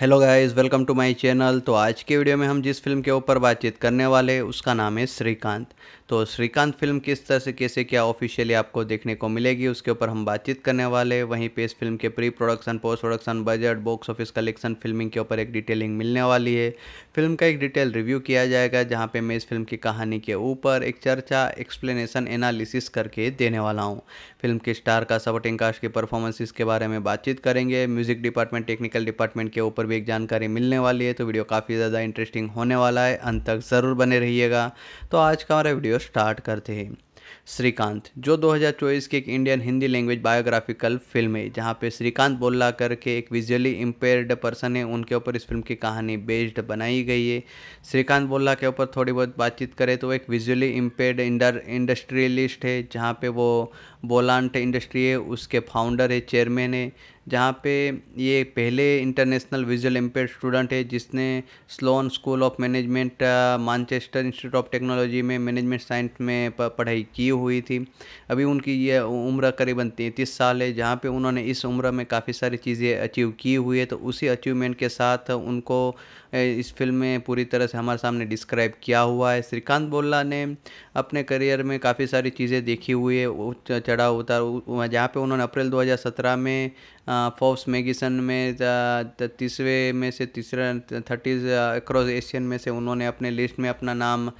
hello guys welcome to my channel तो आज के वीडियो में हम जिस फिल्म के ऊपर बातचीत करने वाले उसका नाम है श्रीकांत तो श्रीकांत फिल्म किस तरह से कैसे क्या ऑफिशियली आपको देखने को मिलेगी उसके ऊपर हम बातचीत करने वाले वहीं पे इस फिल्म के pre production post production budget box office collection filming के ऊपर एक डिटेलिंग मिलने वाली है फिल्म का एक डिटेल रिव्यू किया जाएगा जहाँ पर मैं इस फिल्म की कहानी के ऊपर एक चर्चा एक्सप्लेनेशन एनालिसिस करके देने वाला हूँ फिल्म के स्टार का सपोर्टिंग कास्ट की परफॉर्मेंसिस के बारे में बातचीत करेंगे म्यूजिक डिपार्टमेंट टेक्निकल डिपार्टमेंट के ऊपर भी एक जानकारी मिलने वाली है तो वीडियो काफ़ी ज़्यादा इंटरेस्टिंग होने वाला है अंत तक ज़रूर बने रहिएगा तो आज का हमारा वीडियो वीडियो स्टार्ट करते हैं श्रीकांत जो 2024 की एक Indian Hindi language biographical film है जहां पे श्रीकांत बोल्ला करके एक विजुअली इम्पेयर्ड पर्सन है उनके ऊपर इस फिल्म की कहानी बेस्ड बनाई गई है श्रीकांत बोल्ला के ऊपर थोड़ी बहुत बातचीत करें तो एक विजुअली इम्पेयर्ड इंडर इंडस्ट्रियलिस्ट है जहाँ पर वो बोलांट इंडस्ट्री है उसके फाउंडर है चेयरमैन है जहाँ पे ये पहले इंटरनेशनल विज़ुअल एम्पेयर स्टूडेंट है जिसने Sloan school of management Manchester institute of technology में मैनेजमेंट साइंस में पढ़ाई की हुई थी अभी उनकी ये उम्र करीबन तैंतीस साल है जहाँ पे उन्होंने इस उम्र में काफ़ी सारी चीज़ें अचीव की हुई है तो उसी अचीवमेंट के साथ उनको इस फ़िल्म में पूरी तरह से हमारे सामने डिस्क्राइब किया हुआ है श्रीकांत बोल्ला ने अपने करियर में काफ़ी सारी चीज़ें देखी हुई है चढ़ाव उतार जहाँ पे उन्होंने अप्रैल 2017 में फोर्स मैगजीन में तीसरे में से तीसरा थर्टीज अक्रॉस एशियन में से उन्होंने अपने लिस्ट में अपना नाम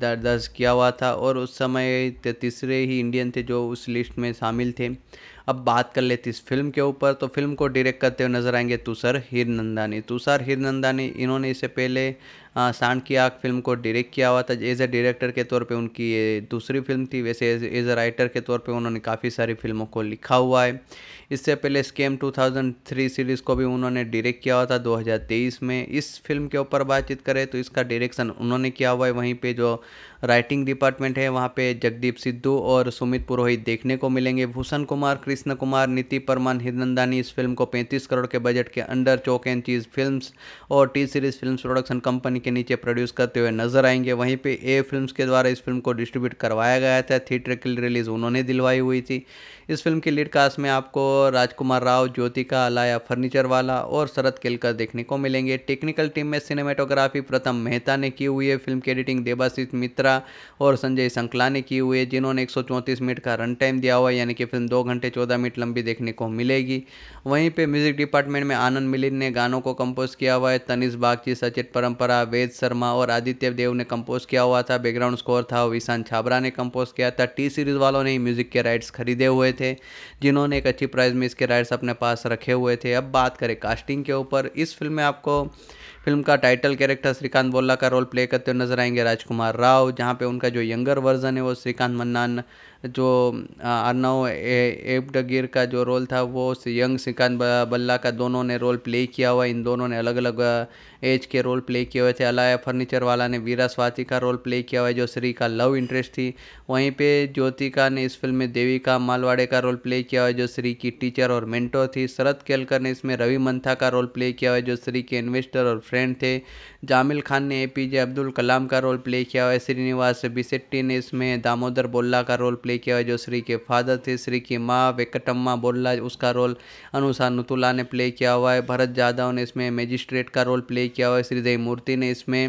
दर्ज किया हुआ था और उस समय तीसरे ही इंडियन थे जो उस लिस्ट में शामिल थे अब बात कर लेते इस फिल्म के ऊपर तो फिल्म को डायरेक्ट करते हुए नजर आएंगे तुषार हिरनंदानी तुषार हिरनंदानी इन्होंने इससे पहले सांड की आग फिल्म को डायरेक्ट किया हुआ था एज ए डायरेक्टर के तौर पे उनकी ये दूसरी फिल्म थी वैसे एज ए राइटर के तौर पे उन्होंने काफ़ी सारी फिल्मों को लिखा हुआ है इससे पहले स्केम 2003 सीरीज़ को भी उन्होंने डायरेक्ट किया हुआ था 2023 में इस फिल्म के ऊपर बातचीत करें तो इसका डायरेक्शन उन्होंने किया हुआ है वहीं पर जो राइटिंग डिपार्टमेंट है वहाँ पे जगदीप सिद्धू और सुमित पुरोहित देखने को मिलेंगे भूषण कुमार कृष्ण कुमार नीति परमान हिरनंदानी इस फिल्म को पैंतीस करोड़ के बजट के under chalk and cheese film और T series film production company के नीचे प्रोड्यूस करते हुए नजर आएंगे वहीं पर ए फिल्म के द्वारा इस फिल्म को डिस्ट्रीब्यूट करवाया गया था थिएटर की रिलीज उन्होंने दिलवाई हुई थी इस फिल्म की लीड कास्ट में आपको राजकुमार राव ज्योतिका अलाया फर्नीचर वाला और शरद केलकर देखने को मिलेंगे टेक्निकल टीम में सिनेमेटोग्राफी प्रथम मेहता ने की हुई है फिल्म की एडिटिंग देवाशीष मित्रा वगैरह और संजय संकलाने की हुई है जिन्होंने एक मिनट का रन टाइम दिया हुआ है यानी कि फिल्म दो घंटे चौदह मिनट लंबी देखने को मिलेगी वहीं पर म्यूजिक डिपार्टमेंट में आनंद मिलिन ने गानों को कंपोज किया हुआ है तनिष बागची सचित परंपरा वेद शर्मा और आदित्य देव ने कंपोज किया हुआ था बैकग्राउंड स्कोर था विशान छाबरा ने कंपोज किया था टी सीरीज़ वालों ने म्यूज़िक के राइट्स खरीदे हुए थे जिन्होंने एक अच्छी प्राइस में इसके राइट्स अपने पास रखे हुए थे अब बात करें कास्टिंग के ऊपर इस फिल्म में आपको फिल्म का टाइटल कैरेक्टर श्रीकांत बोल्ला का रोल प्ले करते हुए नजर आएंगे राजकुमार राव जहाँ पे उनका जो यंगर वर्जन है वो श्रीकांत मन्नान जो अर्नव एबडगीर का जो रोल था वो यंग श्रीकांत बल्ला का दोनों ने रोल प्ले किया हुआ इन दोनों ने अलग अलग एज के रोल प्ले किए हुए थे अलाया फर्नीचर वाला ने वीरा स्वाति का रोल प्ले किया हुआ है जो श्री का लव इंटरेस्ट थी वहीं पे ज्योतिका ने इस फिल्म में देविका मालवाड़े का रोल प्ले किया हुआ है जो श्री की टीचर और मेंटो थी शरद केलकर ने इसमें रवि मंथा का रोल प्ले किया हुआ है जो श्री के इन्वेस्टर और फ्रेंड फ्रेंड थे जामिल खान ने एपीजे अब्दुल कलाम का रोल प्ले किया है श्रीनिवास बिसेट्टी ने इसमें दामोदर बोल्ला का रोल प्ले किया है जो श्री के फादर थे श्री की माँ वेंकटम्मा बोल्ला उसका रोल अनुषा नुतुला ने प्ले किया हुआ है भरत जाधव ने इसमें मैजिस्ट्रेट का रोल प्ले किया हुआ है श्रीदेवी मूर्ति ने इसमें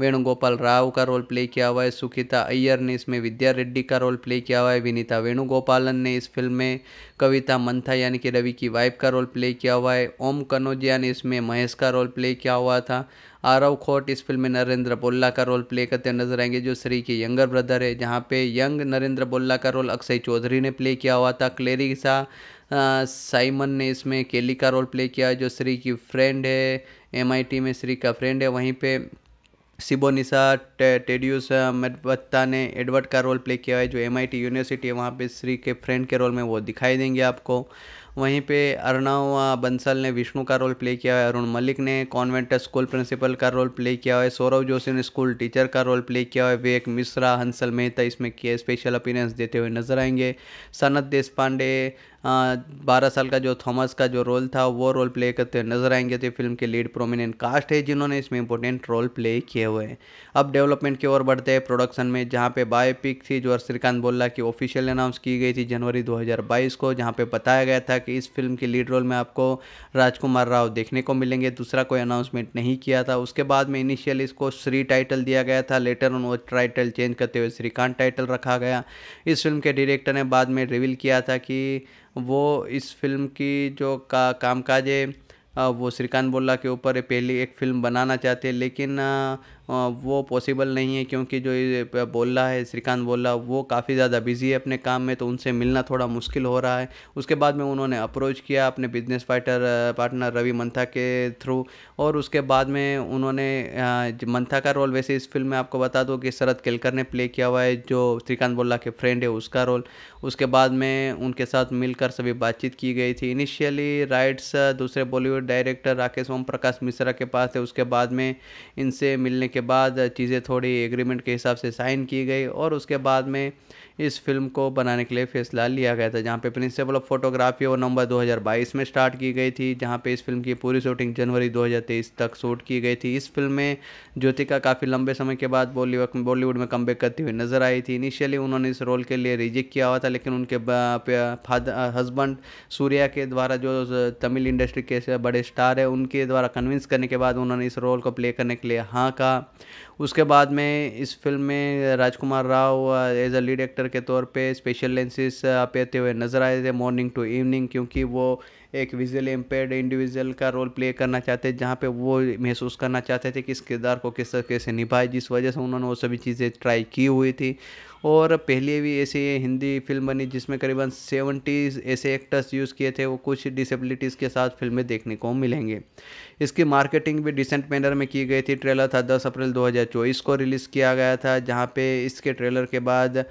वेणुगोपाल राव का रोल प्ले किया हुआ है सुखिता अय्यर ने इसमें विद्या रेड्डी का रोल प्ले किया हुआ है विनीता वेणुगोपालन ने इस फिल्म में कविता मंथा यानी कि रवि की वाइफ का रोल प्ले किया हुआ है ओम कनोजिया ने इसमें महेश का रोल प्ले किया हुआ था था आरव खोट इस फिल्म में नरेंद्र बोल्ला का रोल प्ले करते नजर आएंगे जो श्री के यंगर ब्रदर है जहाँ पे यंग नरेंद्र बोल्ला का रोल अक्षय चौधरी ने प्ले किया हुआ था क्लेरी सा साइमन ने इसमें केली का रोल प्ले किया जो श्री की फ्रेंड है एम में श्री का फ्रेंड है वहीं पर सिबोनिसा टे, टेड्यूस मेडबत्ता ने एडवर्ड का रोल प्ले किया है जो एमआईटी यूनिवर्सिटी है वहाँ पे श्री के फ्रेंड के रोल में वो दिखाई देंगे आपको वहीं पे अर्णव बंसल ने विष्णु का रोल प्ले किया है अरुण मलिक ने कॉन्वेंट स्कूल प्रिंसिपल का रोल प्ले किया है सौरव जोशी ने स्कूल टीचर का रोल प्ले किया है विवेक मिश्रा हंसल मेहता इसमें किए स्पेशल अपीरेंस देते हुए नजर आएंगे सनत पांडे बारह साल का जो थॉमस का जो रोल था वो रोल प्ले करते हुए नजर आएंगे तो फिल्म के लीड प्रोमिनेंट कास्ट है जिन्होंने इसमें इंपॉर्टेंट रोल प्ले किए हुए हैं अब डेवलपमेंट की ओर बढ़ते हैं प्रोडक्शन में जहाँ पे बायोपिक थी जो श्रीकांत बोल्ला की ऑफिशियल अनाउंस की गई थी जनवरी 2022 को जहाँ पे बताया गया था कि इस फिल्म के लीड रोल में आपको राजकुमार राव देखने को मिलेंगे दूसरा कोई अनाउंसमेंट नहीं किया था उसके बाद में इनिशियल इसको श्री टाइटल दिया गया था लेटर ऑन वो टाइटल चेंज करते हुए श्रीकांत टाइटल रखा गया इस फिल्म के डायरेक्टर ने बाद में रिवील किया था कि वो इस फ़िल्म की जो का कामकाज है वो श्रीकांत बोला के ऊपर पहली एक फ़िल्म बनाना चाहते लेकिन वो पॉसिबल नहीं है क्योंकि जो ये रहा है श्रीकांत रहा वो काफ़ी ज़्यादा बिज़ी है अपने काम में तो उनसे मिलना थोड़ा मुश्किल हो रहा है उसके बाद में उन्होंने अप्रोच किया अपने business fighter partner Ravi Mantha के थ्रू और उसके बाद में उन्होंने मंथा का रोल वैसे इस फिल्म में आपको बता दूँ कि शरद केलकर ने प्ले किया हुआ है जो श्रीकांत बोल्ला के फ्रेंड है उसका रोल उसके बाद में उनके साथ मिलकर सभी बातचीत की गई थी इनिशियली राइट्स दूसरे बॉलीवुड डायरेक्टर राकेश ओम प्रकाश मिश्रा के पास थे उसके बाद में इनसे मिलने के बाद चीज़ें थोड़ी एग्रीमेंट के हिसाब से साइन की गई और उसके बाद में इस फिल्म को बनाने के लिए फैसला लिया गया था जहाँ पे प्रिंसिपल ऑफ फोटोग्राफी और नवंबर 2022 में स्टार्ट की गई थी जहाँ पे इस फिल्म की पूरी शूटिंग जनवरी 2023 तक शूट की गई थी इस फिल्म में ज्योतिका काफ़ी लंबे समय के बाद बॉलीवुड बॉलीवुड में कम करती हुई नजर आई थी इनिशियली उन्होंने इस रोल के लिए रिजेक्ट किया हुआ था लेकिन उनके हस्बैंड सूर्या के द्वारा जो तमिल इंडस्ट्री के बड़े स्टार है उनके द्वारा कन्विंस करने के बाद उन्होंने इस रोल को प्ले करने के लिए हाँ कहा उसके बाद में इस फ़िल्म में राजकुमार Rao as a lead actor के तौर पे स्पेशल लेंसेज आते हुए नज़र आए थे मॉर्निंग टू इवनिंग क्योंकि वो एक विजुअली इम्पेयर्ड इंडिविजुअल का रोल प्ले करना चाहते थे जहाँ पे वो महसूस करना चाहते थे कि इस किरदार को किस तरीके से निभाए जिस वजह से उन्होंने वो सभी चीज़ें ट्राई की हुई थी और पहले भी ऐसी हिंदी फिल्म बनी जिसमें करीबन सेवेंटीज़ ऐसे एक्टर्स यूज़ किए थे वो कुछ डिसेबिलिटीज़ के साथ फिल्में देखने को मिलेंगे इसकी मार्केटिंग भी डिसेंट मैनर में की गई थी ट्रेलर था दस अप्रैल 2024 को रिलीज़ किया गया था जहाँ पे इसके ट्रेलर के बाद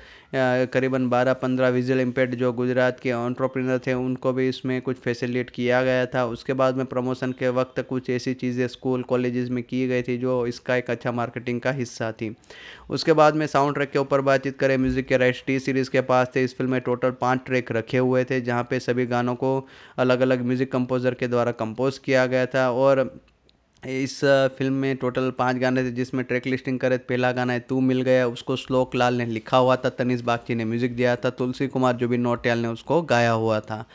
करीबन 12-15 विजुअल इम्पेक्ट जो गुजरात के ऑन्ट्रप्रनर थे उनको भी इसमें कुछ फैसिलिट किया गया था उसके बाद में प्रमोशन के वक्त कुछ ऐसी चीज़ें स्कूल कॉलेजेस में की गई थी जो इसका एक अच्छा मार्केटिंग का हिस्सा थी उसके बाद में साउंड ट्रैक के ऊपर बातचीत करें म्यूज़िक के राइट टी सीरीज़ के पास थे इस फिल्म में टोटल पाँच ट्रैक रखे हुए थे जहाँ पे सभी गानों को अलग अलग म्यूज़िक कंपोज़र के द्वारा कंपोज किया गया था और और इस फिल्म में टोटल पांच गाने थे जिसमें ट्रैक लिस्टिंग करे पहला गाना है तू मिल गया उसको श्लोक लाल ने लिखा हुआ था तनिष बागची ने म्यूज़िक दिया था तुलसी कुमार जो भी नोटियाल ने उसको गाया हुआ था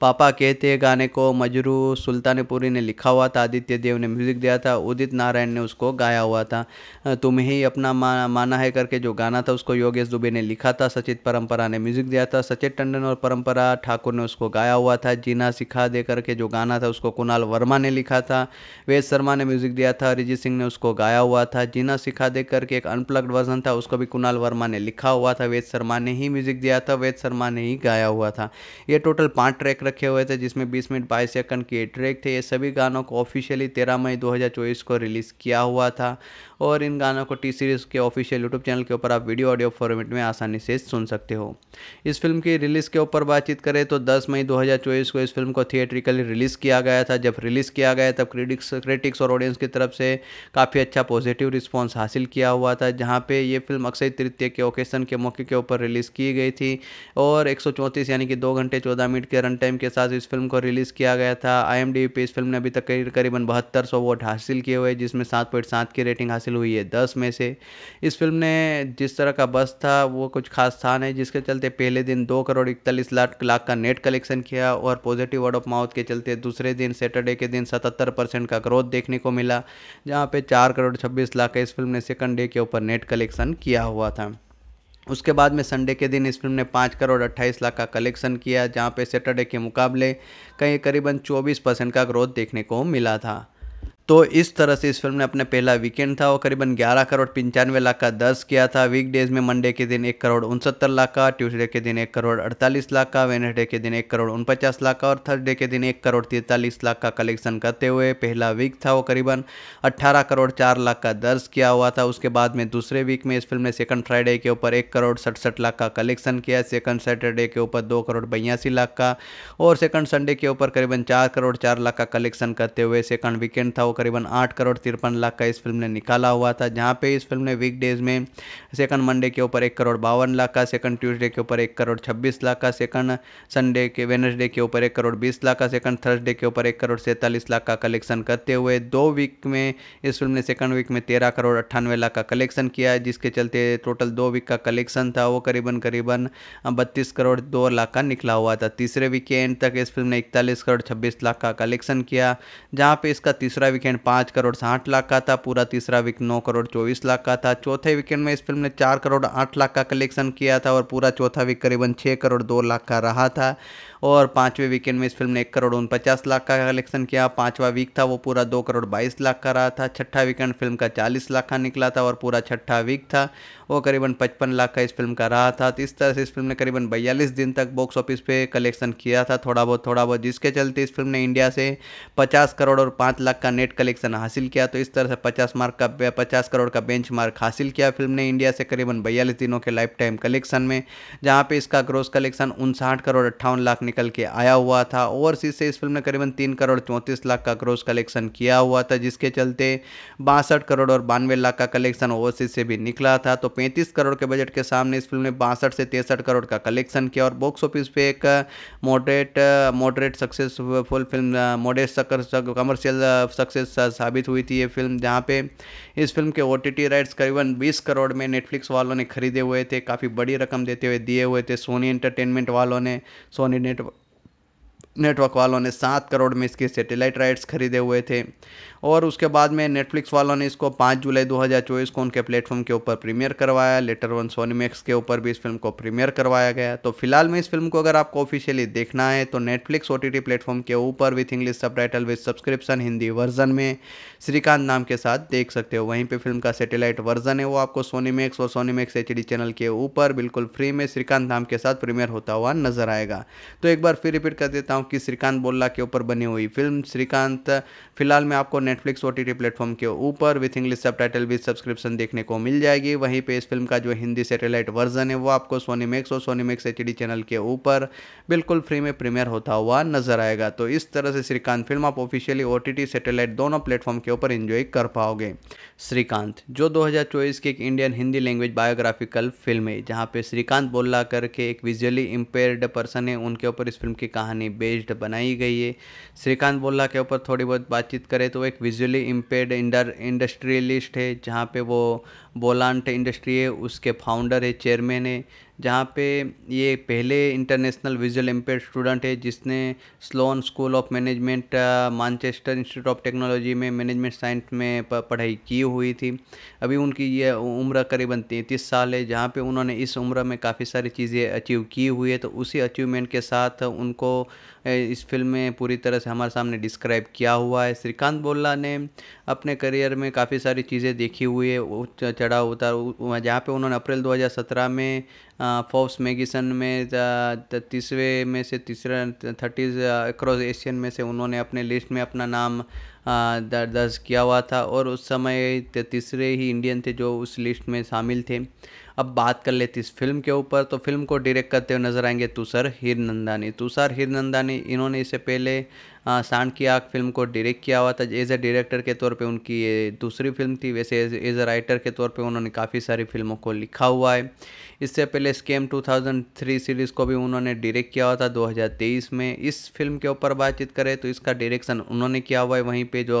पापा कहते गाने को मजरू सुल्तानपुरी ने लिखा हुआ था आदित्य देव ने म्यूज़िक दिया था उदित नारायण ने उसको गाया हुआ था तुम्हें ही अपना मा, माना है करके जो गाना था उसको योगेश दुबे ने लिखा था सचित परंपरा ने म्यूज़िक दिया था सचित टंडन और परंपरा ठाकुर ने उसको गाया हुआ था जीना सिखा दे करके जो गाना था उसको कुणाल वर्मा ने लिखा था वेद शर्मा ने म्यूज़िक दिया था अरिजीत सिंह ने उसको गाया हुआ था जीना सिखा दे करके एक अनप्लग्ड वर्जन था उसको भी कुणाल वर्मा ने लिखा हुआ था वेद शर्मा ने ही म्यूज़िक दिया था वेद शर्मा ने ही गाया हुआ था ये टोटल पाँच ट्रैक रखे हुए थे जिसमें 20 मिनट 22 सेकंड के ट्रैक थे ये सभी गानों को ऑफिशियली तेरह मई 2024 को रिलीज़ किया हुआ था और इन गानों को टी सीरीज़ के ऑफिशियल यूट्यूब चैनल के ऊपर आप वीडियो ऑडियो फॉर्मेट में आसानी से सुन सकते हो इस फिल्म की रिलीज़ के ऊपर बातचीत करें तो दस मई दो को इस फिल्म को थिएट्रिकली रिलीज़ किया गया था जब रिलीज़ किया गया तब क्रिटिक्स क्रिटिक्स और ऑडियंस की तरफ से काफ़ी अच्छा पॉजिटिव रिस्पॉन्स हासिल किया हुआ था जहाँ पे ये फिल्म अक्षय तृतीय के ओकेशन के मौके के ऊपर रिलीज़ की गई थी और एक यानी कि दो घंटे चौदह मिनट के रन टाइम के साथ इस फिल्म को रिलीज़ किया गया था आई पे इस फिल्म ने अभी तक करीबन बहत्तर सौ वोट हासिल किए हुए जिसमें सात पॉइंट सात की रेटिंग हासिल हासिल हुई है दस में से इस फिल्म ने जिस तरह का बस था वो कुछ खास था नहीं जिसके चलते पहले दिन दो करोड़ इकतालीस लाख लाख का नेट कलेक्शन किया और पॉजिटिव वर्ड ऑफ माउथ के चलते दूसरे दिन सैटरडे के दिन सतहत्तर परसेंट का ग्रोथ देखने को मिला जहाँ पे चार करोड़ छब्बीस लाख का इस फिल्म ने सेकंड डे के ऊपर नेट कलेक्शन किया हुआ था उसके बाद में संडे के दिन इस फिल्म ने पाँच करोड़ अट्ठाईस लाख का कलेक्शन किया जहाँ पे सैटरडे के मुकाबले कहीं करीबन चौबीस परसेंट का ग्रोथ देखने को मिला था तो इस तरह से इस फिल्म ने अपने पहला वीकेंड था वो करीबन 11 करोड़ पंचानवे लाख का दर्ज किया था वीकडेज में मंडे के दिन एक करोड़ उनसत्तर लाख का ट्यूसडे के दिन एक करोड़ अड़तालीस लाख का वेनसडे के दिन एक करोड़ उनपचास लाख का और थर्सडे के दिन एक करोड़ तैंतालीस लाख का कलेक्शन करते हुए पहला वीक था वो करीबन अट्ठारह करोड़ चार लाख का दर्ज किया हुआ था उसके बाद में दूसरे वीक में इस फिल्म ने सेकंड फ्राइडे के ऊपर एक करोड़ सड़सठ लाख का कलेक्शन किया सेकंड सैटरडे के ऊपर दो करोड़ बयासी लाख का और सेकंड संडे के ऊपर करीबन चार करोड़ चार लाख का कलेक्शन करते हुए सेकंड वीकेंड था वो करीबन आठ करोड़ तिरपन लाख का इस फिल्म ने निकाला हुआ था जहाँ पे इस फिल्म ने वीकडेज़ में सेकंड मंडे के ऊपर एक करोड़ बावन लाख का सेकंड ट्यूसडे के ऊपर एक करोड़ छब्बीस लाख का सेकंड संडे के वेनसडे के ऊपर एक करोड़ बीस लाख का सेकंड थर्सडे के ऊपर एक करोड़ सैंतालीस लाख का कलेक्शन करते हुए दो वीक में इस फिल्म ने सेकंड वीक में तेरह करोड़ अट्ठानवे लाख का कलेक्शन किया है जिसके चलते टोटल दो वीक का कलेक्शन था वो करीबन करीबन बत्तीस करोड़ दो लाख का निकला हुआ था तीसरे वीक के एंड तक इस फिल्म ने इकतालीस करोड़ छब्बीस लाख का कलेक्शन किया जहाँ पे इसका तीसरा वीक वीकेंड पाँच करोड़ साठ लाख का था पूरा तीसरा वीक नौ करोड़ चौबीस लाख का था चौथे वीकेंड में इस फिल्म ने चार करोड़ आठ लाख का कलेक्शन किया था और पूरा चौथा वीक करीबन छः करोड़ दो लाख का रहा था और पाँचवें वीकेंड में इस फिल्म ने एक करोड़ उनपचास लाख का कलेक्शन किया पाँचवा वीक था वो पूरा दो करोड़ बाईस लाख का रहा था छठा वीकेंड फिल्म का चालीस लाख का निकला था और पूरा छठा वीक था वो करीबन पचपन लाख का इस फिल्म का रहा था तो इस तरह से इस फिल्म ने करीबन बयालीस दिन तक बॉक्स ऑफिस पे कलेक्शन किया था थोड़ा बहुत थोड़ा बहुत जिसके चलते इस फिल्म ने इंडिया से पचास करोड़ और पाँच लाख का नेट कलेक्शन हासिल किया तो इस तरह से पचास मार्क का पचास करोड़ का बेंच मार्क हासिल किया फिल्म ने इंडिया से करीबन बयालीस दिनों के लाइफ टाइम कलेक्शन में जहाँ पर इसका ग्रोस कलेक्शन उनसाठ करोड़ अट्ठावन लाख निकल के आया हुआ था ओवरसीज से इस फिल्म ने करीबन तीन करोड़ चौंतीस लाख का क्रोस कलेक्शन किया हुआ था जिसके चलते बासठ करोड़ और बानवे लाख का कलेक्शन ओवरसीज से भी निकला था तो पैंतीस करोड़ के बजट के सामने इस फिल्म ने बासठ से तिरसठ करोड़ का कलेक्शन किया और बॉक्स ऑफिस पे एक moderate moderate successful film moderate commercial success साबित हुई थी ये फिल्म जहाँ पे इस फिल्म के ओ राइट्स करीबन बीस करोड़ में नेटफ्लिक्स वालों ने खरीदे हुए थे काफ़ी बड़ी रकम देते हुए दिए हुए थे सोनी एंटरटेनमेंट वालों ने सोनी नेट नेटवर्क वालों ने सात करोड़ में इसके सैटेलाइट राइट्स खरीदे हुए थे और उसके बाद में नेटफ्लिक्स वालों ने इसको पाँच जुलाई 2024 को उनके प्लेटफॉर्म के ऊपर प्रीमियर करवाया लेटर वन सोनीमैक्स के ऊपर भी इस फिल्म को प्रीमियर करवाया गया तो फिलहाल में इस फिल्म को अगर आपको ऑफिशियली देखना है तो नेटफ्लिक्स ओ टी प्लेटफॉर्म के ऊपर with English subtitle with subscription Hindi version में श्रीकांत नाम के साथ देख सकते हो वहीं पर फिल्म का सेटेलाइट वर्जन है वो आपको सोनीमैक्स और सोनी मैक्स एच चैनल के ऊपर बिल्कुल फ्री में श्रीकांत नाम के साथ प्रीमियर होता हुआ नजर आएगा तो एक बार फिर रिपीट कर देता हूँ हूँ कि श्रीकांत बोल्ला के ऊपर बनी हुई फिल्म श्रीकांत फिलहाल में आपको Netflix O T T platform के ऊपर with English subtitle with subscription देखने को मिल जाएगी वहीं पे इस फिल्म का जो हिंदी सेटेलाइट वर्जन है वो आपको सोनी मैक्स और Sony Max H D channel के ऊपर बिल्कुल फ्री में प्रीमियर होता हुआ नजर आएगा तो इस तरह से श्रीकांत फिल्म आप officially O T T satellite दोनों प्लेटफॉर्म के ऊपर इंजॉय कर पाओगे श्रीकांत जो दो हज़ार चौबीस की एक Indian Hindi language biographical film है जहाँ पे श्रीकांत बोल्ला करके एक विजुअली इम्पेयर्ड पर्सन है उनके ऊपर इस फिल्म की कहानी बेस्ड बेस्ड बनाई गई है श्रीकांत बोल्ला के ऊपर थोड़ी बहुत बातचीत करें तो एक विजुअली इम्पेयर्ड इंडर इंडस्ट्रियलिस्ट है जहाँ पे वो बोलांट इंडस्ट्री है उसके फाउंडर है चेयरमैन है जहाँ पे ये पहले इंटरनेशनल विजुअल एम्पेयर स्टूडेंट है जिसने Sloan school of management Manchester institute of technology में मैनेजमेंट साइंस में पढ़ाई की हुई थी अभी उनकी ये उम्र करीबन तैंतीस साल है जहाँ पे उन्होंने इस उम्र में काफ़ी सारी चीज़ें अचीव की हुई है तो उसी अचीवमेंट के साथ उनको इस फिल्म में पूरी तरह से हमारे सामने डिस्क्राइब किया हुआ है श्रीकांत बोल्ला ने अपने करियर में काफ़ी सारी चीज़ें देखी हुई है चढ़ा उतार जहाँ पे उन्होंने अप्रैल 2017 में फोर्स मैगजीन में तीसरे में से तीसरा थर्टीज अक्रॉस एशियन में से उन्होंने अपने लिस्ट में अपना नाम दर्ज किया हुआ था और उस समय तीसरे ही इंडियन थे जो उस लिस्ट में शामिल थे अब बात कर लेते इस फिल्म के ऊपर तो फिल्म को डायरेक्ट करते हुए नजर आएंगे तुषार नंदानी तुषार नंदानी इन्होंने इससे पहले शान की आग फिल्म को डायरेक्ट किया हुआ था एज ए डायरेक्टर के तौर पे उनकी ये दूसरी फिल्म थी वैसे एज ए राइटर के तौर पे उन्होंने काफ़ी सारी फिल्मों को लिखा हुआ है इससे पहले स्केम 2003 सीरीज़ को भी उन्होंने डायरेक्ट किया हुआ था 2023 में इस फिल्म के ऊपर बातचीत करें तो इसका डायरेक्शन उन्होंने किया हुआ है वहीं पर जो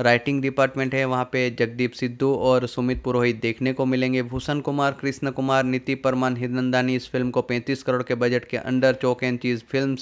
राइटिंग डिपार्टमेंट है वहाँ पे जगदीप सिद्धू और सुमित पुरोहित देखने को मिलेंगे भूषण कुमार कृष्ण कुमार नीति परमान हिरनंदानी इस फिल्म को 35 करोड़ के बजट के under chalk and cheese film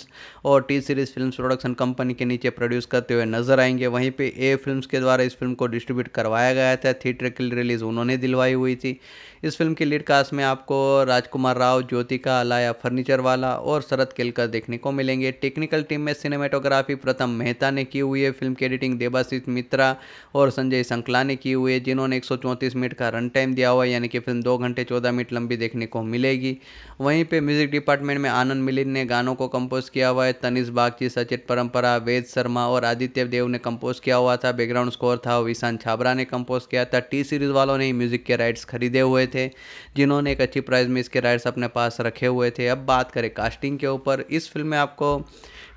और T series film production company के नीचे प्रोड्यूस करते हुए नजर आएंगे वहीं पे ए फिल्म्स के द्वारा इस फिल्म को डिस्ट्रीब्यूट करवाया गया था थिएटर के रिलीज़ उन्होंने दिलवाई हुई थी इस फिल्म की लीड कास्ट में आपको राजकुमार राव ज्योतिका अलाया फर्नीचर वाला और शरद केलकर देखने को मिलेंगे टेक्निकल टीम में सिनेमेटोग्राफी प्रथम मेहता ने की हुई है फिल्म की एडिटिंग देवाशीष मित्रा और संजय संकला ने की हुई है जिन्होंने एक मिनट का रन टाइम दिया हुआ है यानी कि फिल्म दो घंटे चौदह मिनट लंबी देखने को मिलेगी वहीं पर म्यूजिक डिपार्टमेंट में आनंद मिलिन ने गानों को कंपोज किया हुआ है तनिष बागची सचित परंपरा वेद शर्मा और आदित्य देव ने कंपोज किया हुआ था बैकग्राउंड स्कोर था विशांत छाबरा ने कंपोज किया था टी सीरीज वालों ने म्यूजिक के राइट्स खरीदे हुए थे जिन्होंने एक अच्छी प्राइस में इसके राइट्स अपने पास रखे हुए थे अब बात करें कास्टिंग के ऊपर इस फिल्म में आपको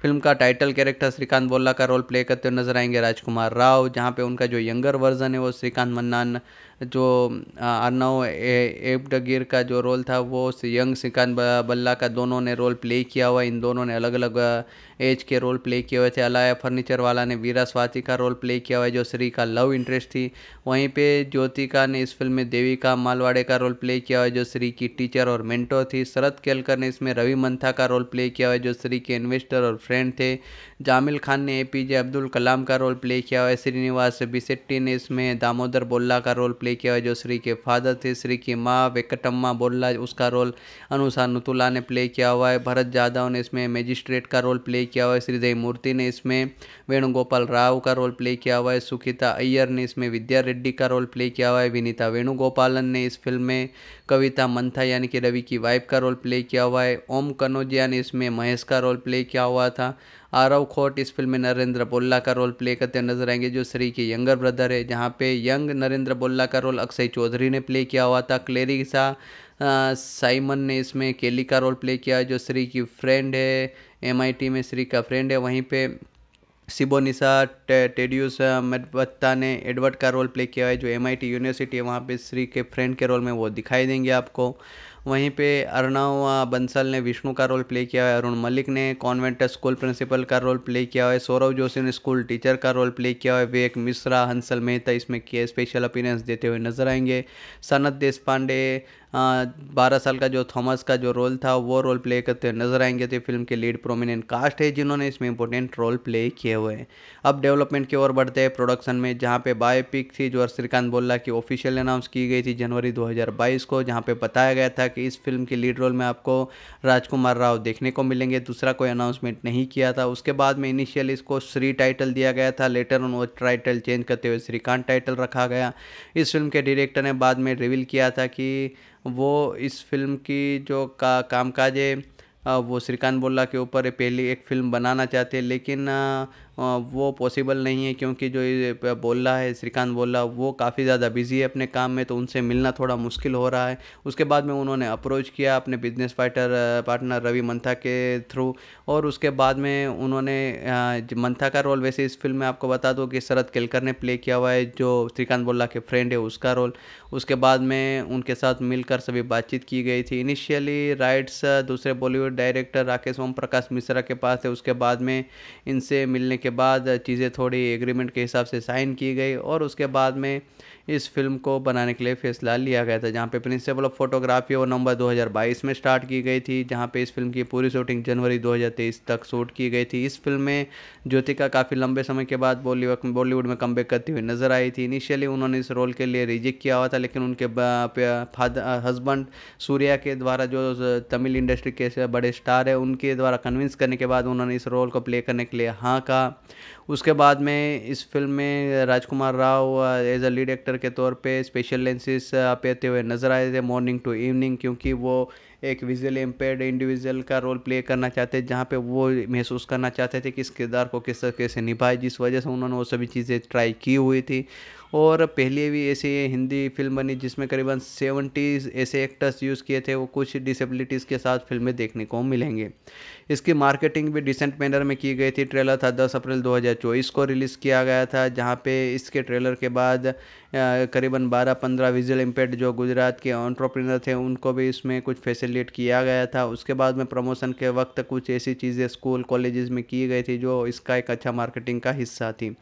फिल्म का टाइटल कैरेक्टर श्रीकांत बोल्ला का रोल प्ले करते हुए नजर आएंगे राजकुमार राव जहाँ पे उनका जो यंगर वर्जन है वो श्रीकांत मन्नान जो अर्नव एबडगीर का जो रोल था वो यंग श्रीकांत बल्ला का दोनों ने रोल प्ले किया हुआ इन दोनों ने अलग अलग एज के रोल प्ले किए हुए थे अलाया फर्नीचर वाला ने वीरा स्वाति का रोल प्ले किया हुआ है जो श्री का लव इंटरेस्ट थी वहीं पे ज्योतिका ने इस फिल्म में देविका मालवाड़े का रोल प्ले किया हुआ है जो श्री की टीचर और मेंटो थी शरद केलकर ने इसमें रवि मंथा का रोल प्ले किया हुआ है जो श्री के इन्वेस्टर और फ्रेंड थे जामिल खान ने ए पी जे अब्दुल कलाम का रोल प्ले किया हुआ है श्रीनिवास बिसेट्टी ने इसमें दामोदर बोल्ला का रोल प्ले प्ले किया है जो श्री के फादर थे श्री की माँ वेकटम्मा बोल्ला उसका रोल अनुसार नतुला ने प्ले किया हुआ है भरत जाधव ने इसमें मैजिस्ट्रेट का रोल प्ले किया हुआ है श्रीदेव मूर्ति ने इसमें वेणुगोपाल राव का रोल प्ले किया हुआ है सुखिता अय्यर ने इसमें विद्या रेड्डी का रोल प्ले किया हुआ है विनीता वेणुगोपालन ने इस फिल्म में कविता मंथा यानी कि रवि की वाइफ का रोल प्ले किया हुआ है ओम कनौजिया ने इसमें महेश का रोल प्ले किया हुआ था आरव खोट इस फिल्म में नरेंद्र बोल्ला का रोल प्ले करते नजर आएंगे जो श्री के यंगर ब्रदर है जहाँ पे यंग नरेंद्र बोल्ला का रोल अक्षय चौधरी ने प्ले किया हुआ था क्लेरी सा साइमन ने इसमें केली का रोल प्ले किया जो श्री की फ्रेंड है एमआईटी में श्री का फ्रेंड है वहीं पे सिबोनिसा टे, टेड्यूस मेडबत्ता ने एडवर्ड का रोल प्ले किया है जो एमआईटी यूनिवर्सिटी है वहाँ पे श्री के फ्रेंड के रोल में वो दिखाई देंगे आपको वहीं पे अर्णव बंसल ने विष्णु का रोल प्ले किया है अरुण मलिक ने कॉन्वेंट स्कूल प्रिंसिपल का रोल प्ले किया है सौरव जोशी ने स्कूल टीचर का रोल प्ले किया है विवेक मिश्रा हंसल मेहता इसमें के स्पेशल अपीरेंस देते हुए नजर आएंगे सनत पांडे बारह साल का जो थॉमस का जो रोल था वो रोल प्ले करते हुए नजर आएंगे तो फिल्म के लीड प्रोमिनेंट कास्ट है जिन्होंने इसमें इंपॉर्टेंट रोल प्ले किए हुए हैं अब डेवलपमेंट की ओर बढ़ते हैं प्रोडक्शन में जहाँ पे बायोपिक थी जो श्रीकांत बोल्ला की ऑफिशियल अनाउंस की गई थी जनवरी दो को जहाँ पे बताया गया था कि इस फिल्म के लीड रोल में आपको राजकुमार राव देखने को मिलेंगे दूसरा कोई अनाउंसमेंट नहीं किया था उसके बाद में इनिशियल इसको श्री टाइटल दिया गया था लेटर ऑन वो टाइटल चेंज करते हुए श्रीकांत टाइटल रखा गया इस फिल्म के डायरेक्टर ने बाद में रिवील किया था कि वो इस फ़िल्म की जो का कामकाज है वो श्रीकांत बोला के ऊपर पहली एक फ़िल्म बनाना चाहते हैं लेकिन वो पॉसिबल नहीं है क्योंकि जो ये रहा है श्रीकांत रहा वो काफ़ी ज़्यादा बिज़ी है अपने काम में तो उनसे मिलना थोड़ा मुश्किल हो रहा है उसके बाद में उन्होंने अप्रोच किया अपने business fighter partner Ravi Mantha के थ्रू और उसके बाद में उन्होंने मंथा का रोल वैसे इस फिल्म में आपको बता दूँ कि शरद केलकर ने प्ले किया हुआ है जो श्रीकांत बोल्ला के फ्रेंड है उसका रोल उसके बाद में उनके साथ मिलकर सभी बातचीत की गई थी इनिशियली राइट्स दूसरे बॉलीवुड डायरेक्टर राकेश ओम प्रकाश मिश्रा के पास थे उसके बाद में इनसे मिलने के के बाद चीज़ें थोड़ी एग्रीमेंट के हिसाब से साइन की गई और उसके बाद में इस फिल्म को बनाने के लिए फैसला लिया गया था जहाँ पे प्रिंसिपल ऑफ फोटोग्राफी वो नवंबर 2022 में स्टार्ट की गई थी जहाँ पे इस फिल्म की पूरी शूटिंग जनवरी 2023 तक शूट की गई थी इस फिल्म में ज्योतिका काफ़ी लंबे समय के बाद बॉलीवुड बॉलीवुड में कम करती हुई नजर आई थी इनिशियली उन्होंने इस रोल के लिए रिजेक्ट किया हुआ था लेकिन उनके हस्बैंड सूर्या के द्वारा जो तमिल इंडस्ट्री के बड़े स्टार है उनके द्वारा कन्विंस करने के बाद उन्होंने इस रोल को प्ले करने के लिए हाँ कहा उसके बाद में इस फ़िल्म में राजकुमार Rao as a lead actor के तौर पे स्पेशल लेंसेज पेते हुए नज़र आए थे मॉर्निंग टू इवनिंग क्योंकि वो एक विजुअली इम्पेयर्ड इंडिविजुअल का रोल प्ले करना चाहते जहाँ पे वो महसूस करना चाहते थे कि इस किरदार को किस तरह से निभाए जिस वजह से उन्होंने वो सभी चीज़ें ट्राई की हुई थी और पहले भी ऐसी हिंदी फ़िल्म बनी जिसमें करीबन सेवेंटीज़ ऐसे एक्टर्स यूज़ किए थे वो कुछ डिसेबिलिटीज़ के साथ फ़िल्में देखने को मिलेंगे इसकी मार्केटिंग भी डिसेंट मैनर में की गई थी ट्रेलर था दस अप्रैल 2024 को रिलीज़ किया गया था जहाँ पे इसके ट्रेलर के बाद करीबन 12-15 विजुअल इम्पेक्ट जो गुजरात के ऑन्ट्रप्रनर थे उनको भी इसमें कुछ फैसिलिटेट किया गया था उसके बाद में प्रमोशन के वक्त कुछ ऐसी चीज़ें स्कूल कॉलेजेस में की गई थी जो इसका एक अच्छा मार्केटिंग का हिस्सा थी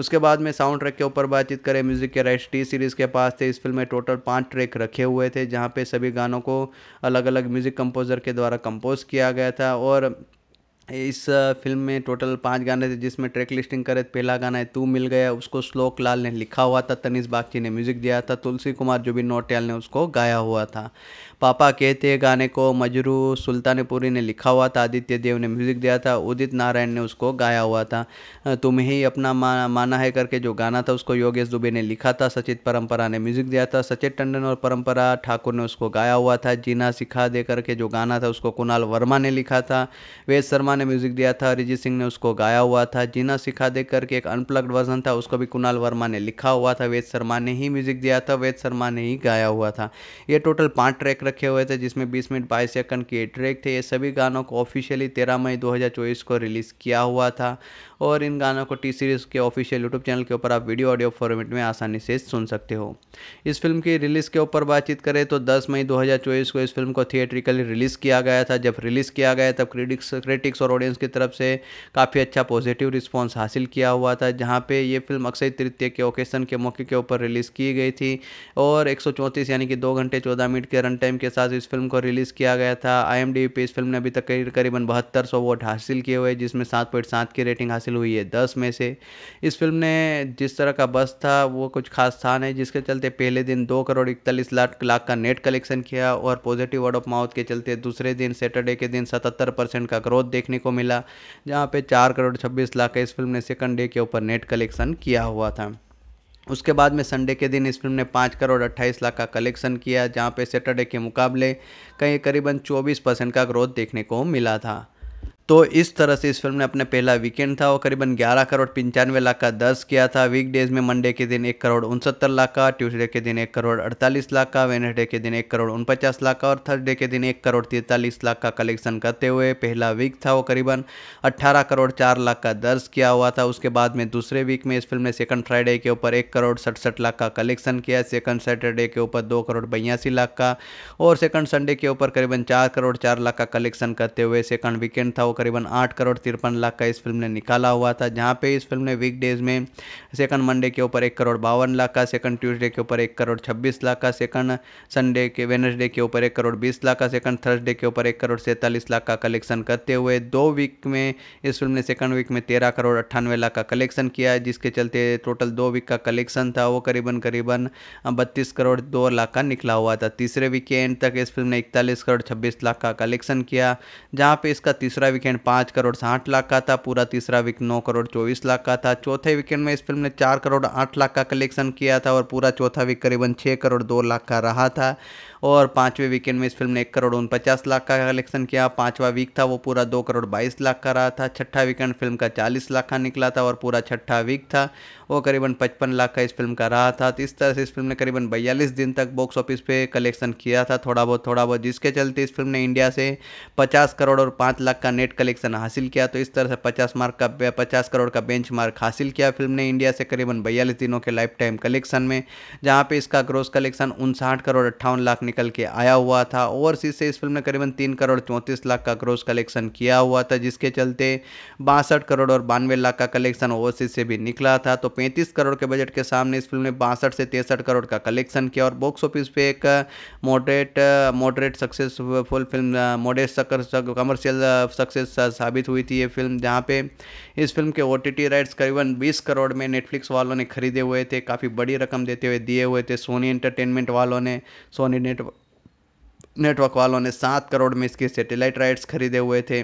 उसके बाद में साउंड ट्रैक के ऊपर बातचीत करें म्यूज़िक के राइट्स टी सीरीज़ के पास थे इस फिल्म में टोटल पाँच ट्रैक रखे हुए थे जहाँ पर सभी गानों को अलग अलग म्यूज़िक कंपोज़र के द्वारा कंपोज़ किया गया था और इस फिल्म में टोटल पांच गाने थे जिसमें ट्रैक लिस्टिंग करे पहला गाना है तू मिल गया उसको श्लोक लाल ने लिखा हुआ था तनिष बागची ने म्यूज़िक दिया था तुलसी कुमार जो भी नोटियाल ने उसको गाया हुआ था पापा कहते गाने को मजरू सुल्तानपुरी ने लिखा हुआ था आदित्य देव ने म्यूज़िक दिया था उदित नारायण ने उसको गाया हुआ था तुम्हें ही अपना मा, माना है करके जो गाना था उसको योगेश दुबे ने लिखा था सचित परंपरा ने म्यूज़िक दिया था सचित टंडन और परंपरा ठाकुर ने उसको गाया हुआ था जीना सिखा दे करके जो गाना था उसको कुणाल वर्मा ने लिखा था वेद शर्मा ने म्यूज़िक दिया था अरिजीत सिंह ने उसको गाया हुआ था जीना सिखा दे करके एक अनप्लग्ड वर्जन था उसको भी कुणाल वर्मा ने लिखा हुआ था वेद शर्मा ने ही म्यूज़िक दिया था वेद शर्मा ने ही गाया हुआ था ये टोटल पाँच ट्रैक रखे हुए थे जिसमें 20 मिनट 22 सेकंड के ट्रैक थे ये सभी गानों को ऑफिशियली 13 मई 2024 को रिलीज़ किया हुआ था और इन गानों को टी सीरीज़ के ऑफिशियल यूट्यूब चैनल के ऊपर आप वीडियो ऑडियो फॉर्मेट में आसानी से सुन सकते हो इस फिल्म की रिलीज़ के ऊपर बातचीत करें तो दस मई दो को इस फिल्म को थिएट्रिकली रिलीज़ किया गया था जब रिलीज़ किया गया तब क्रिटिक्स क्रिटिक्स और ऑडियंस की तरफ से काफ़ी अच्छा पॉजिटिव रिस्पॉन्स हासिल किया हुआ था जहाँ पे ये फिल्म अक्षय तृतीय के ओकेशन के मौके के ऊपर रिलीज़ की गई थी और एक यानी कि दो घंटे चौदह मिनट के रन टाइम के साथ इस फिल्म को रिलीज़ किया गया था आई पे इस फिल्म ने अभी तक करीबन बहत्तर सौ वोट हासिल किए हुए जिसमें सात पॉइंट सात की रेटिंग हासिल हुई है दस में से इस फिल्म ने जिस तरह का बस था वो कुछ खास था नहीं जिसके चलते पहले दिन दो करोड़ इकतालीस लाख लाख का नेट कलेक्शन किया और पॉजिटिव वर्ड ऑफ माउथ के चलते दूसरे दिन सैटरडे के दिन सतहत्तर परसेंट का ग्रोथ देखने को मिला जहाँ पे चार करोड़ छब्बीस लाख का इस फिल्म ने सेकंड डे के ऊपर नेट कलेक्शन किया हुआ था उसके बाद में संडे के दिन इस फिल्म ने पाँच करोड़ अट्ठाईस लाख का कलेक्शन किया जहाँ पे सैटरडे के मुकाबले कहीं करीबन चौबीस परसेंट का ग्रोथ देखने को मिला था तो इस तरह से इस फिल्म ने अपने पहला वीकेंड था वो करीबन 11 करोड़ पंचानवे लाख का दर्ज किया था वीकडेज में मंडे के दिन एक करोड़ उनसत्तर लाख का ट्यूसडे के दिन एक करोड़ अड़तालीस लाख का वेनसडे के दिन एक करोड़ उनपचास लाख का और थर्सडे के दिन एक करोड़ तैंतालीस लाख का कलेक्शन करते हुए पहला वीक था वो करीबन अट्ठारह करोड़ चार लाख का दर्ज किया हुआ था उसके बाद में दूसरे वीक में इस फिल्म ने सेकंड फ्राइडे के ऊपर एक करोड़ सड़सठ लाख का कलेक्शन किया सेकंड सैटरडे के ऊपर दो करोड़ बयासी लाख का और सेकंड संडे के ऊपर करीबन चार करोड़ चार लाख का कलेक्शन करते हुए सेकंड वीकेंड था वो करीबन आठ करोड़ तिरपन लाख का इस फिल्म ने निकाला हुआ था जहाँ पे इस फिल्म ने वीक डेज में सेकंड मंडे के ऊपर एक करोड़ बावन लाख का सेकंड ट्यूसडे के ऊपर एक करोड़ छब्बीस लाख का सेकंड संडे के वेनसडे के ऊपर एक करोड़ बीस लाख का सेकंड थर्सडे के ऊपर एक करोड़ सैंतालीस लाख का कलेक्शन करते हुए दो वीक में इस फिल्म ने सेकंड वीक में तेरह करोड़ अट्ठानवे लाख का कलेक्शन किया है जिसके चलते टोटल दो वीक का कलेक्शन था वो करीबन करीबन बत्तीस करोड़ दो लाख का निकला हुआ था तीसरे वीक के एंड तक इस फिल्म ने इकतालीस करोड़ छब्बीस लाख का कलेक्शन किया जहाँ पे इसका तीसरा वीक वीकेंड पाँच करोड़ साठ लाख का था पूरा तीसरा वीक नौ करोड़ चौबीस लाख का था चौथे वीकेंड में इस फिल्म ने चार करोड़ आठ लाख का कलेक्शन किया था और पूरा चौथा वीक करीबन छः करोड़ दो लाख का रहा था और पाँचवें वीकेंड में इस फिल्म ने एक करोड़ उनपचास लाख का कलेक्शन किया पाँचवा वीक था वो पूरा दो करोड़ बाईस लाख का रहा था छठा वीकेंड फिल्म का चालीस लाख का निकला था और पूरा छठा वीक था वो करीबन पचपन लाख का इस फिल्म का रहा था तो इस तरह से इस फिल्म ने करीबन बयालीस दिन तक बॉक्स ऑफिस पे कलेक्शन किया था थोड़ा बहुत थोड़ा बहुत जिसके चलते इस फिल्म ने इंडिया से पचास करोड़ और पाँच लाख का नेट कलेक्शन हासिल किया तो इस तरह से पचास मार्क का पचास करोड़ का बेंच मार्क हासिल किया फिल्म ने इंडिया से करीबन बयालीस दिनों के लाइफ टाइम कलेक्शन में जहाँ पर इसका ग्रोस कलेक्शन उनसाठ करोड़ अट्ठावन लाख निकल के आया हुआ था ओवरसीज से इस फिल्म ने करीबन तीन करोड़ चौंतीस लाख का ग्रोस कलेक्शन किया हुआ था जिसके चलते बासठ करोड़ और बानवे लाख का कलेक्शन ओवरसीज से भी निकला था तो पैंतीस करोड़ के बजट के सामने इस फिल्म ने बासठ से तिरसठ करोड़ का कलेक्शन किया और बॉक्स ऑफिस पे एक moderate moderate successful film moderate commercial success साबित हुई थी ये फिल्म जहाँ पे इस फिल्म के ओ राइट्स करीबन बीस करोड़ में नेटफ्लिक्स वालों ने खरीदे हुए थे काफ़ी बड़ी रकम देते हुए दिए हुए थे सोनी एंटरटेनमेंट वालों ने सोनी नेटवर्क नेटवर्क वालों ने सात करोड़ में इसके सैटेलाइट राइट्स खरीदे हुए थे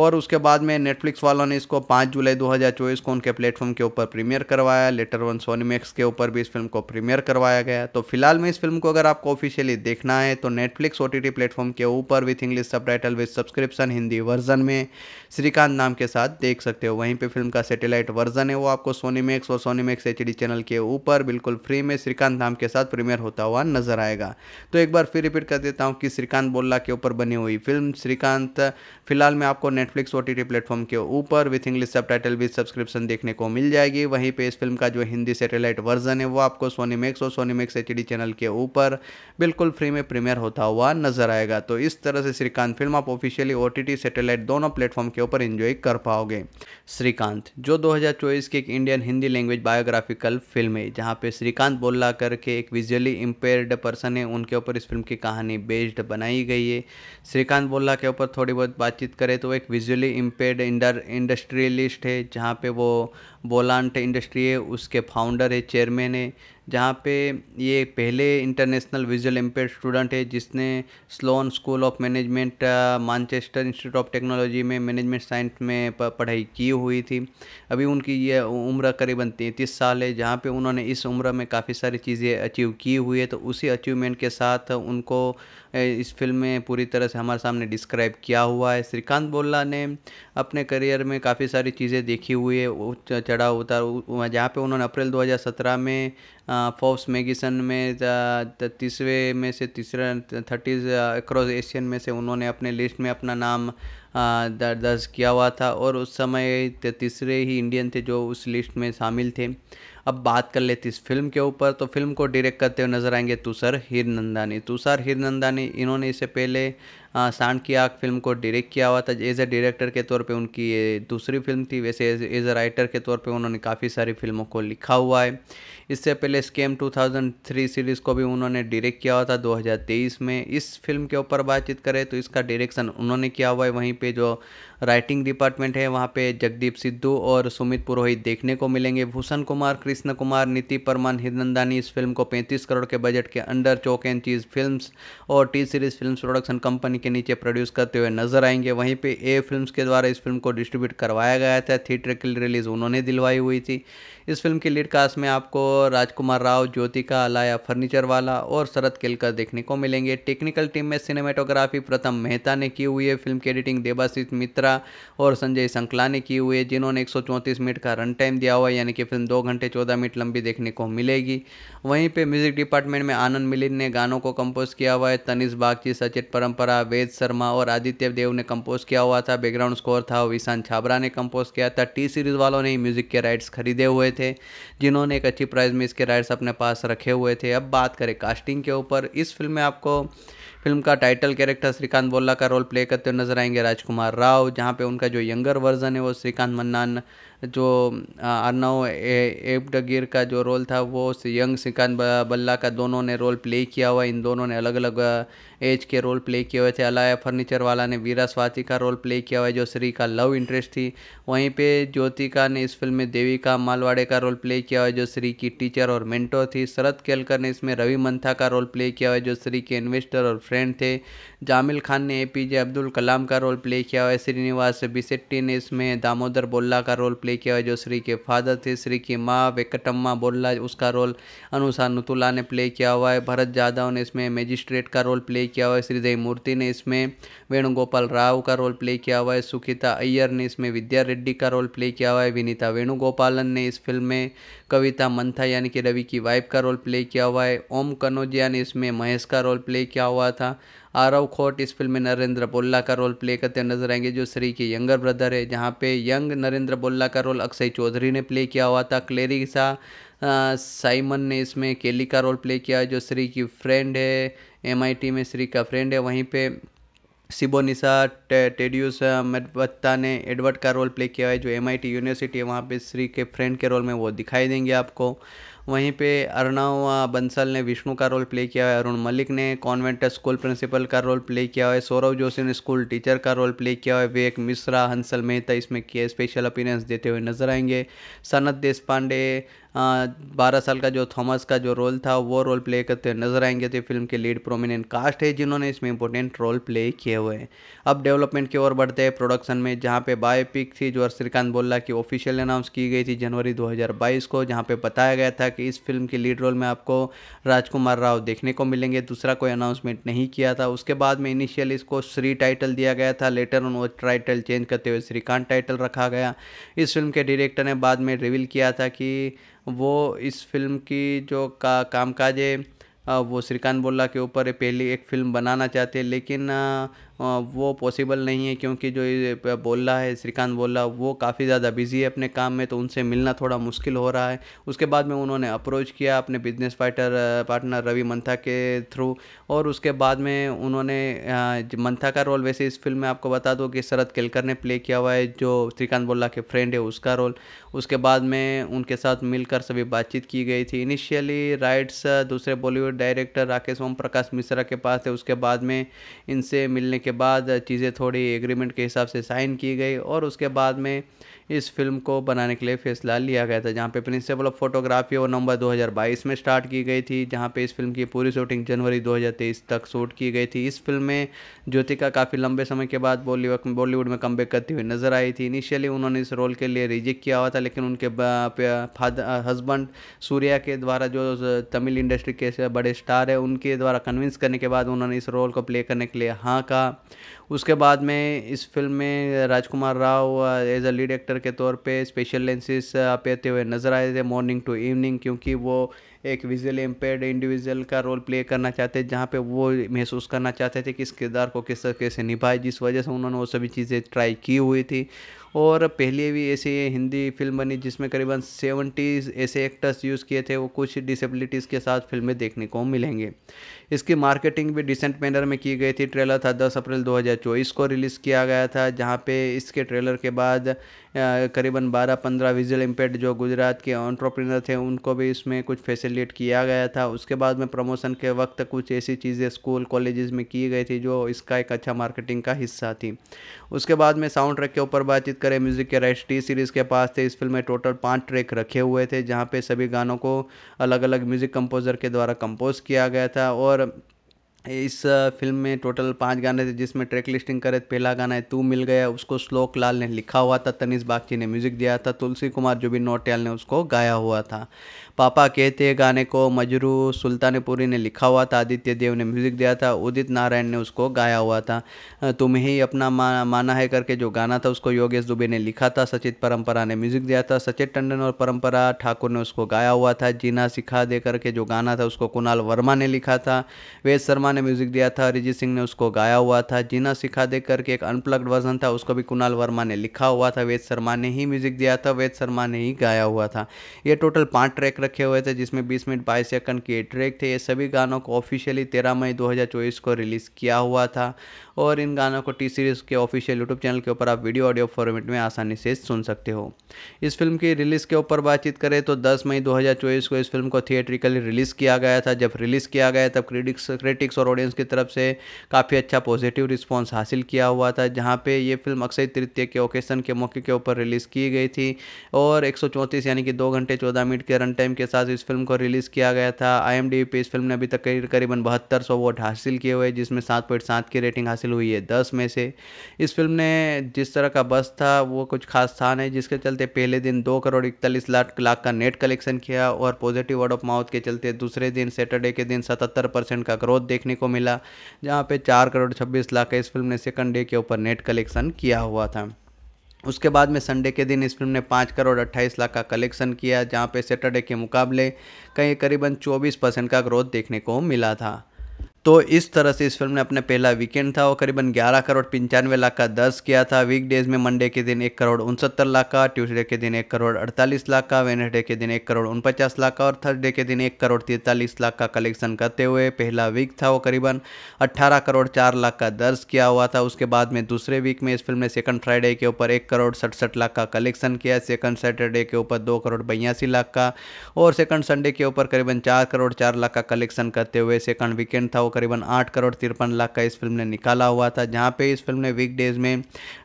और उसके बाद में नेटफ्लिक्स वालों ने इसको पाँच जुलाई 2024 को उनके प्लेटफॉर्म के ऊपर प्रीमियर करवाया लेटर वन सोनीमैक्स के ऊपर भी इस फिल्म को प्रीमियर करवाया गया तो फिलहाल में इस फिल्म को अगर आपको ऑफिशियली देखना है तो नेटफ्लिक्स ओ प्लेटफॉर्म के ऊपर with English subtitle with subscription Hindi version में श्रीकांत नाम के साथ देख सकते हो वहीं पर फिल्म का सेटेलाइट वर्जन है वो आपको सोनीमैक्स और सोनीमैक्स एच चैनल के ऊपर बिल्कुल फ्री में श्रीकांत नाम के साथ प्रीमियर होता हुआ नजर आएगा तो एक बार फिर रिपीट कर देता हूँ कि श्रीकांत बोल्ला के ऊपर बनी हुई फिल्म श्रीकांत फिलहाल में आपको नेटफ्लिक्स ओ टी प्लेटफॉर्म के ऊपर with English subtitle with subscription देखने को मिल जाएगी वहीं पे इस फिल्म का जो हिंदी सेटेलाइट वर्जन है वो आपको सोनी मैक्स और सोनी मैक्स एच चैनल के ऊपर बिल्कुल फ्री में प्रीमियर होता हुआ नजर आएगा तो इस तरह से श्रीकांत फिल्म आप ऑफिशियली ओ टी सेटेलाइट दोनों प्लेटफॉर्म के ऊपर इन्जॉय कर पाओगे श्रीकांत जो चौबीस की एक Indian Hindi language biographical film है जहाँ पे श्रीकांत बोल्ला करके एक विजुअली इम्पेयर्ड पर्सन है उनके ऊपर इस फिल्म की कहानी बेस्ड बनाई गई है श्रीकांत बोल्ला के ऊपर थोड़ी बहुत बातचीत करें तो एक विजुअली इम्पेयर्ड इंडस्ट्रियलिस्ट है जहाँ पे वो बोलांट इंडस्ट्री है उसके फाउंडर है चेयरमैन है जहाँ पे ये पहले इंटरनेशनल विजुअल एम्पेयर स्टूडेंट है जिसने Sloan school of management Manchester institute of technology में मैनेजमेंट साइंस में पढ़ाई की हुई थी अभी उनकी ये उम्र करीबन तैंतीस साल है जहाँ पे उन्होंने इस उम्र में काफ़ी सारी चीज़ें अचीव की हुई है तो उसी अचीवमेंट के साथ उनको इस फिल्म में पूरी तरह से हमारे सामने डिस्क्राइब किया हुआ है श्रीकांत बोल्ला ने अपने करियर में काफ़ी सारी चीज़ें देखी हुई है चढ़ाव उतार जहाँ पे उन्होंने अप्रैल 2017 में फोर्ब्स मैगजीन में तीसवें में से तीसरा थर्टीज़ अक्रॉस एशियन में से उन्होंने अपने लिस्ट में अपना नाम दर्ज किया हुआ था और उस समय तीसरे ही इंडियन थे जो उस लिस्ट में शामिल थे अब बात कर लेते इस फिल्म के ऊपर तो फिल्म को डायरेक्ट करते हुए नजर आएंगे तुषार हीरनंदानी तुषार नंदानी इन्होंने इससे पहले साउंड की आग फिल्म को डायरेक्ट किया हुआ था एज ए डायरेक्टर के तौर पे उनकी ये दूसरी फिल्म थी वैसे एज ए राइटर के तौर पे उन्होंने काफ़ी सारी फिल्मों को लिखा हुआ है इससे पहले स्केम 2003 सीरीज़ को भी उन्होंने डायरेक्ट किया हुआ था 2023 में इस फिल्म के ऊपर बातचीत करें तो इसका डायरेक्शन उन्होंने किया हुआ है वहीं पर जो राइटिंग डिपार्टमेंट है वहाँ पे जगदीप सिद्धू और सुमित पुरोहित देखने को मिलेंगे भूषण कुमार कृष्ण कुमार नीति परमान हिरनंदानी इस फिल्म को 35 करोड़ के बजट के under chalk and cheese films और T series film production company के नीचे प्रोड्यूस करते हुए नजर आएंगे वहीं पे ए फिल्म्स के द्वारा इस फिल्म को डिस्ट्रीब्यूट करवाया गया था की रिलीज उन्होंने दिलवाई हुई थी इस फिल्म की लीड कास्ट में आपको राजकुमार राव ज्योतिका अलाया फर्नीचर वाला और शरद केलकर देखने को मिलेंगे टेक्निकल टीम में सिनेमेटोग्राफी प्रथम मेहता ने की हुई है फिल्म की एडिटिंग देवाशीष मित्रा और संजय संकला ने की हुई है जिन्होंने एक मिनट का रन टाइम दिया हुआ यानी कि फिल्म दो घंटे चौदह मिनट लंबी देखने को मिलेगी वहीं पे म्यूज़िक डिपार्टमेंट में आनंद मिलिंद ने गानों को कंपोज़ किया हुआ है तनिष बागची सचित परंपरा वेद शर्मा और आदित्य देव ने कंपोज़ किया हुआ था बैकग्राउंड स्कोर था विशांत छाबरा ने कंपोज़ किया था टी सीरीज़ वालों ने म्यूज़िक के राइट्स खरीदे हुए थे जिन्होंने एक अच्छी प्राइस में इसके राइट्स अपने पास रखे हुए थे अब बात करें कास्टिंग के ऊपर इस फिल्म में आपको फिल्म का टाइटल कैरेक्टर श्रीकांत बोल्ला का रोल प्ले करते हुए नजर आएंगे राजकुमार राव जहाँ पे उनका जो यंगर वर्जन है वो श्रीकांत मन्नान जो अर्नव एबडगिर का जो रोल था वो यंग श्रीकांत बल्ला का दोनों ने रोल प्ले किया हुआ इन दोनों ने अलग अलग एज के रोल प्ले किए हुए थे अलाया फर्नीचर वाला ने वीरा स्वाति का रोल प्ले किया हुआ है जो श्री का लव इंटरेस्ट थी वहीं पे ज्योतिका ने इस फिल्म में देविका मालवाड़े का रोल प्ले किया हुआ जो श्री की टीचर और मेंटो थी शरद केलकर ने इसमें रवि मंथा का रोल प्ले किया हुआ है जो श्री के इन्वेस्टर और फ्रेंड थे जामिल खान ने ए पी जे अब्दुल कलाम का रोल प्ले किया हुआ है श्रीनिवास बिसेट्टी ने इसमें दामोदर बोल्ला का रोल प्ले किया हुआ है जो श्री के फादर थे श्री की माँ वेकटम्मा बोल्ला उसका रोल अनुषा नुतुला ने प्ले किया हुआ है भरत जाधव ने इसमें मैजिस्ट्रेट का रोल प्ले किया हुआ है श्रीदेव मूर्ति ने इसमें वेणुगोपाल राव का रोल प्ले किया हुआ है सुखिता अय्यर ने इसमें विद्या रेड्डी का रोल प्ले किया हुआ है विनीता वेणुगोपालन ने इस फिल्म में कविता मंथा यानी कि रवि की वाइफ का रोल प्ले किया हुआ है ओम कनौजिया ने इसमें महेश का रोल प्ले किया हुआ था आरव खोट इस फिल्म में नरेंद्र बोल्ला का रोल प्ले करते नजर आएंगे जो श्री के यंगर ब्रदर है जहाँ पे यंग नरेंद्र बोल्ला का रोल अक्षय चौधरी ने प्ले किया हुआ था क्लेरी सा साइमन ने इसमें केली का रोल प्ले किया जो श्री की फ्रेंड है एम में श्री का फ्रेंड है वहीं पे सिबोनिसा टे, टेडियस मेडबत्ता ने एडवर्ड का रोल प्ले किया है जो एमआईटी यूनिवर्सिटी है वहाँ पे श्री के फ्रेंड के रोल में वो दिखाई देंगे आपको वहीं पे अर्णव बंसल ने विष्णु का रोल प्ले किया है अरुण मलिक ने कॉन्वेंट स्कूल प्रिंसिपल का रोल प्ले किया है सौरव जोशी ने स्कूल टीचर का रोल प्ले किया है विवेक मिश्रा हंसल मेहता इसमें किए स्पेशल अपीरेंस देते हुए नजर आएंगे सनत पांडे बारह साल का जो थॉमस का जो रोल था वो रोल प्ले करते हुए नजर आएंगे तो फिल्म के लीड प्रोमिनेंट कास्ट है जिन्होंने इसमें इंपॉर्टेंट रोल प्ले किए हुए हैं अब डेवलपमेंट की ओर बढ़ते हैं प्रोडक्शन में जहाँ पे बायोपिक थी जो श्रीकांत बोल्ला की ऑफिशियल अनाउंस की गई थी जनवरी दो को जहाँ पे बताया गया था कि इस फिल्म के लीड रोल में आपको राजकुमार राव देखने को मिलेंगे दूसरा कोई अनाउंसमेंट नहीं किया था उसके बाद में इनिशियल इसको श्री टाइटल दिया गया था लेटर उन वो टाइटल चेंज करते हुए श्रीकांत टाइटल रखा गया इस फिल्म के डायरेक्टर ने बाद में रिवील किया था कि वो इस फ़िल्म की जो का कामकाज है वो श्रीकांत बोला के ऊपर पहली एक फ़िल्म बनाना चाहते हैं लेकिन वो पॉसिबल नहीं है क्योंकि जो ये रहा है श्रीकांत रहा वो काफ़ी ज़्यादा बिज़ी है अपने काम में तो उनसे मिलना थोड़ा मुश्किल हो रहा है उसके बाद में उन्होंने अप्रोच किया अपने business partner partner Ravi Mantha के थ्रू और उसके बाद में उन्होंने मंथा का रोल वैसे इस फिल्म में आपको बता दूँ कि शरद केलकर ने प्ले किया हुआ है जो श्रीकांत बोल्ला के फ्रेंड है उसका रोल उसके बाद में उनके साथ मिलकर सभी बातचीत की गई थी इनिशियली राइट्स दूसरे बॉलीवुड डायरेक्टर राकेश ओम प्रकाश मिश्रा के पास थे उसके बाद में इनसे मिलने के के बाद चीज़ें थोड़ी एग्रीमेंट के हिसाब से साइन की गई और उसके बाद में इस फिल्म को बनाने के लिए फैसला लिया गया था जहाँ पे प्रिंसिपल ऑफ फोटोग्राफी वो नवंबर 2022 में स्टार्ट की गई थी जहाँ पे इस फिल्म की पूरी शूटिंग जनवरी 2023 तक शूट की गई थी इस फिल्म में ज्योतिका काफ़ी लंबे समय के बाद बॉलीवुड बॉलीवुड में कम करती हुई नजर आई थी इनिशियली उन्होंने इस रोल के लिए रिजेक्ट किया हुआ था लेकिन उनके हस्बैंड सूर्या के द्वारा जो तमिल इंडस्ट्री के बड़े स्टार है उनके द्वारा कन्विंस करने के बाद उन्होंने इस रोल को प्ले करने के लिए हाँ कहा उसके बाद में इस फ़िल्म में राजकुमार Rao as a lead actor के तौर पे स्पेशल लेंसेज पेते हुए नज़र आए थे मॉर्निंग टू इवनिंग क्योंकि वो एक विजुअल इम्पेयर्ड इंडिविजुअल का रोल प्ले करना चाहते थे जहाँ पे वो महसूस करना चाहते थे कि इस किरदार को किस तरीके से निभाए जिस वजह से उन्होंने वो सभी चीज़ें ट्राई की हुई थी और पहले भी ऐसी हिंदी फ़िल्म बनी जिसमें करीबन सेवेंटीज़ ऐसे एक्टर्स यूज़ किए थे वो कुछ डिसेबिलिटीज़ के साथ फ़िल्में देखने को मिलेंगे इसकी मार्केटिंग भी डिसेंट मैनर में की गई थी ट्रेलर था दस अप्रैल 2024 को रिलीज़ किया गया था जहाँ पे इसके ट्रेलर के बाद करीबन बारह पंद्रह विज़ुअल इम्पेक्ट जो गुजरात के ऑन्ट्रप्रिनर थे उनको भी इसमें कुछ फैसिलिट किया गया था उसके बाद में प्रमोशन के वक्त कुछ ऐसी चीज़ें स्कूल कॉलेजेस में की गई थी जो इसका एक अच्छा मार्केटिंग का हिस्सा थी उसके बाद में साउंड ट्रैक के ऊपर बातचीत करें म्यूज़िक के राइट टी सीरीज़ के पास थे इस फिल्म में टोटल पाँच ट्रैक रखे हुए थे जहाँ पे सभी गानों को अलग अलग म्यूज़िक कंपोज़र के द्वारा कंपोज़ किया गया था और इस फ़िल्म में टोटल पाँच गाने थे जिसमें ट्रैक लिस्टिंग करे पहला गाना है तू मिल गया उसको श्लोक लाल ने लिखा हुआ था तनिष बागची ने म्यूज़िक दिया था तुलसी कुमार जो भी नोटियाल ने उसको गाया हुआ था पापा कहते गाने को मजरू सुल्तानपुरी ने लिखा हुआ था आदित्य देव ने म्यूज़िक दिया था उदित नारायण ने उसको गाया हुआ था तुम्हें ही अपना माना माना है करके जो गाना था उसको योगेश दुबे ने लिखा था सचित परंपरा ने म्यूज़िक दिया था सचित टंडन और परंपरा ठाकुर ने उसको गाया हुआ था जीना सिखा दे करके जो गाना था उसको कुणाल वर्मा ने लिखा था वेद शर्मा ने म्यूज़िक दिया था अरिजीत सिंह ने उसको गाया हुआ था जीना सिखा दे करके एक अनप्लग्ड वर्जन था उसको भी कुणाल वर्मा ने लिखा हुआ था वेद शर्मा ने ही म्यूज़िक दिया था वेद शर्मा ने ही गाया हुआ था ये टोटल पाँच ट्रैक रखे हुए थे जिसमें 20 मिनट बाईस सेकंड के ट्रैक थे ये सभी गानों को ऑफिशियली तेरह मई 2024 को रिलीज़ किया हुआ था और इन गानों को टी सीरीज़ के ऑफिशियल यूट्यूब चैनल के ऊपर आप वीडियो ऑडियो फॉर्मेट में आसानी से सुन सकते हो इस फिल्म की रिलीज़ के ऊपर बातचीत करें तो दस मई दो को इस फिल्म को थिएट्रिकली रिलीज़ किया गया था जब रिलीज़ किया गया तब क्रिटिक्स क्रिटिक्स और ऑडियंस की तरफ से काफ़ी अच्छा पॉजिटिव रिस्पॉन्स हासिल किया हुआ था जहाँ पे ये फिल्म अक्षय तृतीय के ओकेशन के मौके के ऊपर रिलीज़ की गई थी और एक यानी कि दो घंटे चौदह मिनट के रन टाइम के साथ इस फिल्म को रिलीज़ किया गया था आई पे इस फिल्म ने अभी तक करीबन बहत्तर सौ वोट हासिल किए हुए जिसमें सात पॉइंट सात की रेटिंग हासिल हासिल हुई है दस में से इस फिल्म ने जिस तरह का बस था वो कुछ खास स्थान है जिसके चलते पहले दिन दो करोड़ इकतालीस लाख लाख का नेट कलेक्शन किया और पॉजिटिव वर्ड ऑफ माउथ के चलते दूसरे दिन सैटरडे के दिन सतहत्तर परसेंट का ग्रोथ देखने को मिला जहाँ पे चार करोड़ छब्बीस लाख का इस फिल्म ने सेकंड डे के ऊपर नेट कलेक्शन किया हुआ था उसके बाद में संडे के दिन इस फिल्म ने पाँच करोड़ अट्ठाईस लाख का कलेक्शन किया जहाँ पे सैटरडे के मुकाबले कहीं करीबन चौबीस परसेंट का ग्रोथ देखने को मिला था तो इस तरह से इस फिल्म ने अपने पहला वीकेंड था वो करीबन 11 करोड़ पंचानवे लाख का दर्ज किया था वीकडेज में मंडे के दिन एक करोड़ उनसत्तर लाख का ट्यूसडे के दिन एक करोड़ अड़तालीस लाख का वेनसडे के दिन एक करोड़ उनपचास लाख का और थर्सडे के दिन एक करोड़ तैंतालीस लाख का कलेक्शन करते हुए पहला वीक था वो करीबन अट्ठारह करोड़ चार लाख का दर्ज किया हुआ था उसके बाद में दूसरे वीक में इस फिल्म ने सेकंड फ्राइडे के ऊपर एक करोड़ सड़सठ लाख का कलेक्शन किया सेकंड सैटरडे के ऊपर दो करोड़ बयासी लाख का और सेकंड संडे के ऊपर करीबन चार करोड़ चार लाख का कलेक्शन करते हुए सेकंड वीकेंड था वो करीबन आठ करोड़ तिरपन लाख का इस फिल्म ने निकाला हुआ था जहाँ पे इस फिल्म ने वीक डेज में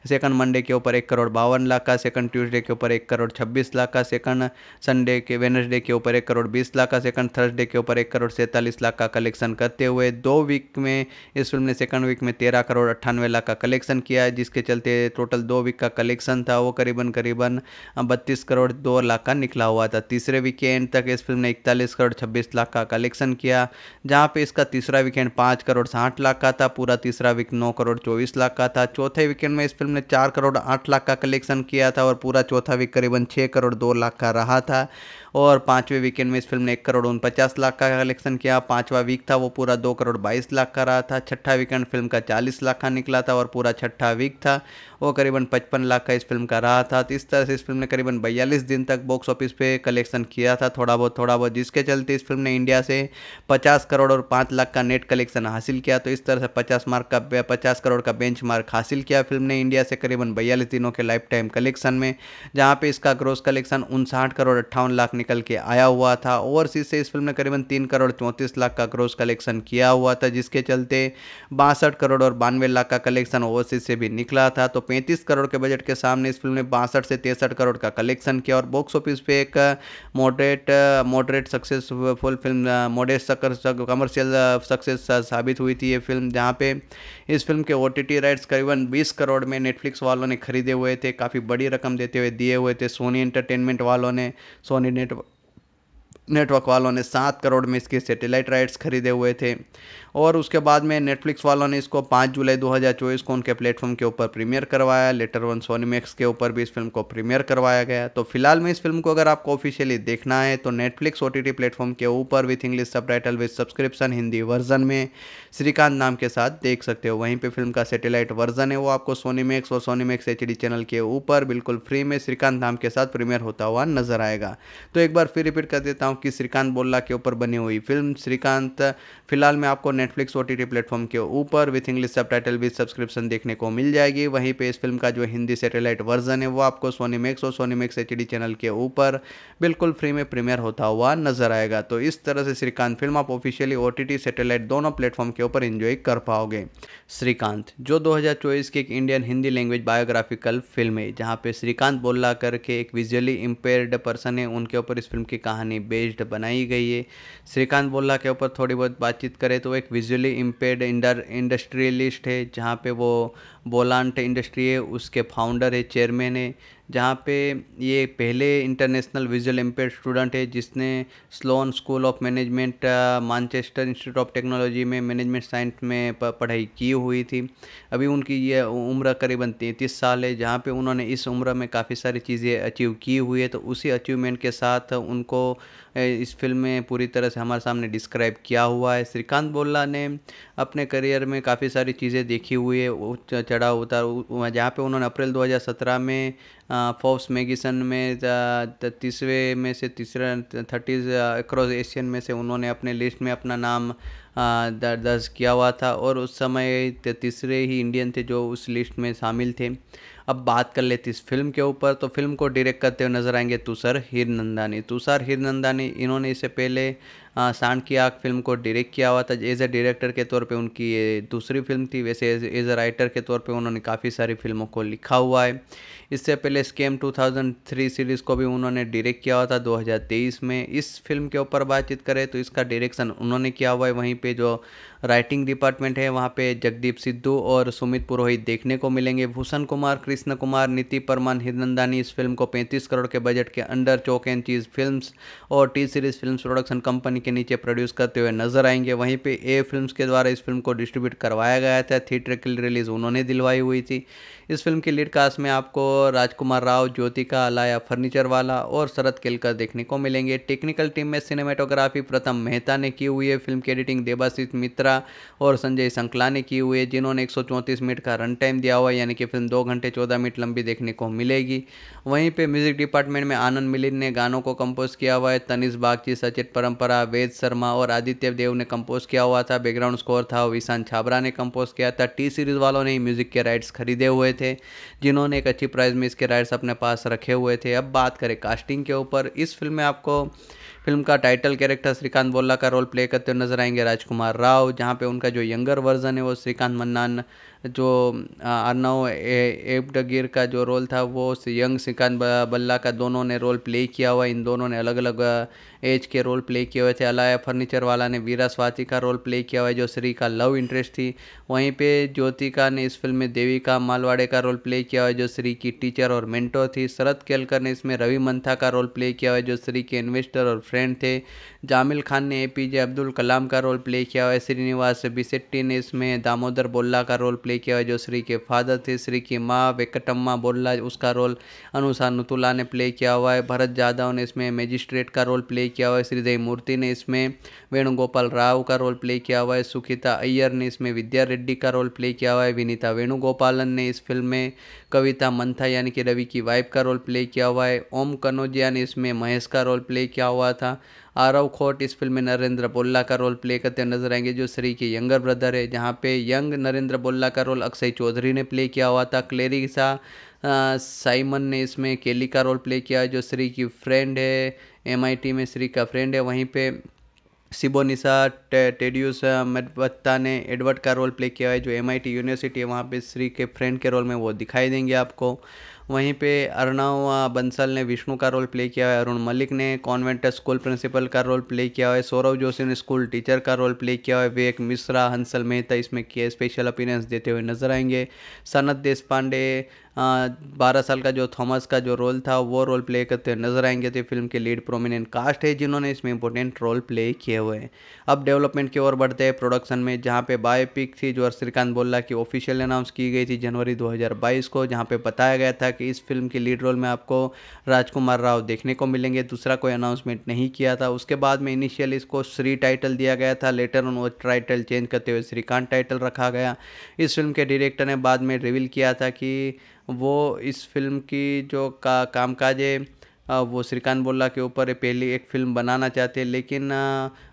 सेकंड मंडे के ऊपर एक करोड़ बावन लाख का सेकंड ट्यूसडे के ऊपर एक करोड़ छब्बीस लाख का सेकंड संडे के वेनसडे के ऊपर एक करोड़ बीस लाख का सेकंड थर्सडे के ऊपर एक करोड़ सैंतालीस लाख का कलेक्शन करते हुए दो वीक में इस फिल्म ने सेकंड वीक में तेरह करोड़ अट्ठानवे लाख का कलेक्शन किया है जिसके चलते टोटल दो वीक का कलेक्शन था वो करीबन करीबन बत्तीस करोड़ दो लाख का निकला हुआ था तीसरे वीक के एंड तक इस फिल्म ने इकतालीस करोड़ छब्बीस लाख का कलेक्शन किया जहाँ पे इसका तीसरा वीक वीकेंड पाँच करोड़ साठ लाख का था पूरा तीसरा वीक नौ करोड़ चौबीस लाख का था चौथे वीकेंड में इस फिल्म ने चार करोड़ आठ लाख का कलेक्शन किया था और पूरा चौथा वीक करीबन छः करोड़ दो लाख का रहा था और पाँचवें वीकेंड में इस फिल्म ने एक करोड़ उनपचास लाख का कलेक्शन किया पाँचवा वीक था वो पूरा दो करोड़ बाईस लाख का रहा था छठा वीकेंड फिल्म का चालीस लाख का निकला था और पूरा छठा वीक था वो करीबन पचपन लाख का इस फिल्म का रहा था तो इस तरह से इस फिल्म ने करीबन बयालीस दिन तक बॉक्स ऑफिस पे कलेक्शन किया था थोड़ा बहुत थोड़ा बहुत जिसके चलते इस फिल्म ने इंडिया से पचास करोड़ और पाँच लाख का नेट कलेक्शन हासिल किया तो इस तरह से पचास मार्क का पचास करोड़ का बेंच मार्क हासिल किया फिल्म ने इंडिया से करीबन बयालीस दिनों के लाइफ टाइम कलेक्शन में जहाँ पर इसका ग्रोस कलेक्शन उनसाठ करोड़ अट्ठावन लाख निकल के आया हुआ था ओवरसीज से इस फिल्म ने करीबन तीन करोड़ चौंतीस लाख का ग्रोस कलेक्शन किया हुआ था जिसके चलते बासठ करोड़ और बानवे लाख का कलेक्शन ओवरसीज से भी निकला था तो 135 करोड़ के बजट के सामने इस फिल्म ने बासठ से तिरसठ करोड़ का कलेक्शन किया और बॉक्स ऑफिस पे एक moderate moderate successful film moderate commercial success साबित हुई थी ये फिल्म जहाँ पे इस फिल्म के ओ राइट्स करीबन बीस करोड़ में नेटफ्लिक्स वालों ने खरीदे हुए थे काफ़ी बड़ी रकम देते हुए दिए हुए थे सोनी एंटरटेनमेंट वालों ने सोनी नेटवर्क नेटवर्क वालों ने सात करोड़ में इसके सैटेलाइट राइट्स खरीदे हुए थे और उसके बाद में नेटफ्लिक्स वालों ने इसको पाँच जुलाई 2024 को उनके प्लेटफॉर्म के ऊपर प्रीमियर करवाया लेटर वन मैक्स के ऊपर भी इस फिल्म को प्रीमियर करवाया गया तो फिलहाल में इस फिल्म को अगर आपको ऑफिशियली देखना है तो नेटफ्लिक्स ओ टी प्लेटफॉर्म के ऊपर with English subtitle with subscription Hindi version में श्रीकांत नाम के साथ देख सकते हो वहीं पर फिल्म का सेटेलाइट वर्जन है वो आपको सोनीमैक्स और सोनी मैक्स एच चैनल के ऊपर बिल्कुल फ्री में श्रीकांत नाम के साथ प्रीमियर होता हुआ नजर आएगा तो एक बार फिर रिपीट कर देता हूँ कि श्रीकांत बोल्ला के ऊपर बनी हुई फिल्म श्रीकांत फिलहाल में आपको नेटफ्लिक्स ओ टी प्लेटफॉर्म के ऊपर with English subtitle with subscription देखने को मिल जाएगी वहीं पे इस फिल्म का जो हिंदी सेटेलाइट वर्जन है वो आपको सोनी मैक्स और सोनी मैक्स एच चैनल के ऊपर बिल्कुल फ्री में प्रीमियर होता हुआ नजर आएगा तो इस तरह से श्रीकांत फिल्म आप ऑफिशियली ओ टी सेटेलाइट दोनों प्लेटफॉर्म के ऊपर इन्जॉय कर पाओगे श्रीकांत जो दो की एक Indian Hindi language biographical film है जहाँ पे श्रीकांत बोला करके एक विजुअली इम्पेयर्ड पर्सन है उनके ऊपर इस फिल्म की कहानी बेस्ड बनाई गई है श्रीकांत बोल्ला के ऊपर थोड़ी बहुत बातचीत करें तो एक विजुअली इम्पेयर्ड इंडस्ट्रियलिस्ट है जहाँ पे वो बोलांट इंडस्ट्री है उसके फाउंडर है चेयरमैन है जहाँ पे ये पहले इंटरनेशनल विज़ुअल एम्पेयर स्टूडेंट है जिसने Sloan school of management Manchester institute of technology में मैनेजमेंट साइंस में पढ़ाई की हुई थी अभी उनकी ये उम्र करीबन तैंतीस साल है जहाँ पे उन्होंने इस उम्र में काफ़ी सारी चीज़ें अचीव की हुई है तो उसी अचीवमेंट के साथ उनको इस फिल्म में पूरी तरह से हमारे सामने डिस्क्राइब किया हुआ है श्रीकांत बोल्ला ने अपने करियर में काफ़ी सारी चीज़ें देखी हुई है चढ़ाव उतार जहाँ पे उन्होंने अप्रैल 2017 में फोर्ब्स मैगजीन में तीसरे में से तीसरा थर्टीज अक्रॉस एशियन में से उन्होंने अपने लिस्ट में अपना नाम दर्ज किया हुआ था और उस समय तीसरे ही इंडियन थे जो उस लिस्ट में शामिल थे अब बात कर लेते इस फिल्म के ऊपर तो फिल्म को डायरेक्ट करते हुए नजर आएंगे तुषार हिरनंदानी तुषार हिरनंदानी इन्होंने इससे पहले सांड की आग फिल्म को डायरेक्ट किया हुआ था एज अ डायरेक्टर के तौर पे उनकी दूसरी फिल्म थी वैसे एज ए राइटर के तौर पे उन्होंने काफ़ी सारी फिल्मों को लिखा हुआ है इससे पहले स्कैम 2003 सीरीज़ को भी उन्होंने डायरेक्ट किया हुआ था 2023 में इस फिल्म के ऊपर बातचीत करें तो इसका डायरेक्शन उन्होंने किया हुआ है वहीं पे जो राइटिंग डिपार्टमेंट है वहाँ पे जगदीप सिद्धू और सुमित पुरोहित देखने को मिलेंगे भूषण कुमार कृष्ण कुमार नीति परमान हिरनंदानी इस फिल्म को पैंतीस करोड़ के बजट के under chalk and cheese film और T series film production company के नीचे प्रोड्यूस करते हुए नजर आएंगे वहीं पर ए फिल्म के द्वारा इस फिल्म को डिस्ट्रीब्यूट करवाया गया था थिएटर रिलीज़ उन्होंने दिलवाई हुई थी इस फिल्म की लीड कास्ट में आपको राजकुमार राव ज्योतिका अलाया फर्नीचर वाला और शरद केलकर देखने को मिलेंगे टेक्निकल टीम में सिनेमेटोग्राफी प्रथम मेहता ने की हुई है फिल्म की एडिटिंग देवाशीष मित्रा और संजय संकला ने की हुई है जिन्होंने एक मिनट का रन टाइम दिया हुआ है यानी कि फिल्म दो घंटे चौदह मिनट लंबी देखने को मिलेगी वहीं पर म्यूजिक डिपार्टमेंट में आनंद मिलिन ने गानों को कंपोज किया हुआ है तनिष बागची सचित परंपरा वेद शर्मा और आदित्य देव ने कंपोज किया हुआ था बैकग्राउंड स्कोर था विशांत छाबरा ने कंपोज किया था टी सीरीज वालों ने म्यूजिक के राइट्स खरीदे हुए थे जिन्होंने एक अच्छी प्राइस में इसके राइट्स अपने पास रखे हुए थे अब बात करें कास्टिंग के ऊपर इस फिल्म में आपको फिल्म का टाइटल कैरेक्टर श्रीकांत बोल्ला का रोल प्ले करते हुए नजर आएंगे राजकुमार राव जहाँ पे उनका जो यंगर वर्जन है वो श्रीकांत मन्नान जो अरनव एबडगिर का जो रोल था वो यंग श्रीकांत बल्ला का दोनों ने रोल प्ले किया हुआ इन दोनों ने अलग अलग एज के रोल प्ले किए हुए थे अलाया फर्नीचर वाला ने वीरा स्वाति का रोल प्ले किया हुआ है जो श्री का लव इंटरेस्ट थी वहीं पे ज्योतिका ने इस फिल्म में देविका मालवाड़े का रोल प्ले किया हुआ है जो श्री की टीचर और मेंटो थी शरद केलकर ने इसमें रवि मंथा का रोल प्ले किया हुआ है जो श्री के इन्वेस्टर और फ्रेंड थे जामिल खान ने ए पी जे अब्दुल कलाम का रोल प्ले किया हुआ है श्रीनिवास बिसेट्टी ने इसमें दामोदर बोल्ला का रोल प्ले किया जो श्री के फादर थे श्री की माँ वेकटम्मा बोल्ला उसका रोल अनुसार नुतुला ने प्ले किया हुआ है भरत जाधव ने इसमें मेजिस्ट्रेट का रोल प्ले किया हुआ है श्रीदेव मूर्ति ने इसमें वेणुगोपाल राव का रोल प्ले किया हुआ है सुखिता अय्यर ने इसमें विद्या रेड्डी का रोल प्ले किया हुआ है विनीता वेणुगोपालन ने इस फिल्म में कविता मंथा यानी कि रवि की वाइफ का रोल प्ले किया हुआ है ओम कनोजिया ने इसमें महेश का रोल प्ले किया हुआ था आरव खोट इस फिल्म में नरेंद्र बोल्ला का रोल प्ले करते नजर आएंगे जो श्री के यंगर ब्रदर है जहाँ पे यंग नरेंद्र बोल्ला का रोल अक्षय चौधरी ने प्ले किया हुआ था क्लेरी सा साइमन ने इसमें केली का रोल प्ले किया जो श्री की फ्रेंड है एम में श्री का फ्रेंड है वहीं पर सिबोनिसा टे, टेडियस मदबत्ता ने एडवर्ड का रोल प्ले किया है जो एमआईटी यूनिवर्सिटी है वहाँ पे श्री के फ्रेंड के रोल में वो दिखाई देंगे आपको वहीं पे अर्णव बंसल ने विष्णु का रोल प्ले किया है अरुण मलिक ने कॉन्वेंट स्कूल प्रिंसिपल का रोल प्ले किया है सौरव जोशी ने स्कूल टीचर का रोल प्ले किया है विवेक मिश्रा हंसल मेहता इसमें किए स्पेशल अपीरेंस देते हुए नजर आएंगे सनत देशपांडे बारह साल का जो थॉमस का जो रोल था वो रोल प्ले करते हुए नजर आएंगे तो फिल्म के लीड प्रोमिनेंट कास्ट है जिन्होंने इसमें इंपॉर्टेंट रोल प्ले किए हुए हैं अब डेवलपमेंट की ओर बढ़ते हैं प्रोडक्शन में जहाँ पे बायोपिक थी जो श्रीकांत बोल्ला की ऑफिशियल अनाउंस की गई थी जनवरी 2022 को जहाँ पे बताया गया था कि इस फिल्म के लीड रोल में आपको राजकुमार राव देखने को मिलेंगे दूसरा कोई अनाउंसमेंट नहीं किया था उसके बाद में इनिशियल इसको श्री टाइटल दिया गया था लेटर ऑन वो टाइटल चेंज करते हुए श्रीकांत टाइटल रखा गया इस फिल्म के डायरेक्टर ने बाद में रिवील किया था कि वो इस फ़िल्म की जो का कामकाज है वो श्रीकांत बोला के ऊपर है एक फ़िल्म बनाना चाहते हैं लेकिन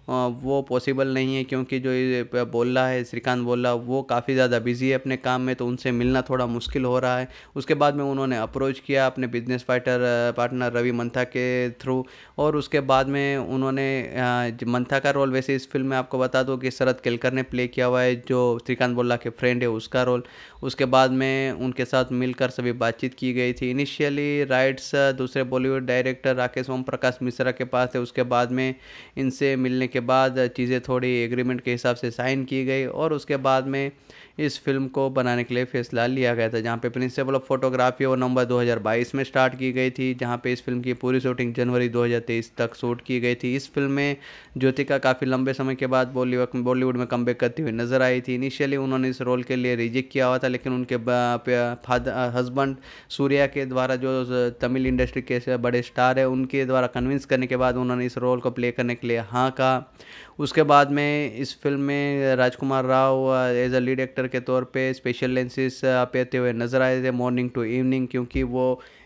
वो पॉसिबल नहीं है क्योंकि जो ये रहा है श्रीकांत रहा वो काफ़ी ज़्यादा बिज़ी है अपने काम में तो उनसे मिलना थोड़ा मुश्किल हो रहा है उसके बाद में उन्होंने अप्रोच किया अपने business fighter partner Ravi Mantha के थ्रू और उसके बाद में उन्होंने मंथा का रोल वैसे इस फिल्म में आपको बता दो कि शरद केलकर ने प्ले किया हुआ है जो श्रीकांत बोल्ला के फ्रेंड है उसका रोल उसके बाद में उनके साथ मिलकर सभी बातचीत की गई थी इनिशियली राइट्स दूसरे बॉलीवुड डायरेक्टर राकेश ओम प्रकाश मिश्रा के पास थे उसके बाद में इनसे मिलने के बाद चीज़ें थोड़ी एग्रीमेंट के हिसाब से साइन की गई और उसके बाद में इस फिल्म को बनाने के लिए फैसला लिया गया था जहाँ पे प्रिंसिपल ऑफ फोटोग्राफी वो नवंबर 2022 में स्टार्ट की गई थी जहाँ पे इस फिल्म की पूरी शूटिंग जनवरी 2023 तक शूट की गई थी इस फिल्म में ज्योतिका काफ़ी लंबे समय के बाद बॉलीवुड बॉलीवुड में कम करती हुई नजर आई थी इनिशियली उन्होंने इस रोल के लिए रिजेक्ट किया हुआ था लेकिन उनके फादर हस्बैंड सूर्या के द्वारा जो तमिल इंडस्ट्री के बड़े स्टार है उनके द्वारा कन्विंस करने के बाद उन्होंने इस रोल को प्ले करने के लिए हाँ कहा उसके बाद में इस फ़िल्म में राजकुमार Rao as a lead actor के तौर पे स्पेशल लेंसेस पेते हुए नज़र आए थे मॉर्निंग टू इवनिंग क्योंकि वो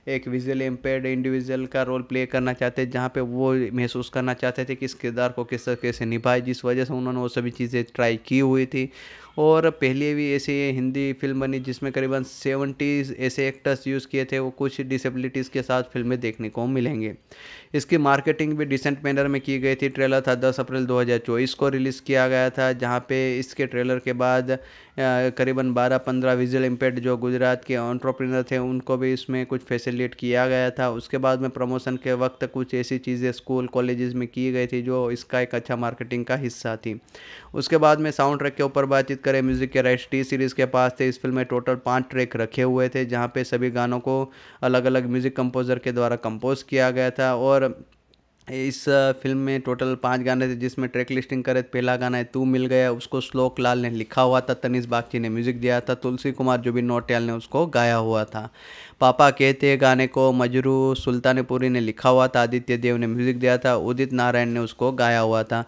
एक विजुअली इम्पेयर्ड इंडिविजुअल का रोल प्ले करना चाहते थे जहाँ पे वो महसूस करना चाहते थे कि इस किरदार को किस तरीके से निभाए जिस वजह से उन्होंने वो सभी चीज़ें ट्राई की हुई थी और पहले भी ऐसी हिंदी फ़िल्म बनी जिसमें करीबन सेवेंटीज़ ऐसे एक्टर्स यूज़ किए थे वो कुछ डिसेबिलिटीज़ के साथ फ़िल्में देखने को मिलेंगे इसकी मार्केटिंग भी डिसेंट मैनर में की गई थी ट्रेलर था दस अप्रैल 2024 को रिलीज़ किया गया था जहाँ पे इसके ट्रेलर के बाद करीबन बारह पंद्रह विज़ुअल इम्पैक्ट जो गुजरात के ऑन्ट्रप्रीनर थे उनको भी इसमें कुछ फैसिलिट किया गया था उसके बाद में प्रमोशन के वक्त कुछ ऐसी चीज़ें स्कूल कॉलेजेस में की गई थी जो इसका एक अच्छा मार्केटिंग का हिस्सा थी उसके बाद में साउंड ट्रैक के ऊपर बातचीत करें म्यूज़िक के राइट टी सीरीज़ के पास थे इस फिल्म में टोटल पाँच ट्रैक रखे हुए थे जहाँ पे सभी गानों को अलग अलग म्यूज़िक कंपोज़र के द्वारा कंपोज किया गया था और इस फ़िल्म में टोटल पाँच गाने थे जिसमें ट्रैक लिस्टिंग करे पहला गाना है तू मिल गया उसको श्लोक लाल ने लिखा हुआ था तनिष बागची ने म्यूज़िक दिया था तुलसी कुमार जुबिन नोटियाल ने उसको गाया हुआ था पापा कहते गाने को मजरू सुल्तानपुरी ने लिखा हुआ था आदित्य देव ने म्यूज़िक दिया था उदित नारायण ने उसको गाया हुआ था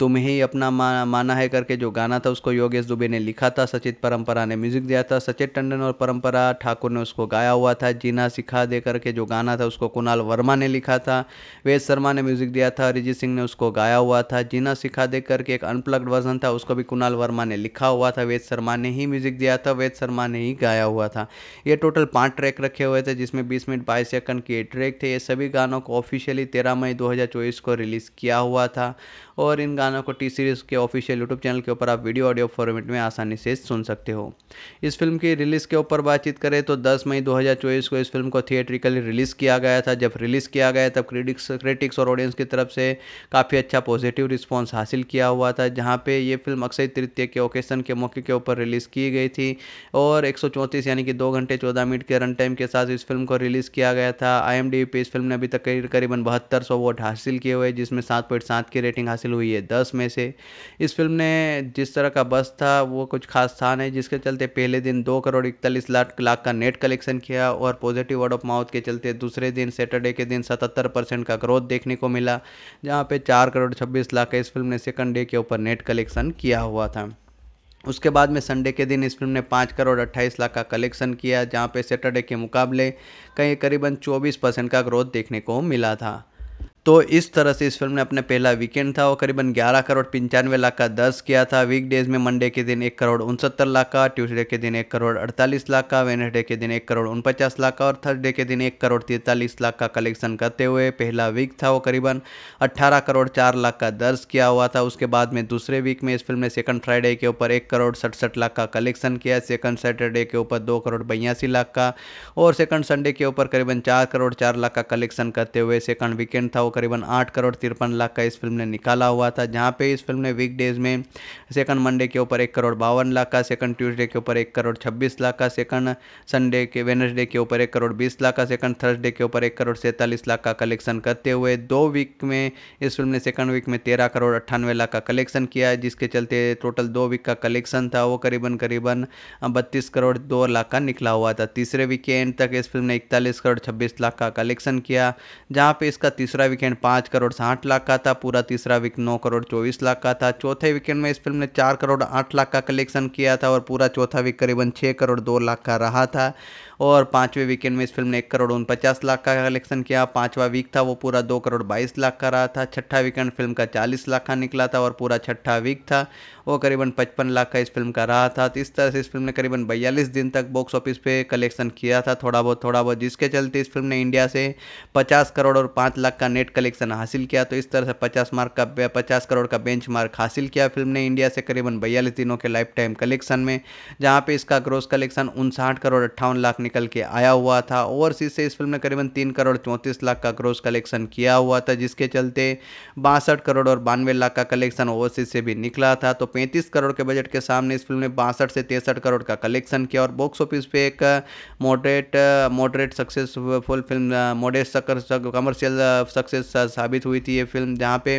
तुम्हें ही अपना मा, माना है करके जो गाना था उसको योगेश दुबे ने लिखा था सचित परम्परा ने म्यूज़िक दिया था सचित टंडन और परम्परा ठाकुर ने उसको गाया हुआ था जीना सिखा दे करके जो गाना था उसको कुणाल वर्मा ने लिखा था वेद शर्मा ने म्यूजिक दिया था अरिजीत सिंह ने उसको गाया हुआ था जीना सिखा दे करके एक अनप्लग्ड वर्जन था उसको भी कुणाल वर्मा ने लिखा हुआ था वेद शर्मा ने ही म्यूजिक दिया था वेद शर्मा ने ही गाया हुआ था ये टोटल पाँच ट्रैक रखे हुए थे जिसमें बीस मिनट बाईस सेकंड के ट्रैक थे ये सभी गानों को ऑफिशियली तेरह मई दो को रिलीज़ किया हुआ था और इन गानों को टी सीरीज़ के ऑफिशियल यूट्यूब चैनल के ऊपर आप वीडियो ऑडियो फॉर्मेट में आसानी से सुन सकते हो इस फिल्म की रिलीज़ के ऊपर बातचीत करें तो दस मई दो को इस फिल्म को थिएट्रिकली रिलीज़ किया गया था जब रिलीज़ किया गया तब क्रिटिक्स क्रिटिक्स और ऑडियंस की तरफ से काफ़ी अच्छा पॉजिटिव रिस्पॉन्स हासिल किया हुआ था जहाँ पे ये फिल्म अक्षय तृतीय के ओकेशन के मौके के ऊपर रिलीज़ की गई थी और एक यानी कि दो घंटे चौदह मिनट के रन टाइम के साथ इस फिल्म को रिलीज़ किया गया था आई पे इस फिल्म ने अभी तक करीबन बहत्तर सौ वोट हासिल किए हुए जिसमें सात पॉइंट सात की रेटिंग हासिल हासिल हुई है दस में से इस फिल्म ने जिस तरह का बस था वो कुछ खास था नहीं जिसके चलते पहले दिन दो करोड़ इकतालीस लाख लाख का नेट कलेक्शन किया और पॉजिटिव वर्ड ऑफ माउथ के चलते दूसरे दिन सैटरडे के दिन सतहत्तर परसेंट का ग्रोथ देखने को मिला जहाँ पर चार करोड़ छब्बीस लाख का इस फिल्म ने सेकंड डे के ऊपर नेट कलेक्शन किया हुआ था उसके बाद में संडे के दिन इस फिल्म ने पाँच करोड़ अट्ठाईस लाख का कलेक्शन किया जहाँ पे सैटरडे के मुकाबले कहीं करीबन चौबीस परसेंट का ग्रोथ देखने को मिला था तो इस तरह से इस फिल्म ने अपना पहला वीकेंड था वो करीबन 11 करोड़ पंचानवे लाख का दर्ज किया था वीकडेज में मंडे के दिन एक करोड़ उनसत्तर लाख का ट्यूसडे के दिन एक करोड़ अड़तालीस लाख का वेनसडे के दिन एक करोड़ उनपचास लाख का और थर्सडे के दिन एक करोड़ तैंतालीस लाख का कलेक्शन करते हुए पहला वीक था वो करीबन अट्ठारह करोड़ चार लाख का दर्ज किया हुआ था उसके बाद में दूसरे वीक में इस फिल्म ने सेकंड फ्राइडे के ऊपर एक करोड़ सड़सठ लाख का कलेक्शन किया सेकंड सैटरडे के ऊपर दो करोड़ बयासी लाख का और सेकंड संडे के ऊपर करीबन चार करोड़ चार लाख का कलेक्शन करते हुए सेकंड वीकेंड था वो करीबन आठ करोड़ तिरपन लाख का इस फिल्म ने निकाला हुआ था जहाँ पे इस फिल्म ने वीकडेज़ में सेकंड मंडे के ऊपर एक करोड़ बावन लाख का सेकंड ट्यूसडे के ऊपर एक करोड़ छब्बीस लाख का सेकंड संडे के वेनसडे के ऊपर एक करोड़ बीस लाख का सेकंड थर्सडे के ऊपर एक करोड़ सैंतालीस लाख का कलेक्शन करते हुए दो वीक में इस फिल्म ने सेकंड वीक में तेरह करोड़ अट्ठानवे लाख का कलेक्शन किया है जिसके चलते टोटल दो वीक का कलेक्शन था वो करीबन करीबन बत्तीस करोड़ दो लाख का निकला हुआ था तीसरे एंड तक इस फिल्म ने इकतालीस करोड़ छब्बीस लाख का कलेक्शन किया जहाँ पे इसका तीसरा वीक वीकेंड पाँच करोड़ साठ लाख का था पूरा तीसरा वीक नौ करोड़ चौबीस लाख का था चौथे वीकेंड में इस फिल्म ने चार करोड़ आठ लाख का कलेक्शन किया था और पूरा चौथा वीक करीबन छः करोड़ दो लाख का रहा था और पाँचवें वीकेंड में इस फिल्म ने एक करोड़ उनपचास लाख का कलेक्शन किया पाँचवा वीक था वो पूरा दो करोड़ बाईस लाख का रहा था छठा वीकेंड फिल्म का चालीस लाख का निकला था और पूरा छठा वीक था वो करीबन पचपन लाख का इस फिल्म का रहा था तो इस तरह से इस फिल्म ने करीबन बयालीस दिन तक बॉक्स ऑफिस पे कलेक्शन किया था थोड़ा बहुत थोड़ा बहुत जिसके चलते इस फिल्म ने इंडिया से पचास करोड़ और पाँच लाख का नेट कलेक्शन हासिल किया तो इस तरह से पचास मार्क का पचास करोड़ का बेंच मार्क हासिल किया फिल्म ने इंडिया से करीबन बयालीस दिनों के लाइफ टाइम कलेक्शन में जहाँ पर इसका ग्रोस कलेक्शन उनसाठ करोड़ अट्ठावन लाख निकल के आया हुआ था ओवरसीज से इस फिल्म ने करीबन तीन करोड़ चौंतीस लाख का क्रोस कलेक्शन किया हुआ था जिसके चलते बासठ करोड़ और बानवे लाख का कलेक्शन ओवरसीज से भी निकला था तो पैंतीस करोड़ के बजट के सामने इस फिल्म ने बासठ से तिरसठ करोड़ का कलेक्शन किया और बॉक्स ऑफिस पे एक moderate moderate successful film moderate commercial success साबित हुई थी ये फिल्म जहाँ पे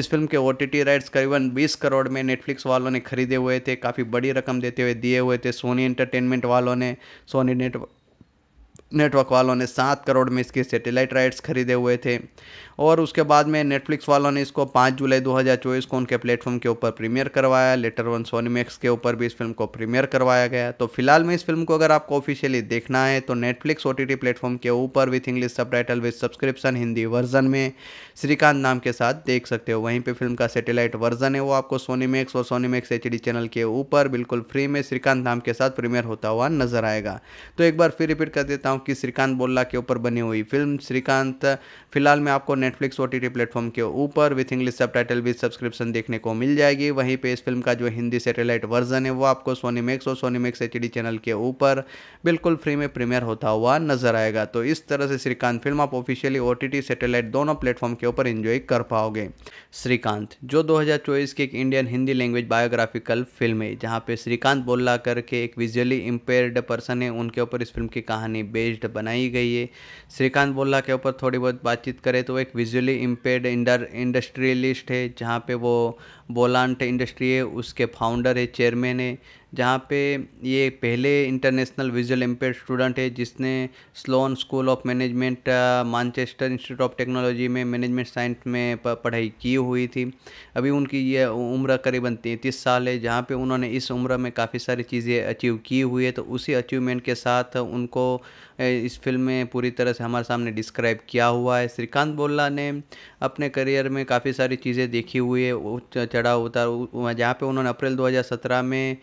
इस फिल्म के ओ राइट्स करीबन बीस करोड़ में नेटफ्लिक्स वालों ने खरीदे हुए थे काफ़ी बड़ी रकम देते हुए दिए हुए थे सोनी एंटरटेनमेंट वालों ने सोनी नेट नेटवर्क वालों ने सात करोड़ में इसके सैटेलाइट राइट्स खरीदे हुए थे और उसके बाद में नेटफ्लिक्स वालों ने इसको 5 जुलाई 2024 को उनके प्लेटफॉर्म के ऊपर प्रीमियर करवाया लेटर वन सोनीमैक्स के ऊपर भी इस फिल्म को प्रीमियर करवाया गया तो फिलहाल में इस फिल्म को अगर आपको ऑफिशियली देखना है तो नेटफ्लिक्स ओ टी प्लेटफॉर्म के ऊपर with English subtitle with subscription Hindi version में श्रीकांत नाम के साथ देख सकते हो वहीं पर फिल्म का सेटेलाइट वर्जन है वो आपको सोनीमैक्स और सोनीमैक्स एच चैनल के ऊपर बिल्कुल फ्री में श्रीकांत नाम के साथ प्रीमियर होता हुआ नजर आएगा तो एक बार फिर रिपीट कर देता हूँ की श्रीकांत बोल्ला के ऊपर बनी हुई फिल्म श्रीकांत फिलहाल में आपको नेटफ्लिक्स ओ टी प्लेटफॉर्म के ऊपर with English subtitle subscription देखने को मिल जाएगी वहीं पर इस फिल्म का जो हिंदी सेटेलाइट वर्जन है वो आपको सोनी मैक्स और सोनी मैक्स एच चैनल के ऊपर बिल्कुल फ्री में प्रीमियर होता हुआ नजर आएगा तो इस तरह से श्रीकांत फिल्म आप ऑफिशियली ओ सैटेलाइट दोनों प्लेटफॉर्म के ऊपर इंजॉय कर पाओगे श्रीकांत जो 2024 की एक Indian Hindi language biographical film है जहां पे श्रीकांत बोल्ला करके एक विजुअली इंपेयर्ड पर्सन है उनके ऊपर इस फिल्म की कहानी बेस्ड बेस्ड बनाई गई है श्रीकांत बोला के ऊपर थोड़ी बहुत बातचीत करें तो एक विजुअली इम्पेयर्ड इंडर इंडस्ट्रियलिस्ट है जहाँ पे वो बोलांट इंडस्ट्री है उसके फाउंडर है चेयरमैन है जहाँ पे ये पहले इंटरनेशनल विजुअल इम्पेयर स्टूडेंट है जिसने Sloan school of management Manchester institute of technology में मैनेजमेंट साइंस में पढ़ाई की हुई थी अभी उनकी ये उम्र करीबन तैंतीस साल है जहाँ पे उन्होंने इस उम्र में काफ़ी सारी चीज़ें अचीव की हुई है तो उसी अचीवमेंट के साथ उनको इस फ़िल्म में पूरी तरह से हमारे सामने डिस्क्राइब किया हुआ है श्रीकांत बोल्ला ने अपने करियर में काफ़ी सारी चीज़ें देखी हुई है चढ़ा उतार जहाँ पे उन्होंने अप्रैल 2017 में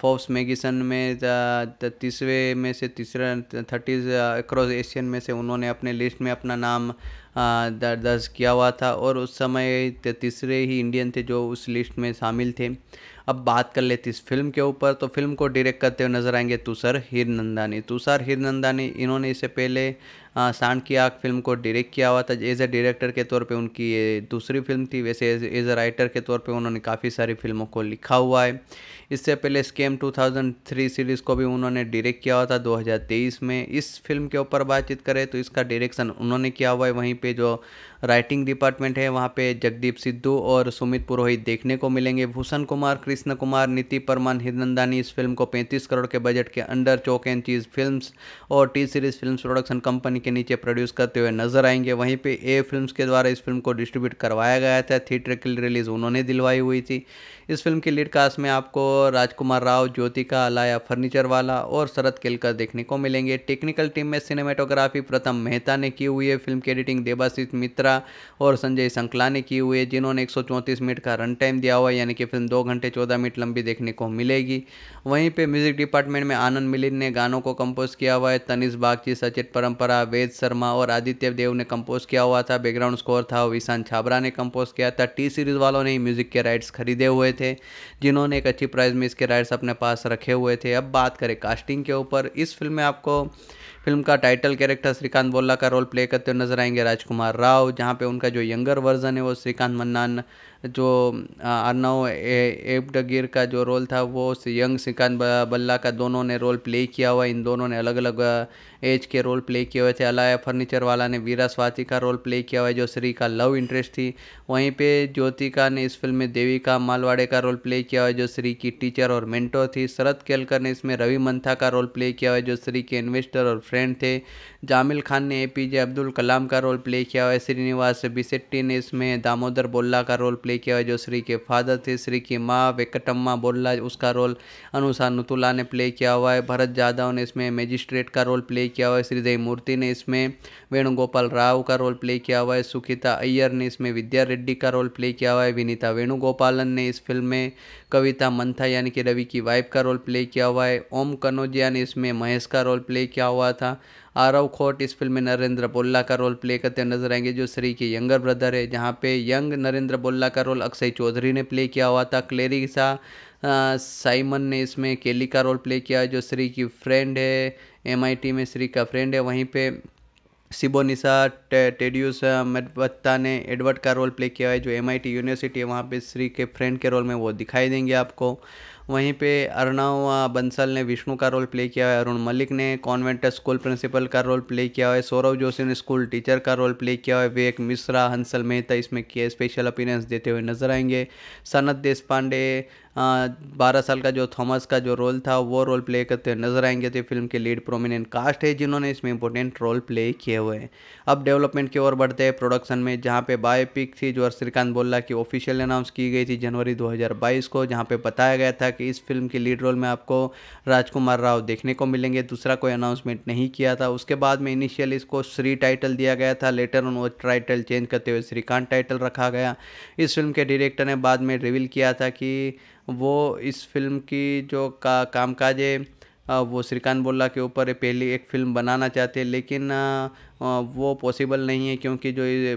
फोर्स मैगजीन में तीसरे में से तीसरा थर्टीज अक्रॉस एशियन में से उन्होंने अपने लिस्ट में अपना नाम दर्ज किया हुआ था और उस समय तीसरे ही इंडियन थे जो उस लिस्ट में शामिल थे अब बात कर लेते इस फिल्म के ऊपर तो फिल्म को डायरेक्ट करते हुए नजर आएंगे तुषार हिरनंदानी तुषार हिरनंदानी इन्होंने इससे पहले सांड की आग फिल्म को डायरेक्ट किया हुआ था एज ए डायरेक्टर के तौर पे उनकी ये दूसरी फिल्म थी वैसे एज ए राइटर के तौर पे उन्होंने काफ़ी सारी फिल्मों को लिखा हुआ है इससे पहले स्कैम 2003 सीरीज़ को भी उन्होंने डायरेक्ट किया हुआ था 2023 में इस फिल्म के ऊपर बातचीत करें तो इसका डायरेक्शन उन्होंने किया हुआ है वहीं पे जो राइटिंग डिपार्टमेंट है वहाँ पे जगदीप सिद्धू और सुमित पुरोहित देखने को मिलेंगे भूषण कुमार कृष्ण कुमार नीति परमान हिरनंदानी इस फिल्म को 35 करोड़ के बजट के under chalk and cheese film और T series film production company के नीचे प्रोड्यूस करते हुए नजर आएंगे वहीं पर ए फिल्म के द्वारा इस फिल्म को डिस्ट्रीब्यूट करवाया गया था थिएटर की रिलीज़ उन्होंने दिलवाई हुई थी इस फिल्म की लीड कास्ट में आपको राजकुमार राव ज्योतिका अलाया फर्नीचर वाला और शरद केलकर देखने को मिलेंगे टेक्निकल टीम में सिनेमेटोग्राफी प्रथम मेहता ने की हुई है फिल्म की एडिटिंग देवाशीष मित्रा और संजय संकला ने की हुई है जिन्होंने एक मिनट का रन टाइम दिया हुआ है यानी कि फिल्म दो घंटे चौदह मिनट लंबी देखने को मिलेगी वहीं पर म्यूजिक डिपार्टमेंट में आनंद मिलिन ने गानों को कंपोज किया हुआ है तनिष बागची सचित परंपरा वेद शर्मा और आदित्य देव ने कंपोज किया हुआ था बैकग्राउंड स्कोर था विशांत छाबरा ने कंपोज किया था टी सीरीज वालों ने म्यूजिक के राइट्स खरीदे हुए थे जिन्होंने एक अच्छी प्राइस में इसके राइट्स अपने पास रखे हुए थे अब बात करें कास्टिंग के ऊपर इस फिल्म में आपको फिल्म का टाइटल कैरेक्टर श्रीकांत बोल्ला का रोल प्ले करते हुए नजर आएंगे राजकुमार राव जहाँ पे उनका जो यंगर वर्जन है वो श्रीकांत मन्नान जो अर्नव एबडगिर का जो रोल था वो यंग श्रीकांत बल्ला का दोनों ने रोल प्ले किया हुआ इन दोनों ने अलग अलग एज के रोल प्ले किए हुए थे अलाया फर्नीचर वाला ने वीरा स्वाति का रोल प्ले किया हुआ है जो श्री का लव इंटरेस्ट थी वहीं पे ज्योतिका ने इस फिल्म में देविका मालवाड़े का रोल प्ले किया हुआ है जो श्री की टीचर और मेंटो थी शरद केलकर ने इसमें रवि मंथा का रोल प्ले किया हुआ है जो श्री के इन्वेस्टर और फ्रेंड थे जामिल खान ने ए पी जे अब्दुल कलाम का रोल प्ले किया हुआ है श्रीनिवास बिसेट्टी ने इसमें दामोदर बोल्ला का रोल प्ले प्ले किया है जो श्री के फादर थे श्री की माँ वेकटम्मा बोल्ला उसका रोल अनुसार नतुला ने प्ले किया हुआ है भरत जाधव ने इसमें मैजिस्ट्रेट का रोल प्ले किया हुआ है श्रीदेव मूर्ति ने इसमें वेणुगोपाल राव का रोल प्ले किया हुआ है सुखिता अय्यर ने इसमें विद्या रेड्डी का रोल प्ले किया हुआ है विनीता वेणुगोपालन ने इस फिल्म में कविता मंथा यानी कि रवि की वाइफ का रोल प्ले किया हुआ है ओम कनौजिया ने इसमें महेश का रोल प्ले किया हुआ था आरव खोट इस फिल्म में नरेंद्र बोल्ला का रोल प्ले करते नजर आएंगे जो श्री के यंगर ब्रदर है जहाँ पे यंग नरेंद्र बोल्ला का रोल अक्षय चौधरी ने प्ले किया हुआ था क्लेरी सा साइमन ने इसमें केली का रोल प्ले किया जो श्री की फ्रेंड है एमआईटी में श्री का फ्रेंड है वहीं पे सिबोनिसा टे, टेड्यूस मेडबत्ता ने एडवर्ड का रोल प्ले किया है जो एमआईटी यूनिवर्सिटी है वहाँ पे श्री के फ्रेंड के रोल में वो दिखाई देंगे आपको वहीं पे अर्णव बंसल ने विष्णु का रोल प्ले किया है अरुण मलिक ने कॉन्वेंट स्कूल प्रिंसिपल का रोल प्ले किया है सौरव जोशी ने स्कूल टीचर का रोल प्ले किया है विवेक मिश्रा हंसल मेहता इसमें किए स्पेशल अपीयरेंस देते हुए नजर आएंगे सनत पांडे बारह साल का जो थॉमस का जो रोल था वो रोल प्ले करते हुए नजर आएंगे तो फिल्म के लीड प्रोमिनेंट कास्ट है जिन्होंने इसमें इंपॉर्टेंट रोल प्ले किए हुए हैं अब डेवलपमेंट की ओर बढ़ते हैं प्रोडक्शन में जहाँ पे बायोपिक थी जो श्रीकांत बोल्ला की ऑफिशियल अनाउंस की गई थी जनवरी दो को जहाँ पे बताया गया था कि इस फिल्म के लीड रोल में आपको राजकुमार राव देखने को मिलेंगे दूसरा कोई अनाउंसमेंट नहीं किया था उसके बाद में इनिशियल इसको श्री टाइटल दिया गया था लेटर ऑन वो टाइटल चेंज करते हुए श्रीकांत टाइटल रखा गया इस फिल्म के डायरेक्टर ने बाद में रिवील किया था कि वो इस फ़िल्म की जो का कामकाज है वो श्रीकांत बोला के ऊपर पहली एक फ़िल्म बनाना चाहते हैं लेकिन वो पॉसिबल नहीं है क्योंकि जो ये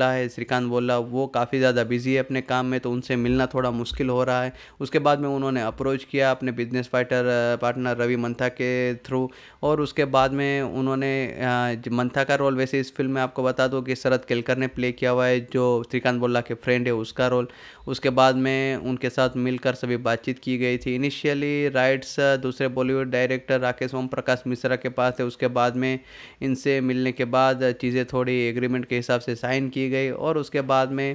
है श्रीकांत बोला वो काफ़ी ज़्यादा बिज़ी है अपने काम में तो उनसे मिलना थोड़ा मुश्किल हो रहा है उसके बाद में उन्होंने अप्रोच किया अपने business fighter partner Ravi Mantha के थ्रू और उसके बाद में उन्होंने मंथा का रोल वैसे इस फिल्म में आपको बता दो कि शरद केलकर ने प्ले किया हुआ है जो श्रीकांत बोला के फ्रेंड है उसका रोल उसके बाद में उनके साथ मिलकर सभी बातचीत की गई थी इनिशियली राइट्स दूसरे बॉलीवुड डायरेक्टर राकेश ओम प्रकाश मिश्रा के पास थे उसके बाद में इनसे मिलने के बाद चीज़ें थोड़ी एग्रीमेंट के हिसाब से साइन की गई और उसके बाद में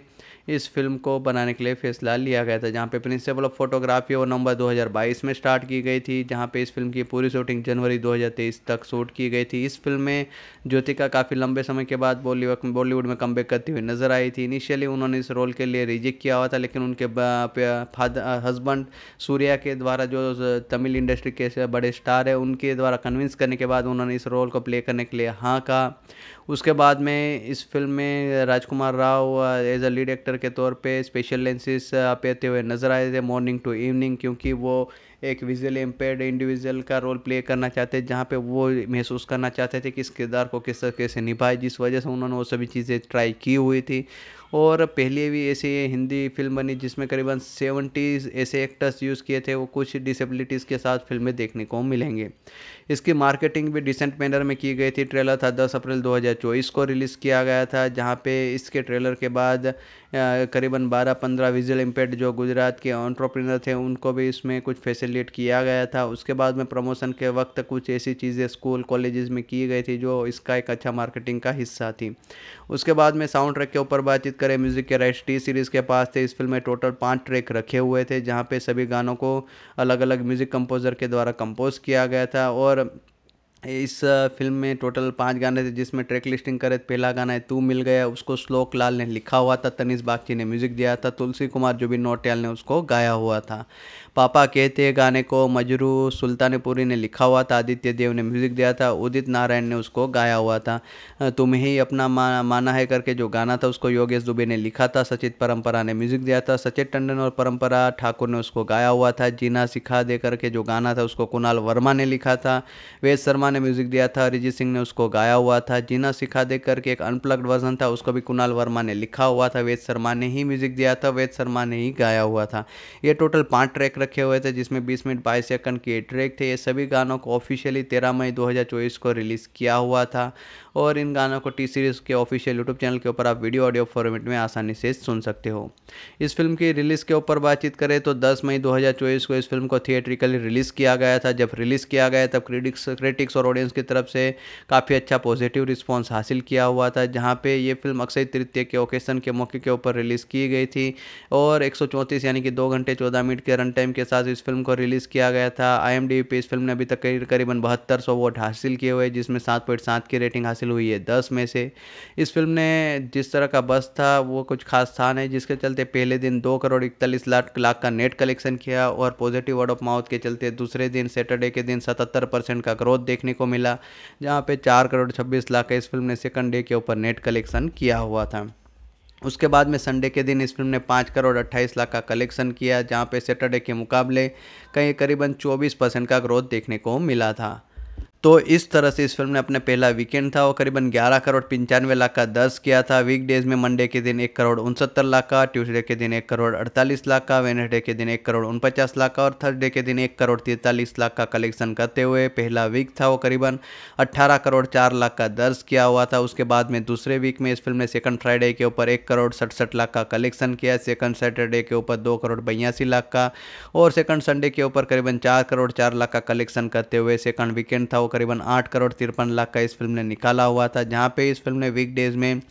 इस फिल्म को बनाने के लिए फैसला लिया गया था जहाँ पे प्रिंसिपल ऑफ फोटोग्राफी वो नवंबर 2022 में स्टार्ट की गई थी जहाँ पे इस फिल्म की पूरी शूटिंग जनवरी 2023 तक शूट की गई थी इस फिल्म में ज्योतिका काफ़ी लंबे समय के बाद बॉलीवुड बॉलीवुड में कम करती हुई नजर आई थी इनिशियली उन्होंने इस रोल के लिए रिजेक्ट किया हुआ था लेकिन उनके हस्बैंड सूर्या के द्वारा जो तमिल इंडस्ट्री के बड़े स्टार है उनके द्वारा कन्विंस करने के बाद उन्होंने इस रोल को प्ले करने के लिए हाँ कहा उसके बाद में इस फ़िल्म में राजकुमार Rao as a lead actor के तौर पे स्पेशल लेंसेज पहते हुए नज़र आए थे मॉर्निंग टू इवनिंग क्योंकि वो एक विजुअल इम्पेयर्ड इंडिविजुअल का रोल प्ले करना चाहते जहाँ पे वो महसूस करना चाहते थे कि इस किरदार को किस तरीके से निभाए जिस वजह से उन्होंने वो सभी चीज़ें ट्राई की हुई थी और पहले भी ऐसी हिंदी फिल्म बनी जिसमें करीबन सेवेंटीज़ ऐसे एक्टर्स यूज़ किए थे वो कुछ डिसेबिलिटीज़ के साथ फिल्में देखने को मिलेंगे इसकी मार्केटिंग भी डिसेंट मैनर में की गई थी ट्रेलर था दस अप्रैल 2024 को रिलीज़ किया गया था जहाँ पे इसके ट्रेलर के बाद करीबन 12-15 विजुअल इम्पेक्ट जो गुजरात के ऑन्ट्रप्रनर थे उनको भी इसमें कुछ फैसिलिट किया गया था उसके बाद में प्रमोशन के वक्त कुछ ऐसी चीज़ें स्कूल कॉलेजेस में की गई थी जो इसका एक अच्छा मार्केटिंग का हिस्सा थी उसके बाद में साउंड ट्रैक के ऊपर बातचीत करें म्यूज़िक के राइट टी सीरीज़ के पास थे इस फिल्म में टोटल पाँच ट्रैक रखे हुए थे जहाँ पे सभी गानों को अलग अलग म्यूज़िक कंपोज़र के द्वारा कंपोज किया गया था और और इस फिल्म में टोटल पांच गाने थे जिसमें ट्रैक लिस्टिंग करे पहला गाना है तू मिल गया उसको श्लोक लाल ने लिखा हुआ था तनिष बागची ने म्यूज़िक दिया था तुलसी कुमार जो भी नौटियाल ने उसको गाया हुआ था पापा कहते गाने को मजरू सुल्तानपुरी ने लिखा हुआ था आदित्य देव ने म्यूज़िक दिया था उदित नारायण ने उसको गाया हुआ था तुम्हें ही अपना मा, माना है करके जो गाना था उसको योगेश दुबे ने लिखा था सचित परंपरा ने म्यूज़िक दिया था सचित टंडन और परंपरा ठाकुर ने उसको गाया हुआ था जीना सिखा दे करके जो गाना था उसको कुणाल वर्मा ने लिखा था वेद शर्मा ने म्यूज़िक दिया था अरिजीत सिंह ने उसको गाया हुआ था जीना सिखा दे करके एक अनप्लग्ड वर्जन था उसको भी कुणाल वर्मा ने लिखा हुआ था वेद शर्मा ने ही म्यूज़िक दिया था वेद शर्मा ने ही गाया हुआ था ये टोटल पाँच ट्रैक रखे हुए थे जिसमें 20 मिनट 22 सेकंड के ट्रैक थे ये सभी गानों को ऑफिशियली 13 मई 2024 को रिलीज़ किया हुआ था और इन गानों को टी सीरीज़ के ऑफिशियल यूट्यूब चैनल के ऊपर आप वीडियो ऑडियो फॉर्मेट में आसानी से सुन सकते हो इस फिल्म की रिलीज़ के ऊपर बातचीत करें तो दस मई दो को इस फिल्म को थिएट्रिकली रिलीज़ किया गया था जब रिलीज़ किया गया तब क्रिटिक्स क्रिटिक्स और ऑडियंस की तरफ से काफ़ी अच्छा पॉजिटिव रिस्पॉन्स हासिल किया हुआ था जहाँ पे ये फिल्म अक्षय तृतीय के ओकेशन के मौके के ऊपर रिलीज़ की गई थी और एक यानी कि दो घंटे चौदह मिनट के रन टाइम के साथ इस फिल्म को रिलीज़ किया गया था आई पे इस फिल्म ने अभी तक करीबन बहत्तर सौ वोट हासिल किए हुए जिसमें सात पॉइंट सात की रेटिंग हासिल हासिल हुई है दस में से इस फिल्म ने जिस तरह का बस था वो कुछ खास था नहीं जिसके चलते पहले दिन दो करोड़ इकतालीस लाख लाख का नेट कलेक्शन किया और पॉजिटिव वर्ड ऑफ माउथ के चलते दूसरे दिन सैटरडे के दिन सतहत्तर परसेंट का ग्रोथ देखने को मिला जहाँ पे चार करोड़ छब्बीस लाख का इस फिल्म ने सेकंड डे के ऊपर नेट कलेक्शन किया हुआ था उसके बाद में संडे के दिन इस फिल्म ने पाँच करोड़ अट्ठाईस लाख का कलेक्शन किया जहाँ पे सैटरडे के मुकाबले कहीं करीबन चौबीस परसेंट का ग्रोथ देखने को मिला था तो इस तरह से इस फिल्म ने अपने पहला वीकेंड था वो करीबन 11 करोड़ पंचानवे लाख का दर्ज किया था वीकडेज में मंडे के दिन एक करोड़ उनसत्तर लाख का ट्यूसडे के दिन एक करोड़ अड़तालीस लाख का वेनसडे के दिन एक करोड़ उनपचास लाख का और थर्सडे के दिन एक करोड़ तैंतालीस लाख का कलेक्शन करते हुए पहला वीक था वो करीबन अट्ठारह करोड़ चार लाख का दर्ज किया हुआ था उसके बाद में दूसरे वीक में इस फिल्म ने सेकंड फ्राइडे के ऊपर एक करोड़ सड़सठ लाख का कलेक्शन किया सेकंड सैटरडे के ऊपर दो करोड़ बयासी लाख का और सेकंड संडे के ऊपर करीबन चार करोड़ चार लाख का कलेक्शन करते हुए सेकंड वीकेंड था वो करीबन आठ करोड़ तिरपन लाख का इस फिल्म ने निकाला हुआ था जहाँ पे इस फिल्म ने वीक डेज में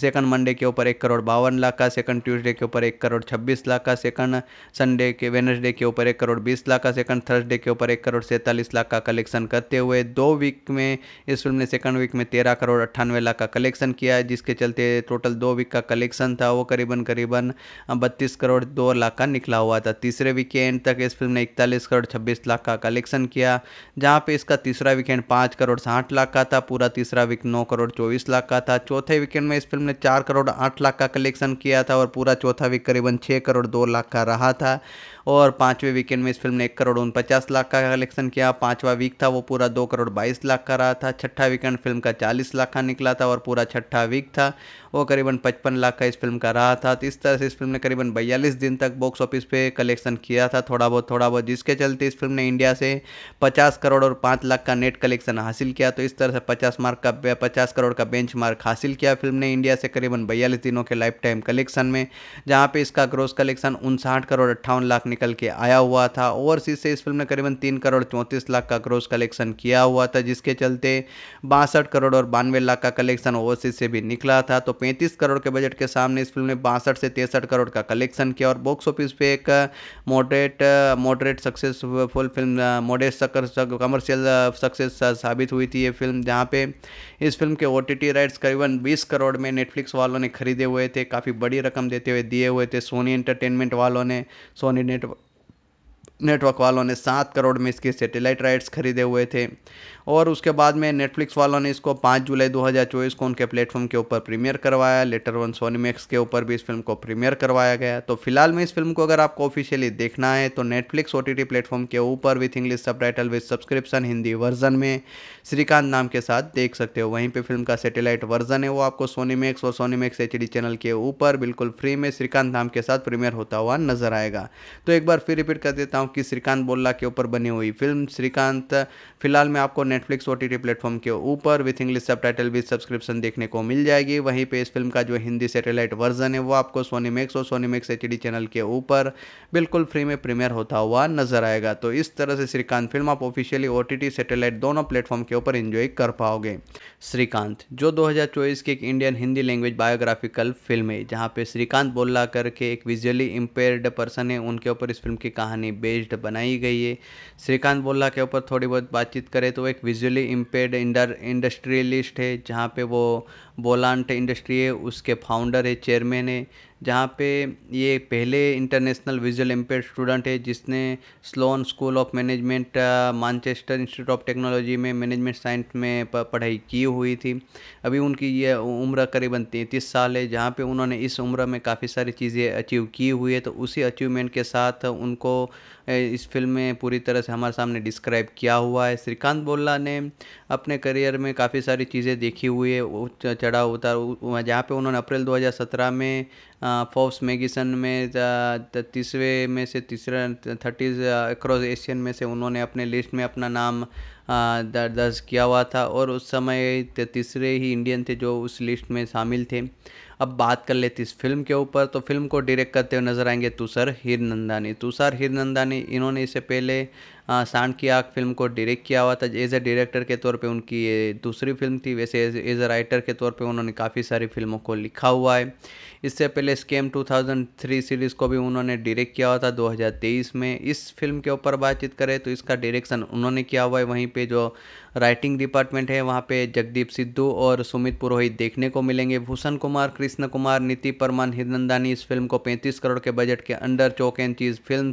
सेकंड मंडे के ऊपर एक करोड़ बावन लाख का सेकंड ट्यूसडे के ऊपर एक करोड़ छब्बीस लाख का सेकंड संडे के वेनसडे के ऊपर एक करोड़ बीस लाख का सेकंड थर्सडे के ऊपर एक करोड़ सैंतालीस लाख का कलेक्शन करते हुए दो वीक में इस फिल्म ने सेकंड वीक में तेरह करोड़ अट्ठानवे लाख का कलेक्शन किया है जिसके चलते टोटल दो वीक का कलेक्शन था वो करीबन करीबन बत्तीस करोड़ दो लाख का निकला हुआ था तीसरे वीक के एंड तक इस फिल्म ने इकतालीस करोड़ छब्बीस लाख का कलेक्शन किया जहाँ पे इसका तीसरा वीक वीकेंड पाँच करोड़ साठ लाख का था पूरा तीसरा वीक नौ करोड़ चौबीस लाख का था चौथे वीकेंड में इस फिल्म ने चार करोड़ आठ लाख का कलेक्शन किया था और पूरा चौथा वीक करीबन छः करोड़ दो लाख का रहा था और पाँचवें वीकेंड में इस फिल्म ने एक करोड़ उनपचास लाख का कलेक्शन किया पाँचवा वीक था वो पूरा दो करोड़ बाईस लाख का रहा था छठा वीकेंड फिल्म का चालीस लाख का निकला था और पूरा छठा वीक था वो करीबन पचपन लाख का इस फिल्म का रहा था तो इस तरह से इस फिल्म ने करीबन बयालीस दिन तक बॉक्स ऑफिस पे कलेक्शन किया था थोड़ा बहुत थोड़ा बहुत जिसके चलते इस फिल्म ने इंडिया से पचास करोड़ और पाँच लाख का नेट कलेक्शन हासिल किया तो इस तरह से पचास मार्क का पचास करोड़ का बेंच मार्क हासिल किया फिल्म ने इंडिया से करीबन बयालीस दिनों के लाइफ टाइम कलेक्शन में जहाँ पर इसका ग्रोस कलेक्शन उनसाठ करोड़ अट्ठावन लाख निकल के आया हुआ था ओवरसीज से इस फिल्म ने करीबन तीन करोड़ चौंतीस लाख का ग्रोस कलेक्शन किया हुआ था जिसके चलते बासठ करोड़ और बानवे लाख का कलेक्शन ओवरसीज से भी निकला था तो पैंतीस करोड़ के बजट के सामने इस फिल्म ने बासठ से तिरसठ करोड़ का कलेक्शन किया और बॉक्स ऑफिस पे एक moderate moderate successful film moderate commercial success साबित हुई थी ये फिल्म जहाँ पे इस फिल्म के ओ राइट्स करीबन बीस करोड़ में नेटफ्लिक्स वालों ने खरीदे हुए थे काफ़ी बड़ी रकम देते हुए दिए हुए थे सोनी एंटरटेनमेंट वालों ने सोनी नेट नेटवर्क वालों ने सात करोड़ में इसके सैटेलाइट राइट्स खरीदे हुए थे और उसके बाद में नेटफ्लिक्स वालों ने इसको पाँच जुलाई 2024 को उनके प्लेटफॉर्म के ऊपर प्रीमियर करवाया लेटर वन सोनीमैक्स के ऊपर भी इस फिल्म को प्रीमियर करवाया गया तो फिलहाल में इस फिल्म को अगर आपको ऑफिशियली देखना है तो नेटफ्लिक्स ओ टी प्लेटफॉर्म के ऊपर with English subtitle with subscription Hindi version में श्रीकांत नाम के साथ देख सकते हो वहीं पर फिल्म का सेटेलाइट वर्जन है वो आपको सोनीमैक्स और सोनीमैक्स एच चैनल के ऊपर बिल्कुल फ्री में श्रीकांत नाम के साथ प्रीमियर होता हुआ नजर आएगा तो एक बार फिर रिपीट कर देता हूँ कि श्रीकांत बोल्ला के ऊपर बनी हुई फिल्म श्रीकांत फिलहाल में आपको नेटफ्लिक्स ओ टी प्लेटफॉर्म के ऊपर with English subtitle with subscription देखने को मिल जाएगी वहीं पे इस फिल्म का जो हिंदी सेटेलाइट वर्जन है वो आपको सोनी मैक्स और सोनी मैक्स एच चैनल के ऊपर बिल्कुल फ्री में प्रीमियर होता हुआ नजर आएगा तो इस तरह से श्रीकांत फिल्म आप ऑफिशियली ओ टी सेटेलाइट दोनों प्लेटफॉर्म के ऊपर इन्जॉय कर पाओगे श्रीकांत जो चौबीस की एक Indian Hindi language biographical film है जहाँ पे श्रीकांत बोल्ला करके एक विजुअली इम्पेयर्ड पर्सन है उनके ऊपर इस फिल्म की कहानी बेस्ड बनाई गई है श्रीकांत बोल्ला के ऊपर थोड़ी बहुत बातचीत करें तो एक विजुअली इम्पेयर्ड इंडस्ट्रियलिस्ट है जहाँ पे वो बोलांट इंडस्ट्री है उसके फाउंडर है चेयरमैन है जहाँ पे ये पहले इंटरनेशनल विजुअल इम्पेयर स्टूडेंट है जिसने Sloan school of management Manchester institute of technology में मैनेजमेंट साइंस में पढ़ाई की हुई थी अभी उनकी ये उम्र करीबन तैंतीस साल है जहाँ पे उन्होंने इस उम्र में काफ़ी सारी चीज़ें अचीव की हुई है तो उसी अचीवमेंट के साथ उनको इस फ़िल्म में पूरी तरह से हमारे सामने डिस्क्राइब किया हुआ है श्रीकांत बोल्ला ने अपने करियर में काफ़ी सारी चीज़ें देखी हुई है उच्च चढ़ाव उतार जहाँ पे उन्होंने अप्रैल 2017 में फोर्स मैगजीन में तीसरे में से तीसरा थर्टीज़ अक्रॉस एशियन में से उन्होंने अपने लिस्ट में अपना नाम दर्ज किया हुआ था और उस समय तीसरे ही इंडियन थे जो उस लिस्ट में शामिल थे अब बात कर लेते इस फिल्म के ऊपर तो फिल्म को डायरेक्ट करते हुए नज़र आएंगे तुषार हिरनंदानी तुषार हिरनंदानी इन्होंने इससे पहले साउंड की आग फिल्म को डायरेक्ट किया हुआ था एज ए डायरेक्टर के तौर पे उनकी ये दूसरी फिल्म थी वैसे एज ए राइटर के तौर पे उन्होंने काफ़ी सारी फिल्मों को लिखा हुआ है इससे पहले स्केम 2003 सीरीज़ को भी उन्होंने डायरेक्ट किया हुआ था 2023 में इस फिल्म के ऊपर बातचीत करें तो इसका डायरेक्शन उन्होंने किया हुआ है वहीं पर जो राइटिंग डिपार्टमेंट है वहाँ पे जगदीप सिद्धू और सुमित पुरोहित देखने को मिलेंगे भूषण कुमार कृष्ण कुमार नीति परमान हिरनंदानी इस फिल्म को 35 करोड़ के बजट के under chalk and cheese film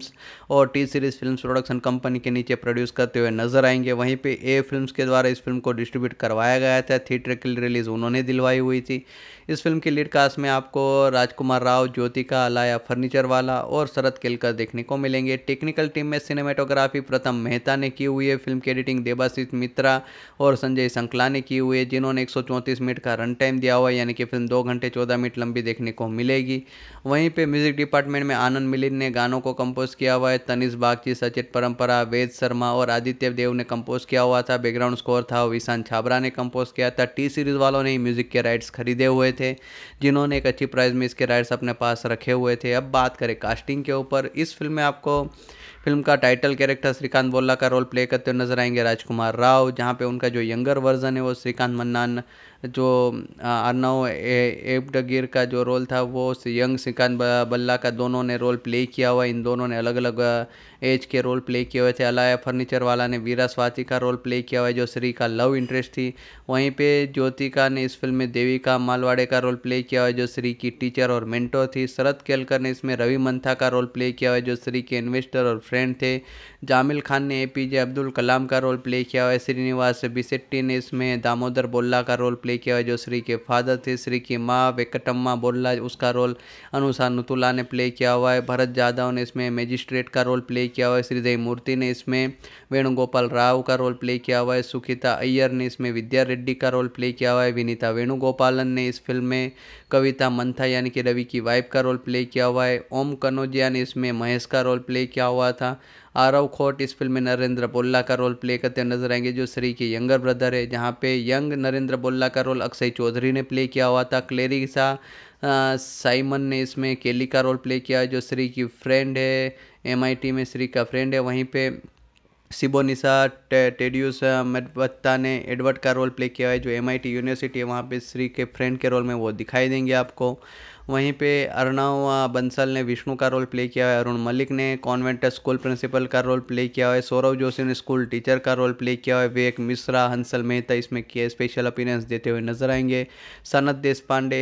और T series film production company के नीचे प्रोड्यूस करते हुए नजर आएंगे वहीं पर ए फिल्म के द्वारा इस फिल्म को डिस्ट्रीब्यूट करवाया गया था थिएटर की रिलीज़ उन्होंने दिलवाई हुई थी इस फिल्म की लीड कास्ट में आपको राजकुमार राव ज्योतिका अलाया फर्नीचर वाला और शरद केलकर देखने को मिलेंगे टेक्निकल टीम में सिनेमेटोग्राफी प्रथम मेहता ने की हुई है फिल्म की एडिटिंग देवाशीष मित्रा और संजय संकला ने की हुई है जिन्होंने एक मिनट का रन टाइम दिया हुआ है यानी कि फिल्म दो घंटे चौदह मिनट लंबी देखने को मिलेगी वहीं पर म्यूजिक डिपार्टमेंट में आनंद मिलिन ने गानों को कंपोज किया हुआ है तनिष बागची सचित परंपरा वेद शर्मा और आदित्य देव ने कंपोज किया हुआ था बैकग्राउंड स्कोर था विशांत छाबरा ने कंपोज किया था टी सीरीज वालों ने म्यूजिक के राइट्स खरीदे हुए थे जिन्होंने एक अच्छी प्राइस में इसके राइट्स अपने पास रखे हुए थे अब बात करें कास्टिंग के ऊपर इस फिल्म में आपको फिल्म का टाइटल कैरेक्टर श्रीकांत बोल्ला का रोल प्ले करते हुए नजर आएंगे राजकुमार राव जहाँ पे उनका जो यंगर वर्जन है वो श्रीकांत मन्नान जो अर्नव एबडगिर का जो रोल था वो यंग श्रीकांत बल्ला का दोनों ने रोल प्ले किया हुआ इन दोनों ने अलग अलग एज के रोल प्ले किए हुए थे अलाया फर्नीचर वाला ने वीरा स्वाति का रोल प्ले किया हुआ जो श्री का लव इंटरेस्ट थी वहीं पे ज्योतिका ने इस फिल्म में देविका मालवाड़े का रोल प्ले किया हुआ है जो श्री की टीचर और मेंटो थी शरद केलकर ने इसमें रवि मंथा का रोल प्ले किया हुआ है जो श्री के इन्वेस्टर और फ्रेंड थे जामिल खान ने ए पी जे अब्दुल कलाम का रोल प्ले किया हुआ है श्रीनिवास बिसेट्टी ने इसमें दामोदर बोल्ला का रोल प्ले श्री के जो श्री के फादर थे श्री की माँ वेकटम्मा बोल्ला उसका रोल अनुसार नुतुला ने प्ले किया हुआ है भरत जाधव ने इसमें मैजिस्ट्रेट का रोल प्ले किया हुआ है श्रीदेव मूर्ति ने इसमें वेणुगोपाल राव का रोल प्ले किया हुआ है सुखिता अय्यर ने इसमें विद्या रेड्डी का रोल प्ले किया हुआ है विनीता वेणुगोपालन ने इस फिल्म में कविता मंथा यानी कि रवि की वाइफ का रोल प्ले किया हुआ है ओम कनौजिया ने इसमें महेश का रोल प्ले किया हुआ था आरव खोट इस फिल्म में नरेंद्र बोल्ला का रोल प्ले करते नजर आएंगे जो श्री के यंगर ब्रदर है जहाँ पे यंग नरेंद्र बोल्ला का रोल अक्षय चौधरी ने प्ले किया हुआ था क्लेरी सा साइमन ने इसमें केली का रोल प्ले किया है जो श्री की फ्रेंड है एमआईटी में श्री का फ्रेंड है वहीं पे सिबोनिसा टेडियस मेडबत्ता ने एडवर्ड का रोल प्ले किया है जो एम यूनिवर्सिटी है वहाँ पे श्री के फ्रेंड के रोल में वो दिखाई देंगे आपको वहीं पे अर्णव बंसल uh, ने विष्णु का रोल प्ले किया है अरुण मलिक ने कॉन्वेंट स्कूल प्रिंसिपल का रोल प्ले किया है सौरव जोशी ने स्कूल टीचर का रोल प्ले किया है विवेक मिश्रा हंसल मेहता इसमें किए स्पेशल अपीरेंस देते हुए नजर आएंगे सनत पांडे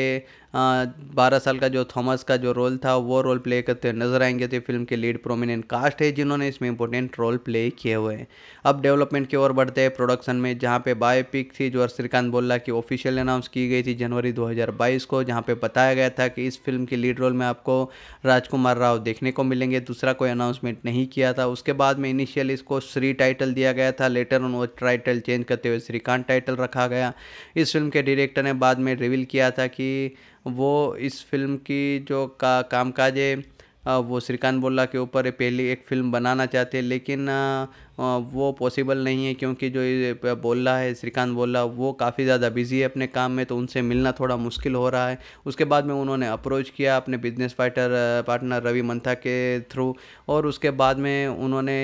बारह साल का जो थॉमस का जो रोल था वो रोल प्ले करते हुए नजर आएंगे तो फिल्म के लीड प्रोमिनेंट कास्ट है जिन्होंने इसमें इंपॉर्टेंट रोल प्ले किए हुए हैं अब डेवलपमेंट की ओर बढ़ते हैं प्रोडक्शन में जहाँ पे बायोपिक थी जो श्रीकांत बोल्ला की ऑफिशियल अनाउंस की गई थी जनवरी दो को जहाँ पे बताया गया था कि इस फिल्म के लीड रोल में आपको राजकुमार राव देखने को मिलेंगे दूसरा कोई अनाउंसमेंट नहीं किया था उसके बाद में इनिशियल इसको श्री टाइटल दिया गया था लेटर उन वो टाइटल चेंज करते हुए श्रीकांत टाइटल रखा गया इस फिल्म के डायरेक्टर ने बाद में रिवील किया था कि वो इस फ़िल्म की जो का कामकाज है वो श्रीकांत बोला के ऊपर पहली एक फ़िल्म बनाना चाहते हैं लेकिन वो पॉसिबल नहीं है क्योंकि जो ये रहा है श्रीकांत रहा वो काफ़ी ज़्यादा बिज़ी है अपने काम में तो उनसे मिलना थोड़ा मुश्किल हो रहा है उसके बाद में उन्होंने अप्रोच किया अपने business partner partner Ravi Mantha के थ्रू और उसके बाद में उन्होंने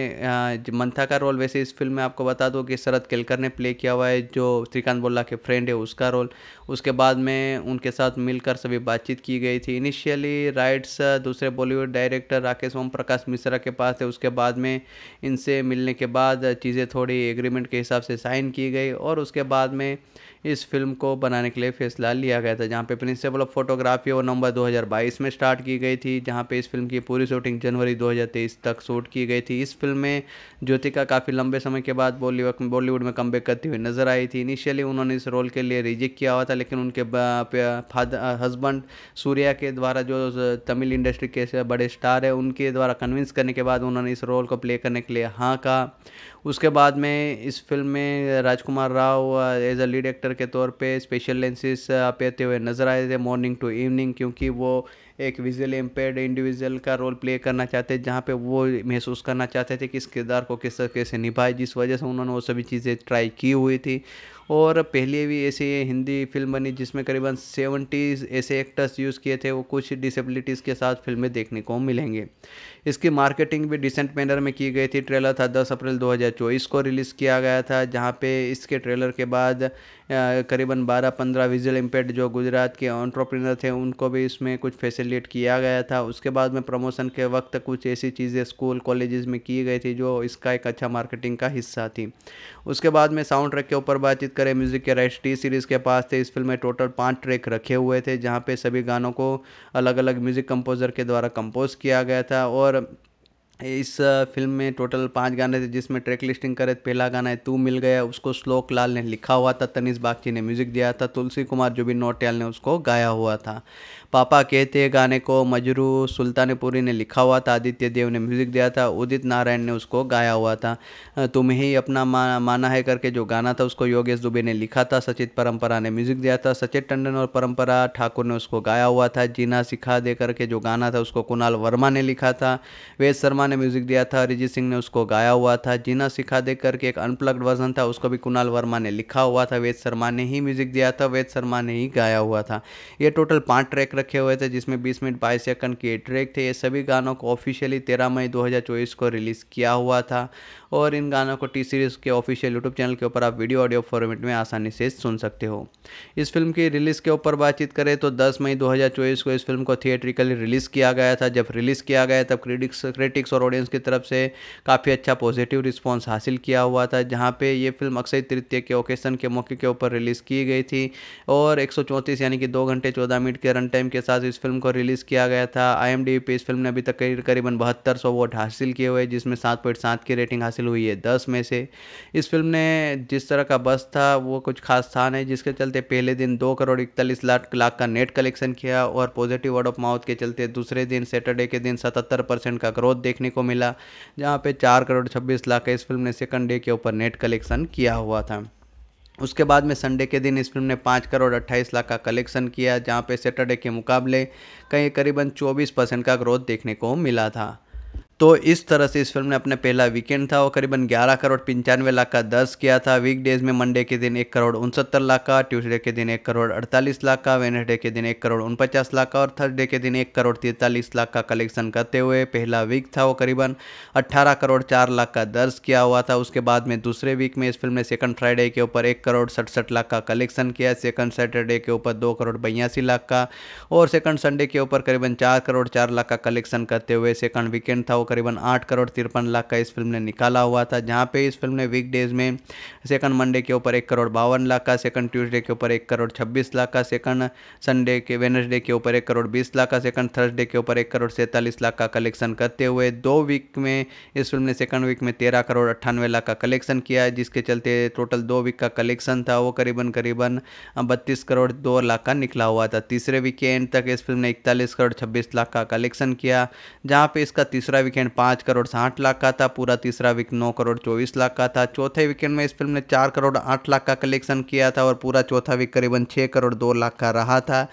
मंथा का रोल वैसे इस फिल्म में आपको बता दूँ कि शरद केलकर ने प्ले किया हुआ है जो श्रीकांत बोल्ला के फ्रेंड है उसका रोल उसके बाद में उनके साथ मिलकर सभी बातचीत की गई थी इनिशियली राइट्स दूसरे बॉलीवुड डायरेक्टर राकेश ओम प्रकाश मिश्रा के पास थे उसके बाद में इनसे मिलने के बाद चीज़ें थोड़ी एग्रीमेंट के हिसाब से साइन की गई और उसके बाद में इस फिल्म को बनाने के लिए फैसला लिया गया था जहाँ पे प्रिंसिपल ऑफ फोटोग्राफी और नवंबर 2022 में स्टार्ट की गई थी जहाँ पे इस फिल्म की पूरी शूटिंग जनवरी 2023 तक शूट की गई थी इस फिल्म में ज्योतिका काफ़ी लंबे समय के बाद बॉलीवुड बॉलीवुड में कम करती हुई नजर आई थी इनिशियली उन्होंने इस रोल के लिए रिजेक्ट किया हुआ था लेकिन उनके हस्बैंड सूर्या के द्वारा जो तमिल इंडस्ट्री के बड़े स्टार है उनके द्वारा कन्विंस करने के बाद उन्होंने इस रोल को प्ले करने के लिए हाँ कहा उसके बाद में इस फ़िल्म में राजकुमार Rao as a lead actor के तौर पे स्पेशल लेंसेज पेते हुए नज़र आए थे मॉर्निंग टू इवनिंग क्योंकि वो एक विजुअल इम्पेयर्ड इंडिविजुअल का रोल प्ले करना चाहते थे जहाँ पे वो महसूस करना चाहते थे कि इस किरदार को किस तरीके से निभाए जिस वजह से उन्होंने वो सभी चीज़ें ट्राई की हुई थी और पहले भी ऐसी हिंदी फ़िल्म बनी जिसमें करीबन सेवेंटीज़ ऐसे एक्टर्स यूज़ किए थे वो कुछ डिसेबिलिटीज़ के साथ फ़िल्में देखने को मिलेंगे इसकी मार्केटिंग भी डिसेंट मैनर में की गई थी ट्रेलर था दस अप्रैल 2024 को रिलीज़ किया गया था जहाँ पे इसके ट्रेलर के बाद करीबन बारह पंद्रह विज़ुअल इम्पेक्ट जो गुजरात के ऑन्ट्रप्रीनर थे उनको भी इसमें कुछ फैसिलिट किया गया था उसके बाद में प्रमोशन के वक्त कुछ ऐसी चीज़ें स्कूल कॉलेजेस में की गई थी जो इसका एक अच्छा मार्केटिंग का हिस्सा थी उसके बाद में साउंड ट्रैक के ऊपर बातचीत करें म्यूज़िक के राइट टी सीरीज़ के पास थे इस फिल्म में टोटल पाँच ट्रैक रखे हुए थे जहाँ पे सभी गानों को अलग अलग म्यूज़िक कंपोज़र के द्वारा कंपोज किया गया था और इस फ़िल्म में टोटल पाँच गाने थे जिसमें ट्रैक लिस्टिंग करे पहला गाना है तू मिल गया उसको श्लोक लाल ने लिखा हुआ था तनिष बागची ने म्यूज़िक दिया था तुलसी कुमार जुबिन नोटियाल ने उसको गाया हुआ था पापा कहते गाने को मजरू सुल्तानपुरी ने लिखा हुआ था आदित्य देव ने म्यूज़िक दिया था उदित नारायण ने उसको गाया हुआ था तुम ही अपना माना, माना है करके जो गाना था उसको योगेश दुबे ने लिखा था सचित परंपरा ने म्यूज़िक दिया था सचित टंडन और परंपरा ठाकुर ने उसको गाया हुआ था जीना सिखा दे करके जो गाना था उसको कुणाल वर्मा ने लिखा था वेद शर्मा ने म्यूज़िक दिया था अरिजीत सिंह ने उसको गाया हुआ था जीना सिखा दे करके एक अनप्लग्ड वर्जन था उसको भी कुणाल वर्मा ने लिखा हुआ था वेद शर्मा ने ही म्यूज़िक दिया था वेद शर्मा ने ही गाया हुआ था ये टोटल पाँच ट्रैक रखे हुए थे जिसमें 20 मिनट बाईस सेकंड के ट्रैक थे ये सभी गानों को ऑफिशियली तेरह मई 2024 को रिलीज़ किया हुआ था और इन गानों को टी सीरीज़ के ऑफिशियल यूट्यूब चैनल के ऊपर आप वीडियो ऑडियो फॉर्मेट में आसानी से सुन सकते हो इस फिल्म की रिलीज़ के ऊपर बातचीत करें तो दस मई दो को इस फिल्म को थिएट्रिकली रिलीज़ किया गया था जब रिलीज़ किया गया तब क्रिटिक्स क्रिटिक्स और ऑडियंस की तरफ से काफ़ी अच्छा पॉजिटिव रिस्पॉन्स हासिल किया हुआ था जहाँ पे ये फिल्म अक्षय तृतीय के ओकेशन के मौके के ऊपर रिलीज़ की गई थी और एक यानी कि दो घंटे चौदह मिनट के रन टाइम के साथ इस फिल्म को रिलीज़ किया गया था आई पे इस फिल्म ने अभी तक करीबन बहत्तर सौ वोट हासिल किए हुए जिसमें सात पॉइंट सात की रेटिंग हासिल हासिल हुई है दस में से इस फिल्म ने जिस तरह का बस था वो कुछ खास था है जिसके चलते पहले दिन दो करोड़ इकतालीस लाख लाख का नेट कलेक्शन किया और पॉजिटिव वर्ड ऑफ माउथ के चलते दूसरे दिन सैटरडे के दिन सतहत्तर परसेंट का ग्रोथ देखने को मिला जहाँ पे चार करोड़ छब्बीस लाख का इस फिल्म ने सेकंड डे के ऊपर नेट कलेक्शन किया हुआ था उसके बाद में संडे के दिन इस फिल्म ने पाँच करोड़ अट्ठाईस लाख का कलेक्शन किया जहाँ पे सैटरडे के मुकाबले कहीं करीबन चौबीस परसेंट का ग्रोथ देखने को मिला था तो इस तरह से इस फिल्म ने अपने पहला वीकेंड था वो करीबन 11 करोड़ पंचानवे लाख का दर्ज किया था वीकडेज में मंडे के दिन एक करोड़ उनसत्तर लाख का ट्यूसडे के दिन एक करोड़ अड़तालीस लाख का वेनसडे के दिन एक करोड़ उनपचास लाख का और थर्सडे के दिन एक करोड़ तैंतालीस लाख का कलेक्शन करते हुए पहला वीक था वो करीबन अट्ठारह करोड़ चार लाख का दर्ज किया हुआ था उसके बाद में दूसरे वीक में इस फिल्म ने सेकंड फ्राइडे के ऊपर एक करोड़ सड़सठ लाख का कलेक्शन किया सेकंड सैटरडे के ऊपर दो करोड़ बयासी लाख का और सेकंड संडे के ऊपर करीबन चार करोड़ चार लाख का कलेक्शन करते हुए सेकंड वीकेंड था वो करीबन आठ करोड़ तिरपन लाख का इस फिल्म ने निकाला हुआ था जहाँ पे इस फिल्म ने वीक डेज में सेकंड मंडे के ऊपर एक करोड़ बावन लाख का सेकंड ट्यूसडे के ऊपर एक करोड़ छब्बीस लाख का सेकंड संडे के वेनसडे के ऊपर एक करोड़ बीस लाख का सेकंड थर्सडे के ऊपर एक करोड़ सैंतालीस लाख का कलेक्शन करते हुए दो वीक में इस फिल्म ने सेकंड वीक में तेरह करोड़ अट्ठानवे लाख का कलेक्शन किया है जिसके चलते टोटल दो वीक का कलेक्शन था वो करीबन करीबन बत्तीस करोड़ दो लाख का निकला हुआ था तीसरे वीक के एंड तक इस फिल्म ने इकतालीस करोड़ छब्बीस लाख का कलेक्शन किया जहाँ पे इसका तीसरा वीक वीकेंड पाँच करोड़ साठ लाख का था पूरा तीसरा वीक नौ करोड़ चौबीस लाख का था चौथे वीकेंड में इस फिल्म ने चार करोड़ आठ लाख का कलेक्शन किया था और पूरा चौथा वीक करीबन छः करोड़ दो लाख का रहा था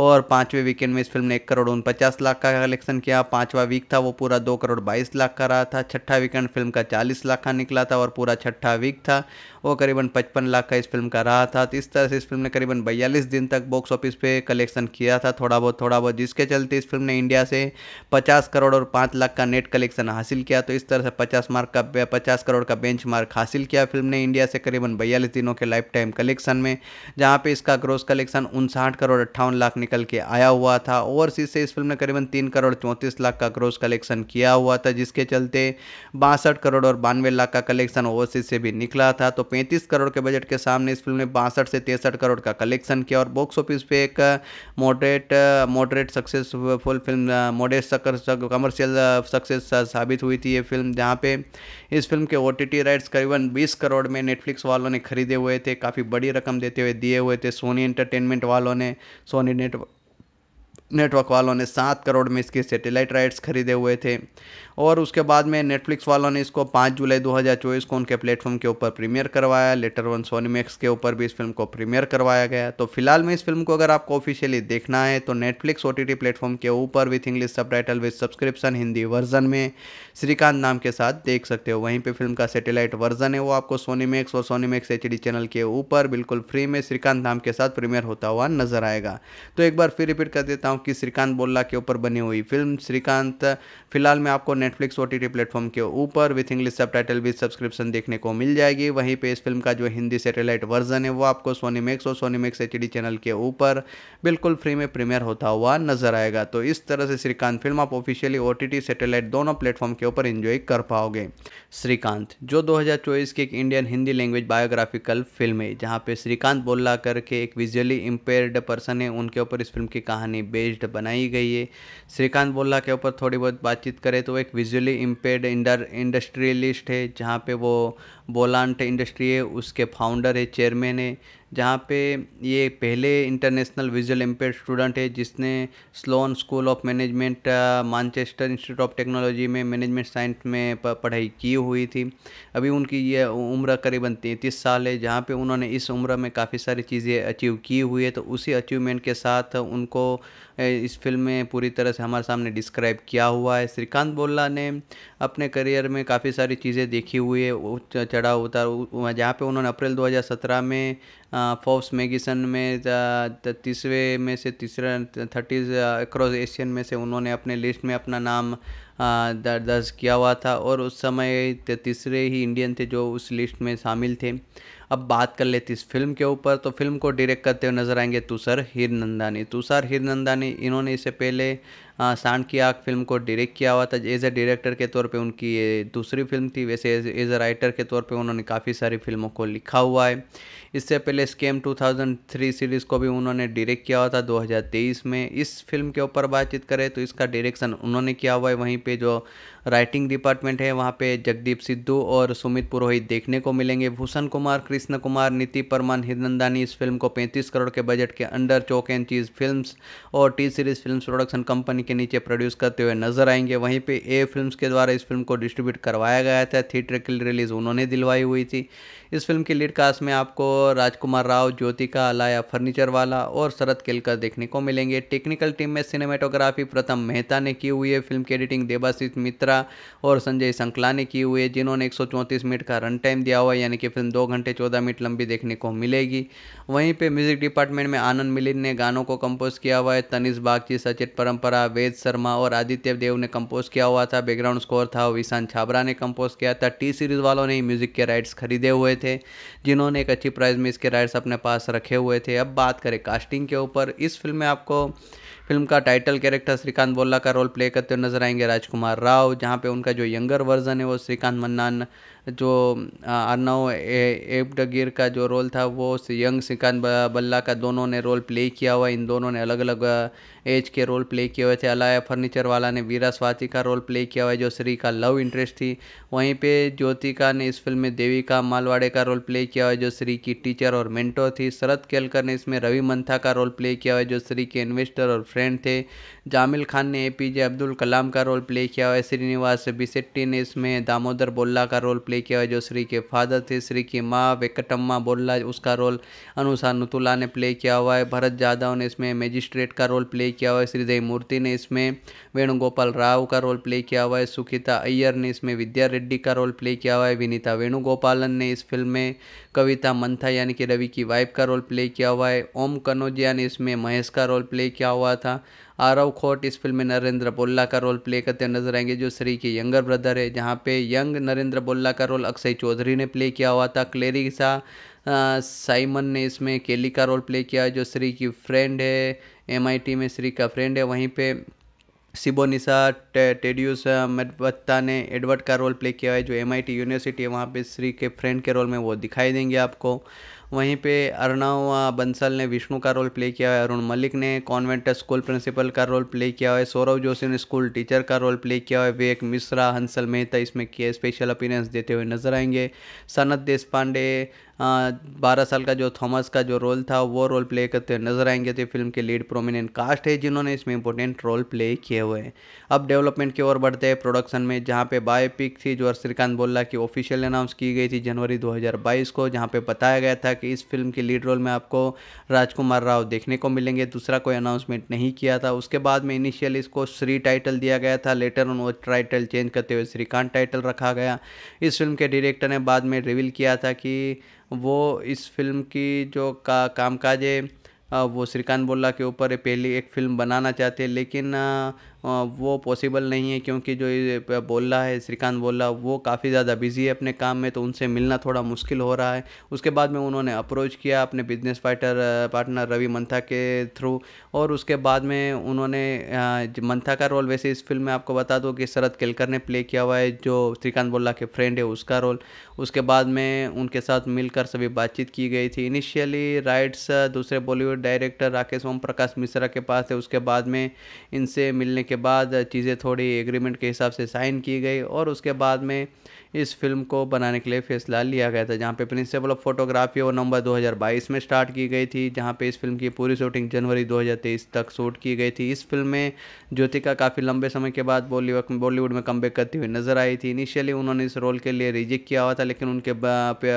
और पाँचवें वीकेंड में इस फिल्म ने एक करोड़ उनपचास लाख का कलेक्शन किया पाँचवा वीक था वो पूरा दो करोड़ बाईस लाख का रहा था छठा वीकेंड फिल्म का चालीस लाख का निकला था और पूरा छठा वीक था वो करीबन पचपन लाख का इस फिल्म का रहा था तो इस तरह से इस फिल्म ने करीबन बयालीस दिन तक बॉक्स ऑफिस पे कलेक्शन किया था थोड़ा बहुत थोड़ा बहुत जिसके चलते इस फिल्म ने इंडिया से पचास करोड़ और पाँच लाख का नेट कलेक्शन हासिल किया तो इस तरह से पचास मार्क का पचास करोड़ का बेंच मार्क हासिल किया फिल्म ने इंडिया से करीबन बयालीस दिनों के लाइफ टाइम कलेक्शन में जहाँ पे इसका ग्रोस कलेक्शन उनसाठ करोड़ अट्ठावन लाख निकल के आया हुआ था ओवरसीज से इस फिल्म ने करीबन तीन करोड़ चौंतीस लाख का ग्रोस कलेक्शन किया हुआ था जिसके चलते बासठ करोड़ और बानवे लाख का कलेक्शन ओवरसीज से भी निकला था तो पैंतीस करोड़ के बजट के सामने इस फिल्म ने बासठ से तिरसठ करोड़ का कलेक्शन किया और बॉक्स ऑफिस पे एक moderate moderate successful film moderate commercial success साबित हुई थी ये फिल्म जहाँ पे इस फिल्म के ओ राइट्स करीबन बीस करोड़ में नेटफ्लिक्स वालों ने खरीदे हुए थे काफ़ी बड़ी रकम देते हुए दिए हुए थे सोनी एंटरटेनमेंट वालों ने सोनी नेट नेटवर्क वालों ने सात करोड़ में इसके सैटेलाइट राइट्स खरीदे हुए थे और उसके बाद में नेटफ्लिक्स वालों ने इसको पाँच जुलाई 2024 को उनके प्लेटफॉर्म के ऊपर प्रीमियर करवाया लेटर वन सोनी मैक्स के ऊपर भी इस फिल्म को प्रीमियर करवाया गया तो फिलहाल में इस फिल्म को अगर आपको ऑफिशियली देखना है तो नेटफ्लिक्स ओ टी प्लेटफॉर्म के ऊपर with English subtitle with subscription Hindi version में श्रीकांत नाम के साथ देख सकते हो वहीं पर फिल्म का सेटेलाइट वर्जन है वो आपको सोनी मैक्स और सोनी मैक्स एच चैनल के ऊपर बिल्कुल फ्री में श्रीकांत नाम के साथ प्रीमियर होता हुआ नजर आएगा तो एक बार फिर रिपीट कर देता हूँ कि श्रीकांत बोल्ला के ऊपर बनी हुई फिल्म श्रीकांत फिलहाल में आपको नेटफ्लिक्स ओ टी प्लेटफॉर्म के ऊपर with English subtitle with subscription देखने को मिल जाएगी वहीं पे इस फिल्म का जो हिंदी सेटेलाइट वर्जन है वो आपको सोनी मैक्स और सोनी मैक्स एच चैनल के ऊपर बिल्कुल फ्री में प्रीमियर होता हुआ नजर आएगा तो इस तरह से श्रीकांत फिल्म आप ऑफिशियली ओ टी सेटेलाइट दोनों प्लेटफॉर्म के ऊपर इन्जॉय कर पाओगे श्रीकांत जो चौबीस की एक Indian Hindi language biographical film है जहाँ पे श्रीकांत बोल्ला करके एक विजुअली इम्पेयर्ड पर्सन है उनके ऊपर इस फिल्म की कहानी बेस्ड बनाई गई है श्रीकांत बोला के ऊपर थोड़ी बहुत बातचीत करें तो एक एक विजुअली इम्पेयर्ड इंडस्ट्रियलिस्ट है जहाँ पे वो बोलांट इंडस्ट्री है उसके फाउंडर है चेयरमैन है जहाँ पे ये पहले इंटरनेशनल विजुअल इम्पेयर्ड स्टूडेंट है जिसने Sloan school of management Manchester institute of technology में मैनेजमेंट साइंस में पढ़ाई की हुई थी अभी उनकी ये उम्र करीबन तैंतीस साल है जहाँ पे उन्होंने इस उम्र में काफ़ी सारी चीज़ें अचीव की हुई है तो उसी अचीवमेंट के साथ उनको इस फ़िल्म में पूरी तरह से हमारे सामने डिस्क्राइब किया हुआ है श्रीकांत बोल्ला ने अपने करियर में काफ़ी सारी चीज़ें देखी हुई है चढ़ाव उतार जहाँ पे उन्होंने अप्रैल 2017 में फोर्स मैगजीन में तीसरे में से तीसरा थर्टीज अक्रॉस एशियन में से उन्होंने अपने लिस्ट में अपना नाम दर्ज किया हुआ था और उस समय तीसरे ही इंडियन थे जो उस लिस्ट में शामिल थे अब बात कर लेती इस फिल्म के ऊपर तो फिल्म को डायरेक्ट करते हुए नजर आएंगे तुषार हिरनंदानी तुषार हिरनंदानी इन्होंने इससे पहले सांड की आग फिल्म को डायरेक्ट किया हुआ था एज ए डायरेक्टर के तौर पे उनकी ये दूसरी फिल्म थी वैसे एज ए राइटर के तौर पे उन्होंने काफ़ी सारी फिल्मों को लिखा हुआ है इससे पहले स्केम 2003 सीरीज़ को भी उन्होंने डायरेक्ट किया हुआ था 2023 में इस फिल्म के ऊपर बातचीत करें तो इसका डायरेक्शन उन्होंने किया हुआ है वहीं पर जो राइटिंग डिपार्टमेंट है वहाँ पे जगदीप सिद्धू और सुमित पुरोहित देखने को मिलेंगे भूषण कुमार कृष्ण कुमार नीति परमान हिरनंदानी इस फिल्म को पैंतीस करोड़ के बजट के under chalk and cheese film और T series film production company के नीचे प्रोड्यूस करते हुए नजर आएंगे वहीं पर ए फिल्म के द्वारा इस फिल्म को डिस्ट्रीब्यूट करवाया गया था थिएटर की रिलीज उन्होंने दिलवाई हुई थी इस फिल्म की लीड कास्ट में आपको राजकुमार राव ज्योतिका अलाया फर्नीचर वाला और शरद केलकर देखने को मिलेंगे टेक्निकल टीम में सिनेमेटोग्राफी प्रथम मेहता ने की हुई है फिल्म की एडिटिंग देवाशीष मित्रा मिश्रा और संजय संकला ने की हुई है जिन्होंने एक मिनट का रन टाइम दिया हुआ है यानी कि फिल्म दो घंटे चौदह मिनट लंबी देखने को मिलेगी वहीं पर म्यूजिक डिपार्टमेंट में आनंद मिलिन ने गानों को कंपोज किया हुआ है तनिष बागची सचित परंपरा वेद शर्मा और आदित्य देव ने कंपोज किया हुआ था बैकग्राउंड स्कोर था विशान छाबरा ने कंपोज किया था टी सीरीज वालों ने म्यूजिक के राइट्स खरीदे हुए थे जिन्होंने एक अच्छी प्राइस में इसके राइट्स अपने पास रखे हुए थे अब बात करें कास्टिंग के ऊपर इस फिल्म में आपको फिल्म का टाइटल कैरेक्टर श्रीकांत बोल्ला का रोल प्ले करते हुए नजर आएंगे राजकुमार राव जहाँ पे उनका जो यंगर वर्जन है वो श्रीकांत मन्नान जो अर्नव एबडगिर का जो रोल था वो यंग श्रीकांत बल्ला का दोनों ने रोल प्ले किया हुआ इन दोनों ने अलग अलग एज के रोल प्ले किए हुए थे अलाया फर्नीचर वाला ने वीरा स्वाति का रोल प्ले किया हुआ है जो श्री का लव इंटरेस्ट थी वहीं पे ज्योतिका ने इस फिल्म में देविका मालवाड़े का रोल प्ले किया हुआ है जो श्री की टीचर और मेंटो थी शरद केलकर ने इसमें रवि मंथा का रोल प्ले किया हुआ है जो श्री के इन्वेस्टर और फ्रेंड थे जामिल खान ने ए पी जे अब्दुल कलाम का रोल प्ले किया हुआ है श्रीनिवास बिसेट्टी ने इसमें दामोदर बोल्ला का रोल प्ले किया है जो श्री के फादर थे श्री की माँ वेकटम्मा बोल्ला उसका रोल अनुसार नुतुला ने प्ले किया हुआ है भरत जाधव ने इसमें मैजिस्ट्रेट का रोल प्ले किया हुआ है श्रीदेव मूर्ति ने इसमें वेणुगोपाल राव का रोल प्ले किया हुआ है सुखिता अय्यर ने इसमें विद्या रेड्डी का रोल प्ले किया हुआ है विनीता वेणुगोपालन ने इस फिल्म में कविता मंथा यानी कि रवि की वाइफ का रोल प्ले किया हुआ है ओम कनोजिया ने इसमें महेश का रोल प्ले किया हुआ था आरव खोट इस फिल्म में नरेंद्र बोल्ला का रोल प्ले करते नजर आएंगे जो श्री के यंगर ब्रदर है जहाँ पे यंग नरेंद्र बोल्ला का रोल अक्षय चौधरी ने प्ले किया हुआ था क्लेरी सा साइमन ने इसमें केली का रोल प्ले किया जो श्री की फ्रेंड है एम में श्री का फ्रेंड है वहीं पर सिबोनिसा टे, टेड्यूस मेडबत्ता ने एडवर्ड का रोल प्ले किया है जो एमआईटी यूनिवर्सिटी है वहाँ पे श्री के फ्रेंड के रोल में वो दिखाई देंगे आपको वहीं पे अर्णव बंसल ने विष्णु का रोल प्ले किया है अरुण मलिक ने कॉन्वेंट स्कूल प्रिंसिपल का रोल प्ले किया है सौरव जोशी ने स्कूल टीचर का रोल प्ले किया है विवेक मिश्रा हंसल मेहता इसमें किए स्पेशल अपीयरेंस देते हुए नजर आएंगे सनत देशपांडे बारह साल का जो थॉमस का जो रोल था वो रोल प्ले करते हुए नजर आएंगे तो फिल्म के लीड प्रोमिनेंट कास्ट है जिन्होंने इसमें इंपॉर्टेंट रोल प्ले किए हुए हैं अब डेवलपमेंट की ओर बढ़ते हैं प्रोडक्शन में जहाँ पे बायोपिक थी जो श्रीकांत बोल्ला की ऑफिशियल अनाउंस की गई थी जनवरी 2022 को जहाँ पे बताया गया था कि इस फिल्म के लीड रोल में आपको राजकुमार राव देखने को मिलेंगे दूसरा कोई अनाउंसमेंट नहीं किया था उसके बाद में इनिशियल इसको श्री टाइटल दिया गया था लेटर ऑन वो टाइटल चेंज करते हुए श्रीकांत टाइटल रखा गया इस फिल्म के डायरेक्टर ने बाद में रिवील किया था कि वो इस फ़िल्म की जो का कामकाज है वो श्रीकांत बोला के ऊपर पहली एक फ़िल्म बनाना चाहते हैं लेकिन वो पॉसिबल नहीं है क्योंकि जो ये रहा है श्रीकांत रहा वो काफ़ी ज़्यादा बिज़ी है अपने काम में तो उनसे मिलना थोड़ा मुश्किल हो रहा है उसके बाद में उन्होंने अप्रोच किया अपने business fighter partner Ravi Mantha के थ्रू और उसके बाद में उन्होंने मंथा का रोल वैसे इस फिल्म में आपको बता दो कि शरद केलकर ने प्ले किया हुआ है जो श्रीकांत बोल्ला के फ्रेंड है उसका रोल उसके बाद में उनके साथ मिलकर सभी बातचीत की गई थी इनिशियली राइट्स दूसरे बॉलीवुड डायरेक्टर राकेश ओम प्रकाश मिश्रा के पास है उसके बाद में इनसे मिलने के बाद चीज़ें थोड़ी एग्रीमेंट के हिसाब से साइन की गई और उसके बाद में इस फिल्म को बनाने के लिए फैसला लिया गया था जहाँ पे प्रिंसिपल ऑफ फोटोग्राफी वो नवंबर 2022 में स्टार्ट की गई थी जहाँ पे इस फिल्म की पूरी शूटिंग जनवरी 2023 तक शूट की गई थी इस फिल्म में ज्योतिका काफ़ी लंबे समय के बाद बॉलीवुड बॉलीवुड में कम करती हुई नजर आई थी इनिशियली उन्होंने इस रोल के लिए रिजेक्ट किया हुआ था लेकिन उनके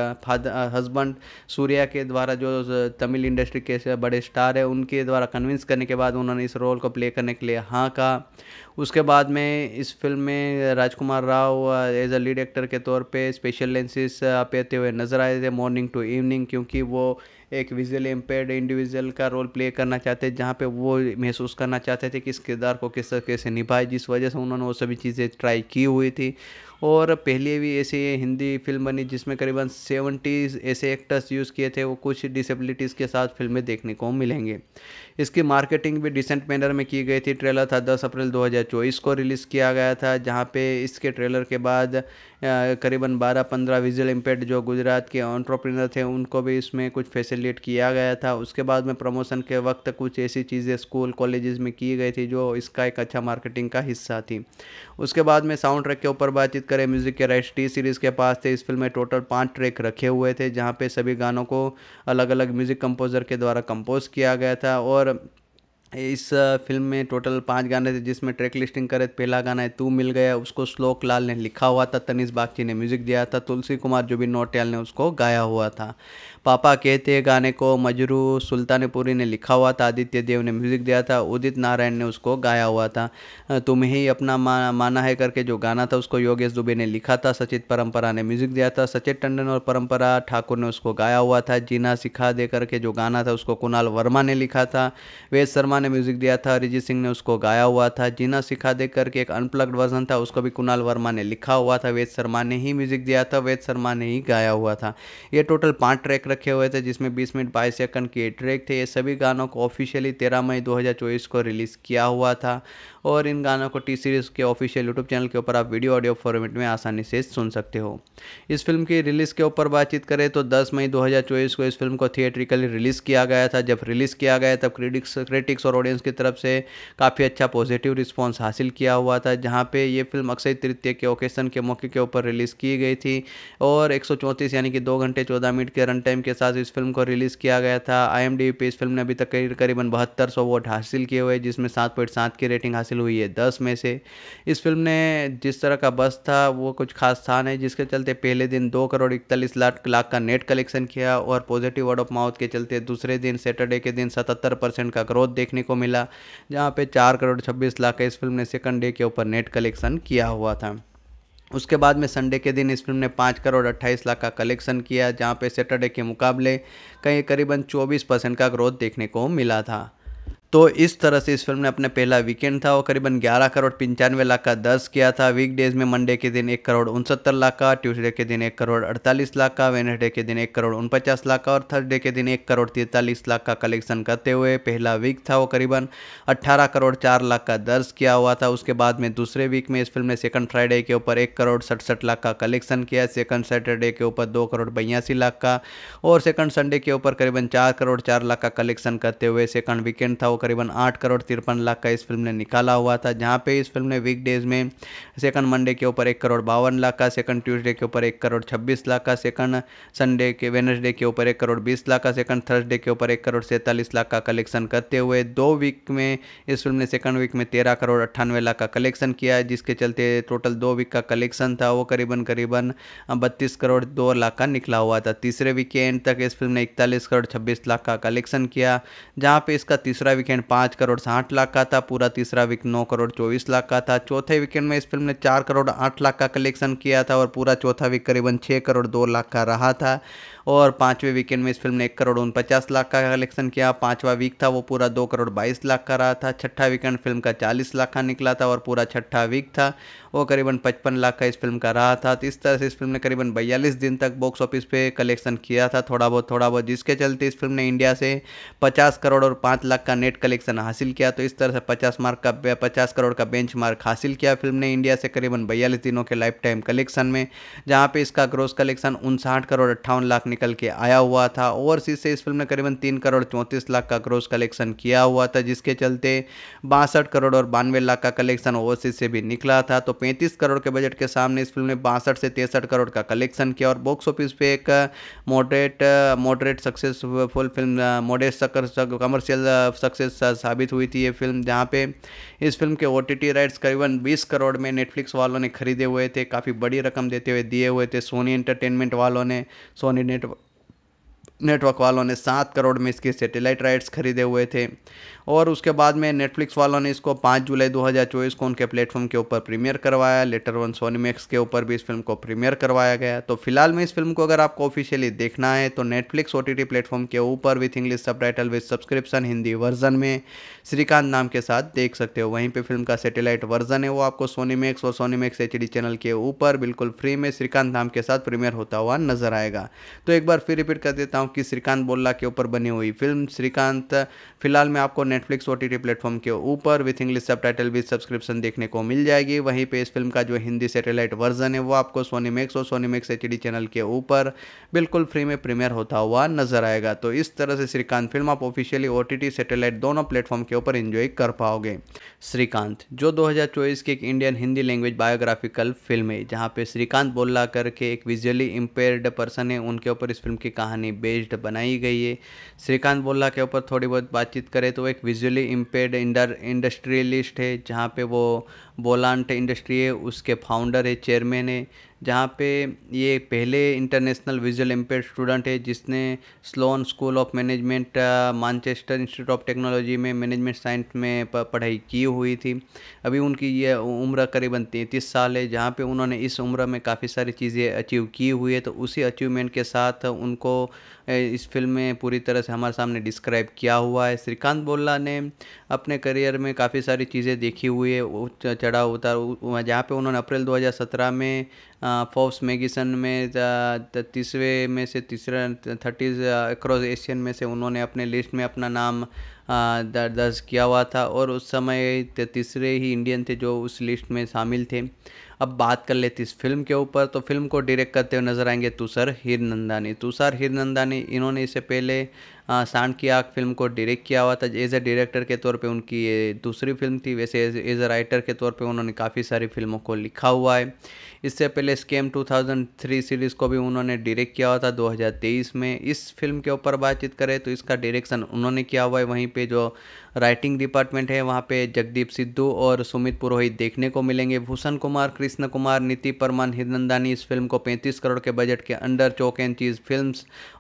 हस्बैंड सूर्या के द्वारा जो तमिल इंडस्ट्री के बड़े स्टार है उनके द्वारा कन्विंस करने के बाद उन्होंने इस रोल को प्ले करने के लिए हाँ कहा उसके बाद में इस फ़िल्म में राजकुमार Rao as a lead actor के तौर पे स्पेशल लेंसेज पहते हुए नज़र आए थे मॉर्निंग टू इवनिंग क्योंकि वो एक विजुअली इम्पेयर्ड इंडिविजुअल का रोल प्ले करना चाहते थे जहाँ पे वो महसूस करना चाहते थे कि इस किरदार को किस तरह से निभाए जिस वजह से उन्होंने वो सभी चीज़ें ट्राई की हुई थी और पहले भी ऐसी हिंदी फिल्म बनी जिसमें करीबन सेवेंटीज़ ऐसे एक्टर्स यूज़ किए थे वो कुछ डिसेबिलिटीज़ के साथ फिल्में देखने को मिलेंगे इसकी मार्केटिंग भी डिसेंट मैनर में की गई थी ट्रेलर था दस अप्रैल दो हज़ार चौबीस को रिलीज़ किया गया था जहाँ पे इसके ट्रेलर के बाद करीबन बारह पंद्रह विजुअल इम्पैक्ट जो गुजरात के ऑन्ट्रप्रिनर थे उनको भी इसमें कुछ फैसिलिट किया गया था उसके बाद में प्रमोशन के वक्त कुछ ऐसी चीज़ें स्कूल कॉलेजेस में की गई थी जो इसका एक अच्छा मार्केटिंग का हिस्सा थी उसके बाद में साउंड ट्रैक के ऊपर बातचीत करें म्यूज़िक के राइट टी सीरीज़ के पास थे इस फिल्म में टोटल पाँच ट्रैक रखे हुए थे जहाँ पे सभी गानों को अलग अलग म्यूज़िक कंपोज़र के द्वारा कंपोज किया गया था और और इस फिल्म में टोटल पांच गाने थे जिसमें ट्रैक लिस्टिंग करे पहला गाना है तू मिल गया उसको श्लोक लाल ने लिखा हुआ था तनिष बागची ने म्यूज़िक दिया था तुलसी कुमार जुबिन नोटियाल ने उसको गाया हुआ था पापा कहते गाने को मजरू सुल्तानपुरी ने लिखा हुआ था आदित्य देव ने म्यूज़िक दिया था उदित नारायण ने उसको गाया हुआ था तुम्हें ही अपना मा, माना है करके जो गाना था उसको योगेश दुबे ने लिखा था सचित परम्परा ने म्यूज़िक दिया था सचित टंडन और परम्परा ठाकुर ने उसको गाया हुआ था जीना सिखा दे करके जो गाना था उसको कुणाल वर्मा ने लिखा था वेद शर्मा ने म्यूज़िक दिया था अरिजीत सिंह ने उसको गाया हुआ था जीना सिखा दे करके एक अनप्लग्ड वर्जन था उसको भी कुणाल वर्मा ने लिखा हुआ था वेद शर्मा ने ही म्यूज़िक दिया था वेद शर्मा ने ही गाया हुआ था ये टोटल पाँच ट्रैक रखे हुए थे जिसमें 20 मिनट 22 सेकंड के ट्रैक थे ये सभी गानों को ऑफिशियली तेरह मई 2024 को रिलीज़ किया हुआ था और इन गानों को टी सीरीज़ के ऑफिशियल यूट्यूब चैनल के ऊपर आप वीडियो ऑडियो फॉर्मेट में आसानी से सुन सकते हो इस फिल्म की रिलीज़ के ऊपर बातचीत करें तो दस मई दो को इस फिल्म को थिएट्रिकली रिलीज़ किया गया था जब रिलीज़ किया गया तब क्रिटिक्स क्रिटिक्स और ऑडियंस की तरफ से काफ़ी अच्छा पॉजिटिव रिस्पॉन्स हासिल किया हुआ था जहाँ पे ये फिल्म अक्षय तृतीय के ओकेशन के मौके के ऊपर रिलीज़ की गई थी और एक यानी कि दो घंटे चौदह मिनट के रन टाइम के साथ इस फिल्म को रिलीज़ किया गया था आई पे इस फिल्म ने अभी तक करीबन बहत्तर सौ वोट हासिल किए हुए जिसमें सात पॉइंट सात की रेटिंग हासिल हासिल हुई है दस में से इस फिल्म ने जिस तरह का बस था वो कुछ खास था नहीं जिसके चलते पहले दिन दो करोड़ इकतालीस लाख लाख का नेट कलेक्शन किया और पॉजिटिव वर्ड ऑफ माउथ के चलते दूसरे दिन सैटरडे के दिन सतहत्तर परसेंट का ग्रोथ देखने को मिला जहाँ पे चार करोड़ छब्बीस लाख का इस फिल्म ने सेकंड डे के ऊपर नेट कलेक्शन किया हुआ था उसके बाद में संडे के दिन इस फिल्म ने पाँच करोड़ अट्ठाईस लाख का कलेक्शन किया जहाँ पे सैटरडे के मुकाबले कहीं करीबन चौबीस परसेंट का ग्रोथ देखने को मिला था तो इस तरह से इस फिल्म ने अपने पहला वीकेंड था वो करीबन 11 करोड़ पंचानवे लाख का दर्ज किया था वीकडेज में मंडे के दिन एक करोड़ उनसत्तर लाख का ट्यूसडे के दिन एक करोड़ अड़तालीस लाख का वेनसडे के दिन एक करोड़ उनपचास लाख का और थर्सडे के दिन एक करोड़ तैंतालीस लाख का कलेक्शन करते हुए पहला वीक था वो करीबन अट्ठारह करोड़ चार लाख का दर्ज किया हुआ था उसके बाद में दूसरे वीक में इस फिल्म ने सेकंड फ्राइडे के ऊपर एक करोड़ सड़सठ लाख का कलेक्शन किया सेकंड सैटरडे के ऊपर दो करोड़ बयासी लाख का और सेकंड संडे के ऊपर करीबन चार करोड़ चार लाख का कलेक्शन करते हुए सेकंड वीकेंड था वो करीबन आठ करोड़ तिरपन लाख का इस फिल्म ने निकाला हुआ था जहाँ पे इस फिल्म ने वीकडेज़ में सेकंड मंडे के ऊपर एक करोड़ बावन लाख का सेकंड ट्यूसडे के ऊपर एक करोड़ छब्बीस लाख का सेकंड संडे के वेनसडे के ऊपर एक करोड़ बीस लाख का सेकंड थर्सडे के ऊपर एक करोड़ सैंतालीस लाख का कलेक्शन करते हुए दो वीक में इस फिल्म ने सेकंड वीक में तेरह करोड़ अट्ठानवे लाख का कलेक्शन किया है जिसके चलते टोटल दो वीक का कलेक्शन था वो करीबन करीबन बत्तीस करोड़ दो लाख का निकला हुआ था तीसरे एंड तक इस फिल्म ने इकतालीस करोड़ छब्बीस लाख का कलेक्शन किया जहाँ पे इसका तीसरा वीक वीकेंड पाँच करोड़ साठ लाख का था पूरा तीसरा वीक नौ करोड़ चौबीस लाख का था चौथे वीकेंड में इस फिल्म ने चार करोड़ आठ लाख का कलेक्शन किया था और पूरा चौथा वीक करीबन छः करोड़ दो लाख का रहा था और पाँचवें वीकेंड में इस फिल्म ने एक करोड़ उनपचास लाख का कलेक्शन किया पाँचवा वीक था वो पूरा दो करोड़ बाईस लाख का रहा था छठा वीकेंड फिल्म का चालीस लाख का निकला था और पूरा छठा वीक था वो करीबन पचपन लाख का इस फिल्म का रहा था तो इस तरह से इस फिल्म ने करीबन बयालीस दिन तक बॉक्स ऑफिस पे कलेक्शन किया था थोड़ा बहुत थोड़ा बहुत जिसके चलते इस फिल्म ने इंडिया से पचास करोड़ और पाँच लाख का नेट कलेक्शन हासिल किया तो इस तरह से पचास मार्क का पचास करोड़ का बेंच मार्क हासिल किया फिल्म ने इंडिया से करीबन बयालीस दिनों के लाइफ टाइम कलेक्शन में जहाँ पर इसका ग्रोस कलेक्शन उनसाठ करोड़ अट्ठावन लाख निकल के आया हुआ था ओवरसीज से इस फिल्म ने करीबन तीन करोड़ चौंतीस लाख का क्रोस कलेक्शन किया हुआ था जिसके चलते बासठ करोड़ और बानवे लाख का कलेक्शन ओवरसीज से भी निकला था तो पैंतीस करोड़ के बजट के सामने इस फिल्म ने बासठ से तिरसठ करोड़ का कलेक्शन किया और बॉक्स ऑफिस पे एक moderate moderate successful film moderate commercial success साबित हुई थी ये फिल्म जहाँ पे इस फिल्म के ओ राइट्स करीबन बीस करोड़ में नेटफ्लिक्स वालों ने खरीदे हुए थे काफ़ी बड़ी रकम देते हुए दिए हुए थे सोनी एंटरटेनमेंट वालों ने सोनी नेट नेटवर्क वालों ने सात करोड़ में इसके सैटेलाइट राइट्स खरीदे हुए थे और उसके बाद में नेटफ्लिक्स वालों ने इसको पाँच जुलाई 2024 को उनके प्लेटफॉर्म के ऊपर प्रीमियर करवाया लेटर वन सोनीमैक्स के ऊपर भी इस फिल्म को प्रीमियर करवाया गया तो फिलहाल में इस फिल्म को अगर आपको ऑफिशियली देखना है तो नेटफ्लिक्स ओ टी प्लेटफॉर्म के ऊपर with English subtitle with subscription Hindi version में श्रीकांत नाम के साथ देख सकते हो वहीं पर फिल्म का सेटेलाइट वर्जन है वो आपको सोनीमैक्स और सोनीमैक्स एच चैनल के ऊपर बिल्कुल फ्री में श्रीकांत नाम के साथ प्रीमियर होता हुआ नजर आएगा तो एक बार फिर रिपीट कर देता हूँ कि श्रीकांत बोल्ला के ऊपर बनी हुई फिल्म श्रीकांत फिलहाल में आपको नेटफ्लिक्स ओ टी प्लेटफॉर्म के ऊपर with English subtitle with subscription देखने को मिल जाएगी वहीं पे इस फिल्म का जो हिंदी सेटेलाइट वर्जन है वो आपको सोनी मैक्स और सोनी मैक्स एच चैनल के ऊपर बिल्कुल फ्री में प्रीमियर होता हुआ नजर आएगा तो इस तरह से श्रीकांत फिल्म आप ऑफिशियली ओ टी सेटेलाइट दोनों प्लेटफॉर्म के ऊपर इन्जॉय कर पाओगे श्रीकांत जो दो की एक Indian Hindi language biographical film है जहाँ पे श्रीकांत बोल्ला करके एक विजुअली इम्पेयर्ड पर्सन है उनके ऊपर इस फिल्म की कहानी बेस्ड बनाई गई है श्रीकांत बोल्ला के ऊपर थोड़ी बहुत बातचीत करें तो एक विजुअली इम्पेयर्ड इंडस्ट्रियलिस्ट है जहाँ पे वो बोलांट इंडस्ट्री है उसके फाउंडर है चेयरमैन है जहाँ पे ये पहले इंटरनेशनल विज़ुअल एम्पेयर स्टूडेंट है जिसने Sloan school of management Manchester institute of technology में मैनेजमेंट साइंस में पढ़ाई की हुई थी अभी उनकी ये उम्र करीबन तैंतीस साल है जहाँ पे उन्होंने इस उम्र में काफ़ी सारी चीज़ें अचीव की हुई है तो उसी अचीवमेंट के साथ उनको इस फिल्म में पूरी तरह से हमारे सामने डिस्क्राइब किया हुआ है श्रीकांत बोल्ला ने अपने करियर में काफ़ी सारी चीज़ें देखी हुई है चढ़ाव उतार जहाँ पे उन्होंने अप्रैल 2017 में फोर्ब्स मैगजीन में तीसवें में से तीसरा थर्टीज़ अक्रॉस एशियन में से उन्होंने अपने लिस्ट में अपना नाम दर्ज किया हुआ था और उस समय तीसरे ही इंडियन थे जो उस लिस्ट में शामिल थे अब बात कर लेते इस फिल्म के ऊपर तो फिल्म को डायरेक्ट करते हुए नजर आएंगे तुषार हिरनंदानी तुषार हिरनंदानी इन्होंने इससे पहले सांड की आग फिल्म को डायरेक्ट किया हुआ था एज ए डायरेक्टर के तौर पे उनकी दूसरी फिल्म थी वैसे एज ए राइटर के तौर पे उन्होंने काफ़ी सारी फिल्मों को लिखा हुआ है इससे पहले स्कैम 2003 सीरीज़ को भी उन्होंने डायरेक्ट किया हुआ था 2023 में इस फिल्म के ऊपर बातचीत करें तो इसका डायरेक्शन उन्होंने किया हुआ है वहीं पे जो राइटिंग डिपार्टमेंट है वहाँ पे जगदीप सिद्धू और सुमित पुरोहित देखने को मिलेंगे भूषण कुमार कृष्ण कुमार नीति परमान हिरनंदानी इस फिल्म को 35 करोड़ के बजट के under chalk and cheese film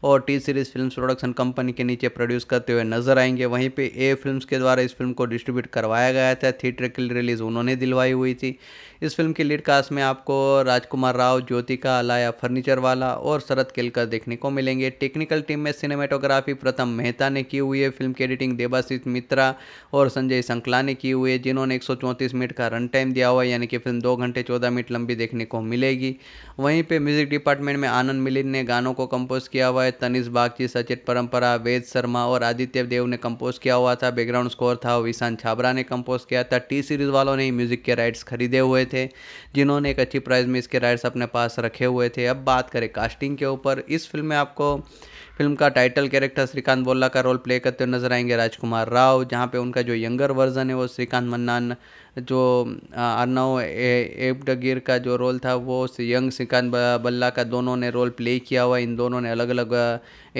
और T series film production company के नीचे प्रोड्यूस करते हुए नजर आएंगे वहीं पर ए फिल्म के द्वारा इस फिल्म को डिस्ट्रीब्यूट करवाया गया था थिएटर की रिलीज उन्होंने दिलवाई हुई थी इस फिल्म की लीड कास्ट में आपको राजकुमार राव ज्योतिका अलाया फर्नीचर वाला और शरद केलकर देखने को मिलेंगे टेक्निकल टीम में सिनेमेटोग्राफी प्रथम मेहता ने की हुई है फिल्म की एडिटिंग देवाशीष मित्रा मिश्रा और संजय संकला ने की हुई है जिन्होंने एक मिनट का रन टाइम दिया हुआ है यानी कि फिल्म दो घंटे चौदह मिनट लंबी देखने को मिलेगी वहीं पर म्यूजिक डिपार्टमेंट में आनंद मिलिन ने गानों को कंपोज किया हुआ है तनिष बागची सचित परंपरा वेद शर्मा और आदित्य देव ने कंपोज किया हुआ था बैकग्राउंड स्कोर था विशांत छाबरा ने कंपोज किया था टी सीरीज वालों ने ही म्यूजिक के राइट्स खरीदे हुए थे जिन्होंने एक अच्छी प्राइस में इसके राइट्स अपने पास रखे हुए थे अब बात करें कास्टिंग के ऊपर इस फिल्म में आपको फिल्म का टाइटल कैरेक्टर श्रीकांत बोल्ला का रोल प्ले करते हुए नजर आएंगे राजकुमार राव जहाँ पे उनका जो यंगर वर्जन है वो श्रीकांत मन्नान जो अर्नव एबडगिर का जो रोल था वो यंग श्रीकांत बल्ला का दोनों ने रोल प्ले किया हुआ इन दोनों ने अलग अलग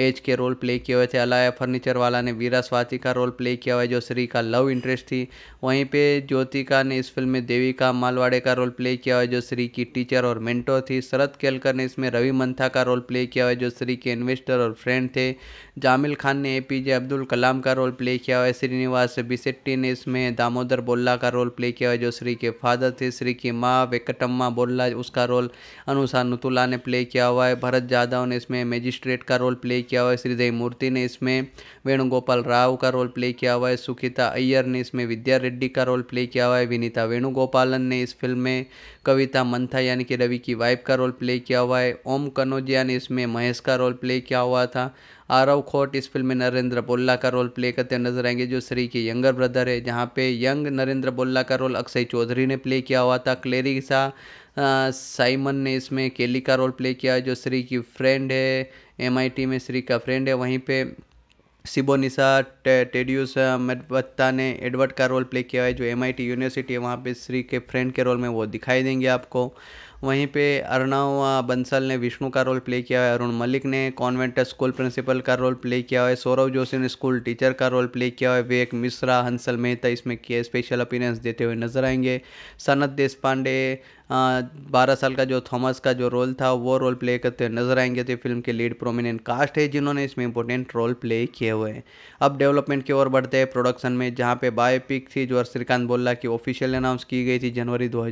एज के रोल प्ले किए हुए थे अलाया फर्नीचर वाला ने वीरा स्वाति का रोल प्ले किया हुआ है जो श्री का लव इंटरेस्ट थी वहीं पे ज्योतिका ने इस फिल्म में देविका मालवाड़े का रोल प्ले किया हुआ है जो श्री की टीचर और मेंटो थी शरद केलकर ने इसमें रवि मंथा का रोल प्ले किया हुआ है जो श्री के इन्वेस्टर और फ्रेंड थे जामिल खान ने ए पी जे अब्दुल कलाम का रोल प्ले किया हुआ है श्रीनिवास बिसेट्टी ने इसमें दामोदर बोल्ला का रोल प्ले किया हुआ है जो श्री के फादर थे श्री की माँ वेकटम्मा बोल्ला उसका रोल अनुषा नुतुला ने प्ले किया हुआ है भरत जाधव ने इसमें मैजिस्ट्रेट का रोल प्ले किया हुआ है श्रीदेव मूर्ति ने इसमें वेणुगोपाल राव का रोल प्ले किया हुआ है सुखिता अय्यर ने इसमें विद्या रेड्डी का रोल प्ले किया हुआ है विनीता वेणुगोपालन ने इस फिल्म में कविता मंथा यानी कि रवि की वाइफ का रोल प्ले किया हुआ है ओम कनौजिया ने इसमें महेश का रोल प्ले किया हुआ था आरव खोट इस फिल्म में नरेंद्र बोल्ला का रोल प्ले करते नजर आएंगे जो श्री के यंगर ब्रदर है जहाँ पे यंग नरेंद्र बोल्ला का रोल अक्षय चौधरी ने प्ले किया हुआ था क्लेरिसा साइमन ने इसमें केली का रोल प्ले किया जो श्री की फ्रेंड है एम में श्री का फ्रेंड है वहीं पे सिबोनिसा टे, टेडियस मेडबत्ता ने एडवर्ड का रोल प्ले किया है जो एम यूनिवर्सिटी है वहाँ पे श्री के फ्रेंड के रोल में वो दिखाई देंगे आपको वहीं पे अर्णव बंसल ने विष्णु का रोल प्ले किया है अरुण मलिक ने कॉन्वेंट स्कूल प्रिंसिपल का रोल प्ले किया है सौरव जोशी ने स्कूल टीचर का रोल प्ले किया है विवेक मिश्रा हंसल मेहता इसमें किए स्पेशल अपीरेंस देते हुए नजर आएंगे सनत पांडे बारह साल का जो थॉमस का जो रोल था वो रोल प्ले करते हुए नजर आएंगे तो फिल्म के लीड प्रोमिनेंट कास्ट है जिन्होंने इसमें इंपॉर्टेंट रोल प्ले किए हुए हैं अब डेवलपमेंट की ओर बढ़ते हैं प्रोडक्शन में जहाँ पे बायोपिक थी जो श्रीकांत बोल्ला की ऑफिशियल अनाउंस की गई थी जनवरी दो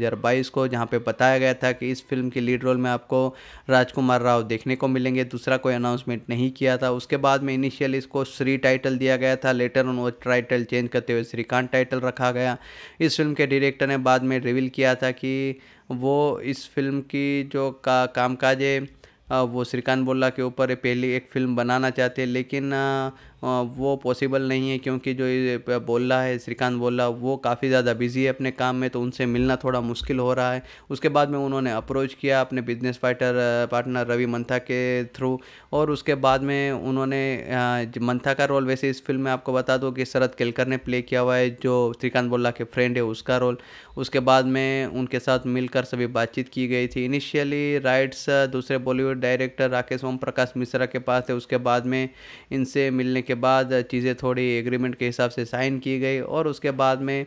को जहाँ पे बताया गया था कि इस फिल्म के लीड रोल में आपको राजकुमार राव देखने को मिलेंगे दूसरा कोई अनाउंसमेंट नहीं किया था उसके बाद में इनिशियल इसको श्री टाइटल दिया गया था लेटर ऑन वो टाइटल चेंज करते हुए श्रीकांत टाइटल रखा गया इस फिल्म के डायरेक्टर ने बाद में रिवील किया था कि वो इस फ़िल्म की जो का कामकाज है वो श्रीकांत बोला के ऊपर पहली एक फ़िल्म बनाना चाहते लेकिन वो पॉसिबल नहीं है क्योंकि जो ये बोल्ला है श्रीकांत बोला वो काफ़ी ज़्यादा बिज़ी है अपने काम में तो उनसे मिलना थोड़ा मुश्किल हो रहा है उसके बाद में उन्होंने अप्रोच किया अपने business fighter partner Ravi Mantha के थ्रू और उसके बाद में उन्होंने मंथा का रोल वैसे इस फिल्म में आपको बता दूँ कि शरद केलकर ने प्ले किया हुआ है जो श्रीकांत बोल्ला के फ्रेंड है उसका रोल उसके बाद में उनके साथ मिलकर सभी बातचीत की गई थी इनिशियली राइट्स दूसरे बॉलीवुड डायरेक्टर राकेश ओम प्रकाश मिश्रा के पास थे उसके बाद में इनसे मिलने के उसके बाद चीज़ें थोड़ी एग्रीमेंट के हिसाब से साइन की गई और उसके बाद में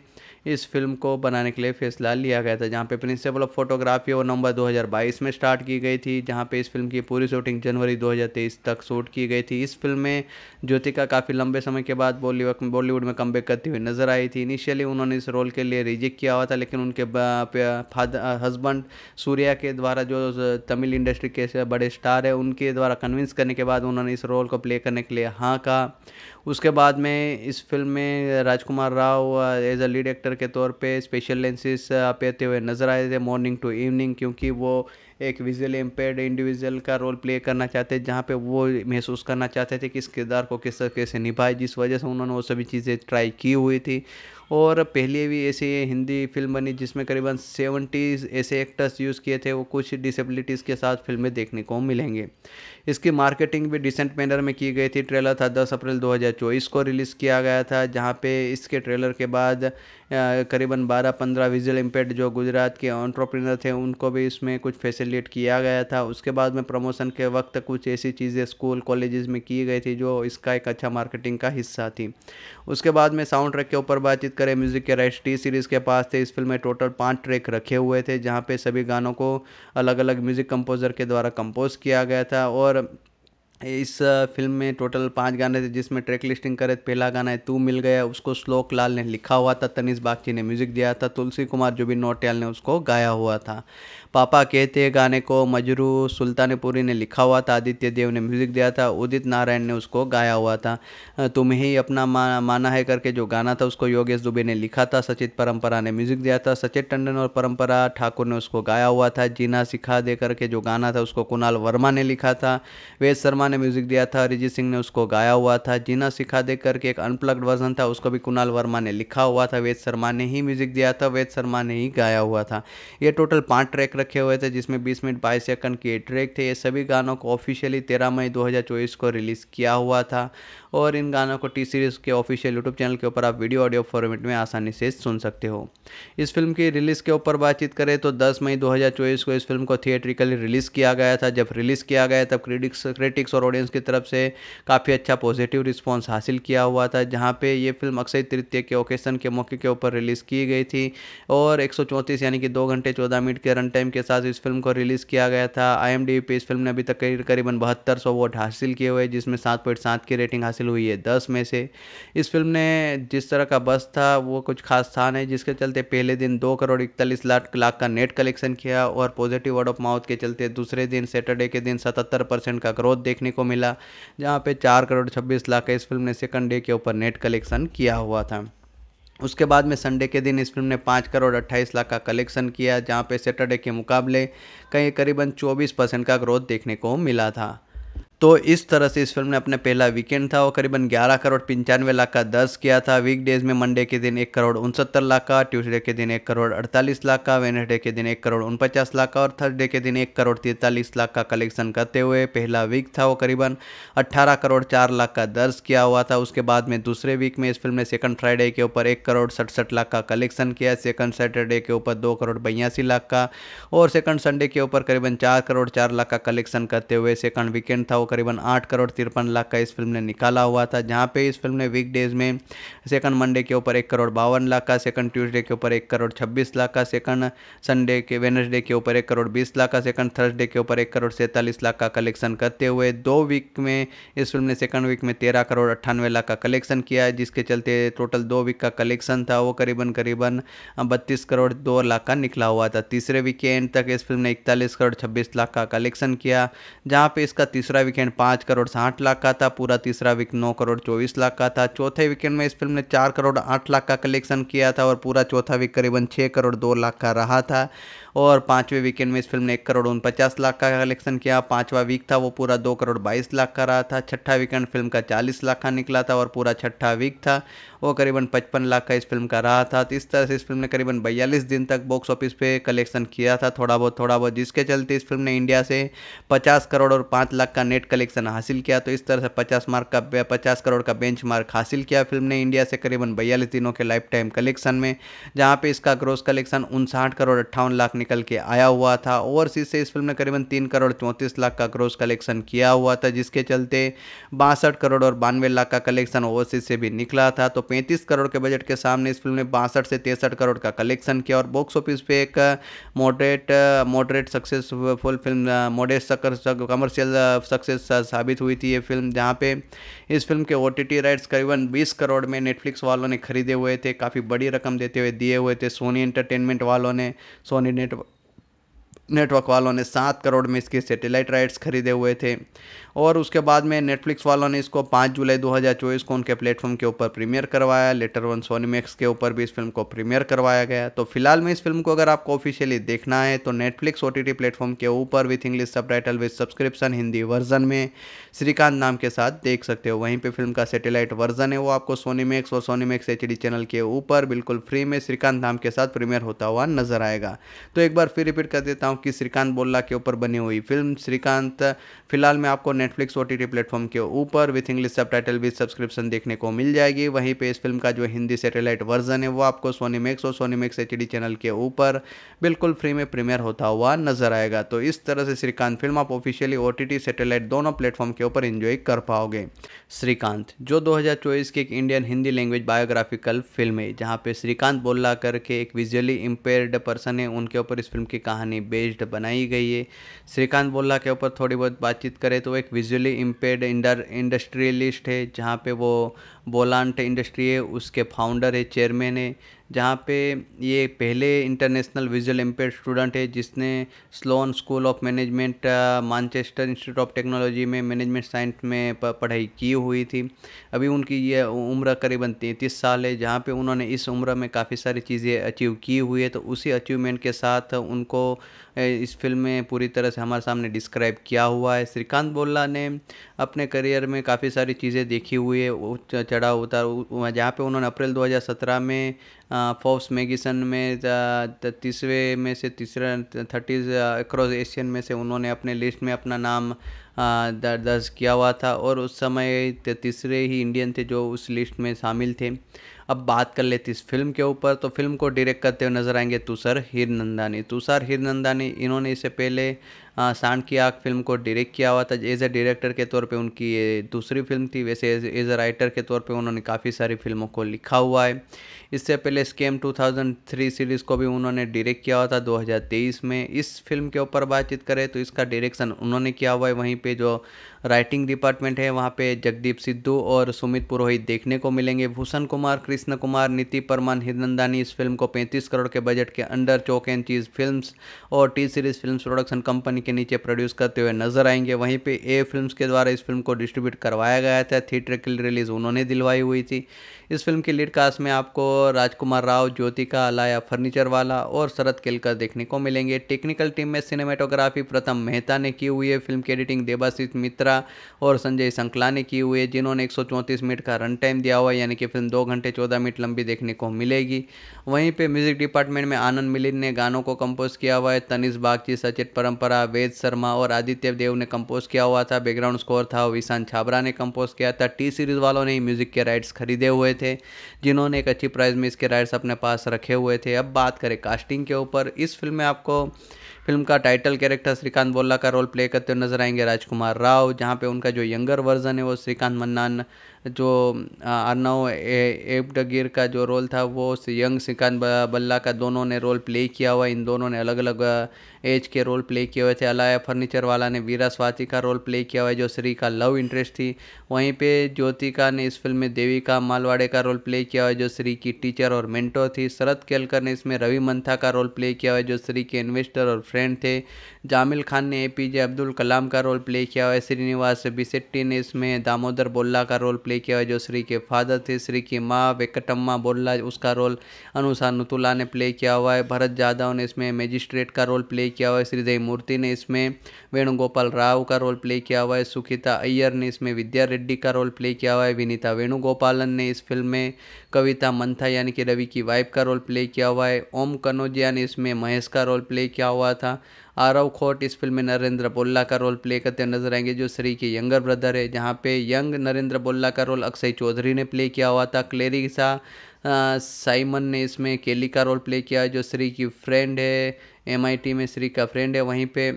इस फिल्म को बनाने के लिए फैसला लिया गया था जहाँ पे प्रिंसिपल ऑफ फोटोग्राफी वो नवंबर 2022 में स्टार्ट की गई थी जहाँ पे इस फिल्म की पूरी शूटिंग जनवरी 2023 तक शूट की गई थी इस फिल्म में ज्योतिका काफ़ी लंबे समय के बाद बॉलीवुड बॉलीवुड में कम करती हुई नजर आई थी इनिशियली उन्होंने इस रोल के लिए रिजेक्ट किया हुआ था लेकिन उनके हस्बैंड सूर्या के द्वारा जो तमिल इंडस्ट्री के बड़े स्टार है उनके द्वारा कन्विंस करने के बाद उन्होंने इस रोल को प्ले करने के लिए हाँ कहा उसके बाद में इस फ़िल्म में राजकुमार Rao as a lead actor के तौर पे स्पेशल लेंसेज पेते हुए नज़र आए थे मॉर्निंग टू इवनिंग क्योंकि वो एक विजुअल इम्पेयर्ड इंडिविजुअल का रोल प्ले करना चाहते जहाँ पे वो महसूस करना चाहते थे कि इस किरदार को किस तरीके से निभाए जिस वजह से उन्होंने वो सभी चीज़ें ट्राई की हुई थी और पहले भी ऐसी हिंदी फिल्म बनी जिसमें करीबन सेवेंटीज़ ऐसे एक्टर्स यूज़ किए थे वो कुछ डिसेबिलिटीज़ के साथ फिल्में देखने को मिलेंगे इसकी मार्केटिंग भी डिसेंट मैनर में की गई थी ट्रेलर था दस अप्रैल 2024 को रिलीज़ किया गया था जहाँ पे इसके ट्रेलर के बाद करीबन 12-15 विजुअल इम्पेक्ट जो गुजरात के ऑन्ट्रप्रनर थे उनको भी इसमें कुछ फैसिलिट किया गया था उसके बाद में प्रमोशन के वक्त कुछ ऐसी चीज़ें स्कूल कॉलेजेस में की गई थी जो इसका एक अच्छा मार्केटिंग का हिस्सा थी उसके बाद में साउंड ट्रैक के ऊपर बातचीत करें म्यूज़िक के राइट्स टी सीरीज़ के पास थे इस फिल्म में टोटल पाँच ट्रैक रखे हुए थे जहाँ पे सभी गानों को अलग अलग म्यूज़िक कंपोज़र के द्वारा कंपोज किया गया था और और इस फिल्म में टोटल पांच गाने थे जिसमें ट्रैक लिस्टिंग करे पहला गाना है तू मिल गया उसको श्लोक लाल ने लिखा हुआ था तनिष बागची ने म्यूज़िक दिया था तुलसी कुमार जो भी नौटियाल ने उसको गाया हुआ था पापा कहते गाने को मजरू सुल्तानपुरी ने लिखा हुआ था आदित्य देव ने म्यूज़िक दिया था उदित नारायण ने उसको गाया हुआ था तुम्हें ही अपना मा, माना है करके जो गाना था उसको योगेश दुबे ने लिखा था सचित परंपरा ने म्यूज़िक दिया था सचित टंडन और परंपरा ठाकुर ने उसको गाया हुआ था जीना सिखा दे करके जो गाना था उसको कुणाल वर्मा ने लिखा था वेद शर्मा ने म्यूज़िक दिया था अरिजीत सिंह ने उसको गाया हुआ था जीना सिखा दे करके एक अनप्लग्ड वर्जन था उसको भी कुणाल वर्मा ने लिखा हुआ था वेद शर्मा ने ही म्यूज़िक दिया था वेद शर्मा ने ही गाया हुआ था ये टोटल पाँच ट्रैक रखे हुए थे जिसमें 20 मिनट 22 सेकंड के ट्रैक थे ये सभी गानों को ऑफिशियली 13 मई 2024 को रिलीज़ किया हुआ था और इन गानों को टी सीरीज़ के ऑफिशियल यूट्यूब चैनल के ऊपर आप वीडियो ऑडियो फॉर्मेट में आसानी से सुन सकते हो इस फिल्म की रिलीज़ के ऊपर बातचीत करें तो दस मई दो को इस फिल्म को थिएट्रिकली रिलीज़ किया गया था जब रिलीज़ किया गया तब क्रिटिक्स क्रिटिक्स और ऑडियंस की तरफ से काफ़ी अच्छा पॉजिटिव रिस्पॉन्स हासिल किया हुआ था जहाँ पे ये फिल्म अक्षय तृतीय के ओकेशन के मौके के ऊपर रिलीज़ की गई थी और एक यानी कि दो घंटे चौदह मिनट के रन टाइम के साथ इस फिल्म को रिलीज़ किया गया था आई पे इस फिल्म ने अभी तक करीबन बहत्तर सौ वोट हासिल किए हुए जिसमें सात पॉइंट सात की रेटिंग हासिल हासिल हुई है दस में से इस फिल्म ने जिस तरह का बस था वो कुछ खास था नहीं जिसके चलते पहले दिन दो करोड़ इकतालीस लाख लाख का नेट कलेक्शन किया और पॉजिटिव वर्ड ऑफ माउथ के चलते दूसरे दिन सैटरडे के दिन सतहत्तर परसेंट का ग्रोथ देखने को मिला जहाँ पे चार करोड़ छब्बीस लाख का इस फिल्म ने सेकंड डे के ऊपर नेट कलेक्शन किया हुआ था उसके बाद में संडे के दिन इस फिल्म ने पाँच करोड़ अट्ठाईस लाख का कलेक्शन किया जहाँ पे सैटरडे के मुकाबले कहीं करीबन चौबीस परसेंट का ग्रोथ देखने को मिला था तो इस तरह से इस फिल्म ने अपने पहला वीकेंड था वो करीबन 11 करोड़ पंचानवे लाख का दर्ज किया था वीकडेज में मंडे के दिन एक करोड़ उनसत्तर लाख का ट्यूसडे के दिन एक करोड़ अड़तालीस लाख का वेनसडे के दिन एक करोड़ उनपचास लाख का और थर्सडे के दिन एक करोड़ तैंतालीस लाख का कलेक्शन करते हुए पहला वीक था वो करीबन अट्ठारह करोड़ चार लाख का दर्ज किया हुआ था उसके बाद में दूसरे वीक में इस फिल्म ने सेकंड फ्राइडे के ऊपर एक करोड़ सड़सठ लाख का कलेक्शन किया सेकंड सैटरडे के ऊपर दो करोड़ बयासी लाख का और सेकंड संडे के ऊपर करीबन चार करोड़ चार लाख का कलेक्शन करते हुए सेकंड वीकेंड था वो करीबन आठ करोड़ तिरपन लाख का इस फिल्म ने निकाला हुआ था जहाँ पे इस फिल्म ने वीक डेज में सेकंड मंडे के ऊपर एक करोड़ बावन लाख का सेकंड ट्यूसडे के ऊपर एक करोड़ छब्बीस लाख का सेकंड संडे के वेनसडे के ऊपर एक करोड़ बीस लाख का सेकंड थर्सडे के ऊपर एक करोड़ सैंतालीस लाख का कलेक्शन करते हुए दो वीक में इस फिल्म ने सेकंड वीक में तेरह करोड़ अट्ठानवे लाख का कलेक्शन किया है जिसके चलते टोटल दो वीक का कलेक्शन था वो करीबन करीबन बत्तीस करोड़ दो लाख का निकला हुआ था तीसरे वीक के एंड तक इस फिल्म ने इकतालीस करोड़ छब्बीस लाख का कलेक्शन किया जहाँ पे इसका तीसरा वीक वीकेंड पाँच करोड़ साठ लाख का था पूरा तीसरा वीक नौ करोड़ चौबीस लाख का था चौथे वीकेंड में इस फिल्म ने चार करोड़ आठ लाख का कलेक्शन किया था और पूरा चौथा वीक करीबन छः करोड़ दो लाख का रहा था और पाँचवें वीकेंड में इस फिल्म ने एक करोड़ उनपचास लाख का कलेक्शन किया पाँचवा वीक था वो पूरा दो करोड़ बाईस लाख का रहा था छठा वीकेंड फिल्म का चालीस लाख का निकला था और पूरा छठा वीक था वो करीबन पचपन लाख का इस फिल्म का रहा था तो इस तरह से इस फिल्म ने करीबन बयालीस दिन तक बॉक्स ऑफिस पे कलेक्शन किया था थोड़ा बहुत थोड़ा बहुत जिसके चलते इस फिल्म ने इंडिया से पचास करोड़ और पाँच लाख का नेट कलेक्शन हासिल किया तो इस तरह से पचास मार्क का पचास करोड़ का बेंच मार्क हासिल किया फिल्म ने इंडिया से करीबन बयालीस दिनों के लाइफ टाइम कलेक्शन में जहाँ पर इसका ग्रोस कलेक्शन उनसाठ करोड़ अट्ठावन लाख निकल के आया हुआ था ओवरसीज से इस फिल्म ने करीबन तीन करोड़ चौंतीस लाख का ग्रोस कलेक्शन किया हुआ था जिसके चलते बासठ करोड़ और बानवे लाख का कलेक्शन ओवरसीज से भी निकला था तो पैंतीस करोड़ के बजट के सामने इस फिल्म ने बासठ से तिरसठ करोड़ का कलेक्शन किया और बॉक्स ऑफिस पर एक moderate moderate successful film moderate commercial success साबित हुई थी ये फिल्म जहाँ पे इस फिल्म के ओ राइट्स करीबन बीस करोड़ में नेटफ्लिक्स वालों ने खरीदे हुए थे काफ़ी बड़ी रकम देते हुए दिए हुए थे सोनी एंटरटेनमेंट वालों ने सोनी नेट नेटवर्क वालों ने सात करोड़ में इसके सैटेलाइट राइट्स खरीदे हुए थे और उसके बाद में नेटफ्लिक्स वालों ने इसको पाँच जुलाई 2024 को उनके प्लेटफॉर्म के ऊपर प्रीमियर करवाया लेटर वन सोनीमैक्स के ऊपर भी इस फिल्म को प्रीमियर करवाया गया तो फिलहाल में इस फिल्म को अगर आपको ऑफिशियली देखना है तो नेटफ्लिक्स ओ प्लेटफॉर्म के ऊपर with English subtitle with subscription Hindi version में श्रीकांत नाम के साथ देख सकते हो वहीं पर फिल्म का सेटेलाइट वर्जन है वो आपको सोनीमैक्स और सोनीमैक्स एच चैनल के ऊपर बिल्कुल फ्री में श्रीकांत नाम के साथ प्रीमियर होता हुआ नजर आएगा तो एक बार फिर रिपीट कर देता हूँ कि श्रीकांत बोल्ला के ऊपर बनी हुई फिल्म श्रीकांत फिलहाल में आपको Netflix O T T platform के ऊपर with English subtitle with subscription देखने को मिल जाएगी वहीं पे इस फिल्म का जो हिंदी सेटेलाइट वर्जन है वो आपको सोनी मैक्स और सोनी मैक्स एच चैनल के ऊपर बिल्कुल फ्री में प्रीमियर होता हुआ नजर आएगा तो इस तरह से श्रीकांत फिल्म आप ऑफिशियली ओ टी सेटेलाइट दोनों प्लेटफॉर्म के ऊपर इन्जॉय कर पाओगे श्रीकांत जो चौबीस की एक Indian Hindi language biographical film है जहाँ पे श्रीकांत बोल्ला करके एक विजुअली इम्पेयर्ड पर्सन है उनके ऊपर इस फिल्म की कहानी बेस्ड बनाई गई है श्रीकांत बोल्ला के ऊपर थोड़ी बहुत बातचीत करें तो एक विजुअली इम्पेयर्ड इंडस्ट्रियलिस्ट है जहाँ पे वो बोलांट इंडस्ट्री है उसके फाउंडर है चेयरमैन है जहाँ पे ये पहले इंटरनेशनल विजुअल इम्पेयर स्टूडेंट है जिसने Sloan school of management Manchester institute of technology में मैनेजमेंट साइंस में पढ़ाई की हुई थी अभी उनकी ये उम्र करीबन तैंतीस साल है जहाँ पे उन्होंने इस उम्र में काफ़ी सारी चीज़ें अचीव की हुई है तो उसी अचीवमेंट के साथ उनको इस फ़िल्म में पूरी तरह से हमारे सामने डिस्क्राइब किया हुआ है श्रीकांत बोल्ला ने अपने करियर में काफ़ी सारी चीज़ें देखी हुई है उच्च चढ़ाव उतार जहाँ पे उन्होंने अप्रैल 2017 में फोर्स मैगजीन में तीसरे में से तीसरा थर्टीज अक्रॉस एशियन में से उन्होंने अपने लिस्ट में अपना नाम दर्ज किया हुआ था और उस समय तीसरे ही इंडियन थे जो उस लिस्ट में शामिल थे अब बात कर लेते इस फिल्म के ऊपर तो फिल्म को डायरेक्ट करते हुए नजर आएंगे तुषार हिरनंदानी तुषार हिरनंदानी इन्होंने इससे पहले सांड की आग फिल्म को डायरेक्ट किया हुआ था एज ए डायरेक्टर के तौर पे उनकी ये दूसरी फिल्म थी वैसे एज ए राइटर के तौर पे उन्होंने काफ़ी सारी फिल्मों को लिखा हुआ है इससे पहले स्केम 2003 सीरीज़ को भी उन्होंने डायरेक्ट किया हुआ था 2023 में इस फिल्म के ऊपर बातचीत करें तो इसका डायरेक्शन उन्होंने किया हुआ है वहीं पर जो राइटिंग डिपार्टमेंट है वहाँ पे जगदीप सिद्धू और सुमित पुरोहित देखने को मिलेंगे भूषण कुमार कृष्ण कुमार नीति परमान हिरनंदानी इस फिल्म को 35 करोड़ के बजट के under chalk and cheese film और T series film production company के नीचे प्रोड्यूस करते हुए नजर आएंगे वहीं पर ए फिल्म के द्वारा इस फिल्म को डिस्ट्रीब्यूट करवाया गया था थिएट्रिकल रिलीज उन्होंने दिलवाई हुई थी इस फिल्म की लीड कास्ट में आपको राजकुमार राव ज्योतिका अलाया फर्नीचर वाला और शरद केलकर देखने को मिलेंगे टेक्निकल टीम में सिनेमेटोग्राफी प्रथम मेहता ने की हुई है फिल्म की एडिटिंग देवाशीष मित्रा द्वारा और संजय संकला ने की हुई है जिन्होंने एक मिनट का रन टाइम दिया हुआ है यानी कि फिल्म दो घंटे चौदह मिनट लंबी देखने को मिलेगी वहीं पर म्यूजिक डिपार्टमेंट में आनंद मिलिन ने गानों को कंपोज किया हुआ है तनिष बागची सचित परंपरा वेद शर्मा और आदित्य देव ने कंपोज किया हुआ था बैकग्राउंड स्कोर था विशान छाबरा ने कंपोज किया था टी सीरीज वालों ने म्यूजिक के राइट्स खरीदे हुए थे जिन्होंने एक अच्छी प्राइस में इसके राइट्स अपने पास रखे हुए थे अब बात करें कास्टिंग के ऊपर इस फिल्म में आपको फिल्म का टाइटल कैरेक्टर श्रीकांत बोल्ला का रोल प्ले करते हुए नजर आएंगे राजकुमार राव जहाँ पे उनका जो यंगर वर्जन है वो श्रीकांत मन्नान जो अर्नव एबडगीर का जो रोल था वो यंग श्रीकांत बल्ला का दोनों ने रोल प्ले किया हुआ इन दोनों ने अलग अलग एज के रोल प्ले किए हुए थे अलाया फर्नीचर वाला ने वीरा स्वाति का रोल प्ले किया हुआ है जो श्री का लव इंटरेस्ट थी वहीं पे ज्योतिका ने इस फिल्म में देविका मालवाड़े का रोल प्ले किया हुआ है जो श्री की टीचर और मेंटो थी शरद केलकर ने इसमें रवि मंथा का रोल प्ले किया हुआ है जो श्री के इन्वेस्टर और फ्रेंड थे जामिल खान ने ए पी जे अब्दुल कलाम का रोल प्ले किया है श्रीनिवास बिसेट्टी ने इसमें दामोदर बोल्ला का रोल प्ले किया है जो श्री के फादर थे श्री की माँ वेकटम्मा बोल्ला उसका रोल अनुषा नतुल्ला ने प्ले किया हुआ है भरत जाधव ने इसमें मैजिस्ट्रेट का रोल प्ले किया हुआ है श्रीदेव मूर्ति ने इसमें वेणुगोपाल राव का रोल प्ले किया हुआ है सुखिता अय्यर ने इसमें विद्या रेड्डी का रोल प्ले किया हुआ है विनीता वेणुगोपालन ने इस फिल्म में कविता मंथा यानी कि रवि की वाइफ का रोल प्ले किया हुआ है ओम कनौजिया ने इसमें महेश का रोल प्ले किया हुआ था था आरव खोट इस फिल्म में नरेंद्र बोल्ला का रोल प्ले करते नजर आएंगे जो श्री के यंगर ब्रदर है जहाँ पे यंग नरेंद्र बोल्ला का रोल अक्षय चौधरी ने प्ले किया हुआ था क्लेरी सा साइमन ने इसमें केली का रोल प्ले किया जो श्री की फ्रेंड है एम में श्री का फ्रेंड है वहीं पे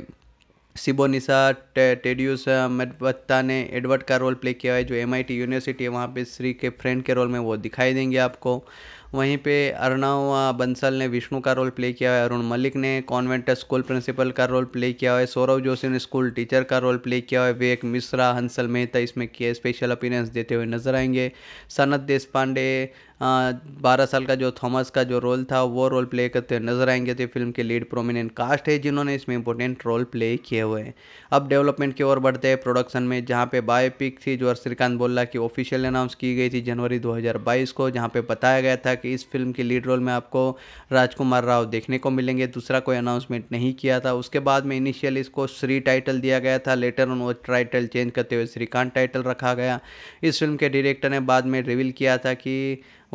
सिबोनिसा टे, टेडियस मेडबत्ता ने एडवर्ड का रोल प्ले किया है जो एमआईटी यूनिवर्सिटी है वहाँ पे श्री के फ्रेंड के रोल में वो दिखाई देंगे आपको वहीं पे अर्णव बंसल ने विष्णु का रोल प्ले किया है अरुण मलिक ने कॉन्वेंट स्कूल प्रिंसिपल का रोल प्ले किया है सौरव जोशी ने स्कूल टीचर का रोल प्ले किया है विवेक मिश्रा हंसल मेहता इसमें किए स्पेशल अपीरेंस देते हुए नजर आएंगे सनत पांडे बारह साल का जो थॉमस का जो रोल था वो रोल प्ले करते हुए नजर आएंगे तो फिल्म के लीड प्रोमिनेंट कास्ट है जिन्होंने इसमें इंपॉर्टेंट रोल प्ले किए हुए हैं अब डेवलपमेंट की ओर बढ़ते हैं प्रोडक्शन में जहाँ पे बायोपिक थी जो श्रीकांत बोल्ला की ऑफिशियल अनाउंस की गई थी जनवरी दो को जहाँ पे बताया गया था कि इस फिल्म के लीड रोल में आपको राजकुमार राव देखने को मिलेंगे दूसरा कोई अनाउंसमेंट नहीं किया था उसके बाद में इनिशियल इसको श्री टाइटल दिया गया था लेटर ऑन वो टाइटल चेंज करते हुए श्रीकांत टाइटल रखा गया इस फिल्म के डायरेक्टर ने बाद में रिवील किया था कि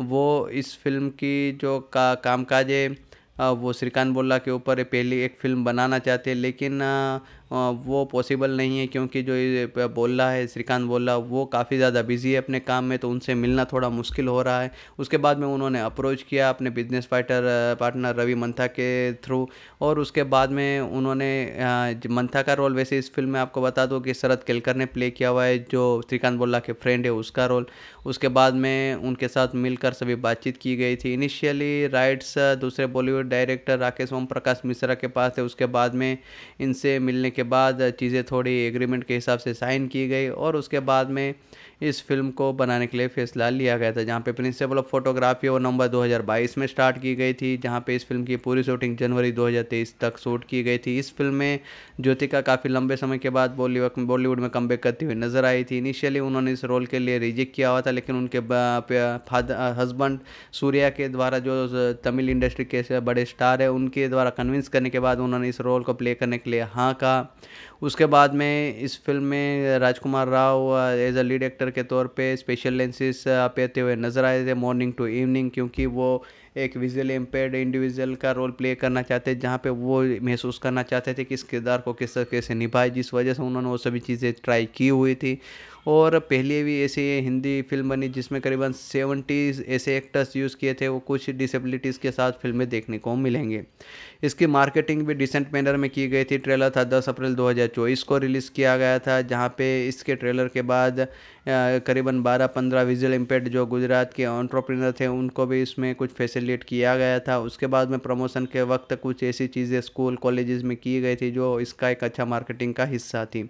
वो इस फ़िल्म की जो का कामकाज है वो श्रीकांत बोला के ऊपर पहली एक फ़िल्म बनाना चाहते हैं लेकिन वो पॉसिबल नहीं है क्योंकि जो ये रहा है श्रीकांत रहा वो काफ़ी ज़्यादा बिज़ी है अपने काम में तो उनसे मिलना थोड़ा मुश्किल हो रहा है उसके बाद में उन्होंने अप्रोच किया अपने business partner partner Ravi Mantha के थ्रू और उसके बाद में उन्होंने मंथा का रोल वैसे इस फिल्म में आपको बता दो कि शरद केलकर ने प्ले किया हुआ है जो श्रीकांत बोल्ला के फ्रेंड है उसका रोल उसके बाद में उनके साथ मिलकर सभी बातचीत की गई थी इनिशियली राइट्स दूसरे बॉलीवुड डायरेक्टर राकेश ओम प्रकाश मिश्रा के पास थे उसके बाद में इनसे मिलने के बाद चीज़ें थोड़ी एग्रीमेंट के हिसाब से साइन की गई और उसके बाद में इस फिल्म को बनाने के लिए फैसला लिया गया था जहाँ पे प्रिंसिपल ऑफ फोटोग्राफी और नवंबर 2022 में स्टार्ट की गई थी जहाँ पे इस फिल्म की पूरी शूटिंग जनवरी 2023 तक शूट की गई थी इस फिल्म में ज्योतिका काफ़ी लंबे समय के बाद बॉलीवुड बॉलीवुड में कम करती हुई नजर आई थी इनिशियली उन्होंने इस रोल के लिए रिजेक्ट किया हुआ था लेकिन उनके हस्बैंड सूर्या के द्वारा जो तमिल इंडस्ट्री के बड़े स्टार है उनके द्वारा कन्विंस करने के बाद उन्होंने इस रोल को प्ले करने के लिए हाँ कहा उसके बाद में इस फ़िल्म में राजकुमार Rao as a lead actor के तौर पे स्पेशल लेंसेज पेते हुए नज़र आए थे मॉर्निंग टू इवनिंग क्योंकि वो एक विजुअल इम्पेयर्ड इंडिविजुअल का रोल प्ले करना चाहते थे जहाँ पे वो महसूस करना चाहते थे कि इस किरदार को किस तरीके से निभाए जिस वजह से उन्होंने वो सभी चीज़ें ट्राई की हुई थी और पहले भी ऐसी हिंदी फिल्म बनी जिसमें करीबन सेवेंटीज़ ऐसे एक्टर्स यूज़ किए थे वो कुछ डिसेबिलिटीज़ के साथ फिल्में देखने को मिलेंगे इसकी मार्केटिंग भी डिसेंट मैनर में की गई थी ट्रेलर था दस अप्रैल 2024 को रिलीज़ किया गया था जहाँ पे इसके ट्रेलर के बाद करीबन 12-15 विजुअल इम्पैक्ट जो गुजरात के ऑन्ट्रप्रिनर थे उनको भी इसमें कुछ फैसिलिट किया गया था उसके बाद में प्रमोशन के वक्त कुछ ऐसी चीज़ें स्कूल कॉलेजेस में की गई थी जो इसका एक अच्छा मार्केटिंग का हिस्सा थी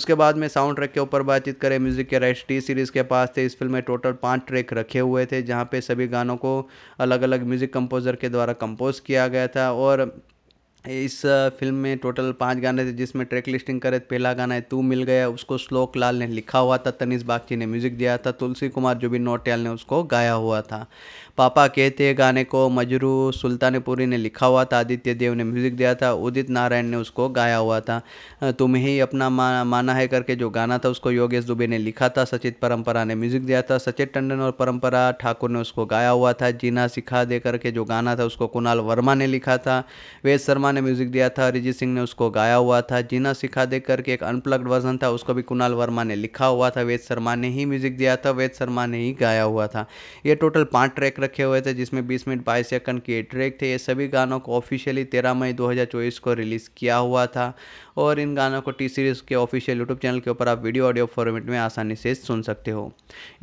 उसके बाद में साउंड ट्रैक के ऊपर बातचीत करें म्यूज़िक के राइट टी सीरीज़ के पास थे इस फिल्म में टोटल पाँच ट्रैक रखे हुए थे जहाँ पे सभी गानों को अलग अलग म्यूज़िक कंपोज़र के द्वारा कंपोज किया गया था और but um, इस फ़िल्म में टोटल पाँच गाने थे जिसमें ट्रैक लिस्टिंग करे पहला गाना है तू मिल गया उसको श्लोक लाल ने लिखा हुआ था तनिष बागची ने म्यूज़िक दिया था तुलसी कुमार जुबिन नोटियाल ने उसको गाया हुआ था पापा कहते गाने को मजरू सुल्तानपुरी ने लिखा हुआ था आदित्य देव ने म्यूज़िक दिया था उदित नारायण ने उसको गाया हुआ था तुम्हें ही अपना माना, माना है करके जो गाना था उसको योगेश दुबे ने लिखा था सचित परम्परा ने म्यूज़िक दिया था सचित टंडन और परम्परा ठाकुर ने उसको गाया हुआ था जीना सिखा दे करके जो गाना था उसको कुणाल वर्मा ने लिखा था वेद शर्मा शर्मा ने म्यूजिक दिया था अरिजीत सिंह ने उसको गाया हुआ था जीना सिखा दे करके एक अनप्लग्ड वर्जन था उसको भी कुणाल वर्मा ने लिखा हुआ था वेद शर्मा ने ही म्यूजिक दिया था वेद शर्मा ने ही गाया हुआ था ये टोटल पाँच ट्रैक रखे हुए थे जिसमें बीस मिनट बाईस सेकंड के ट्रैक थे ये सभी गानों को ऑफिशियली तेरह मई दो को रिलीज़ किया हुआ था और इन गानों को टी सीरीज़ के ऑफिशियल यूट्यूब चैनल के ऊपर आप वीडियो ऑडियो फॉर्मेट में आसानी से सुन सकते हो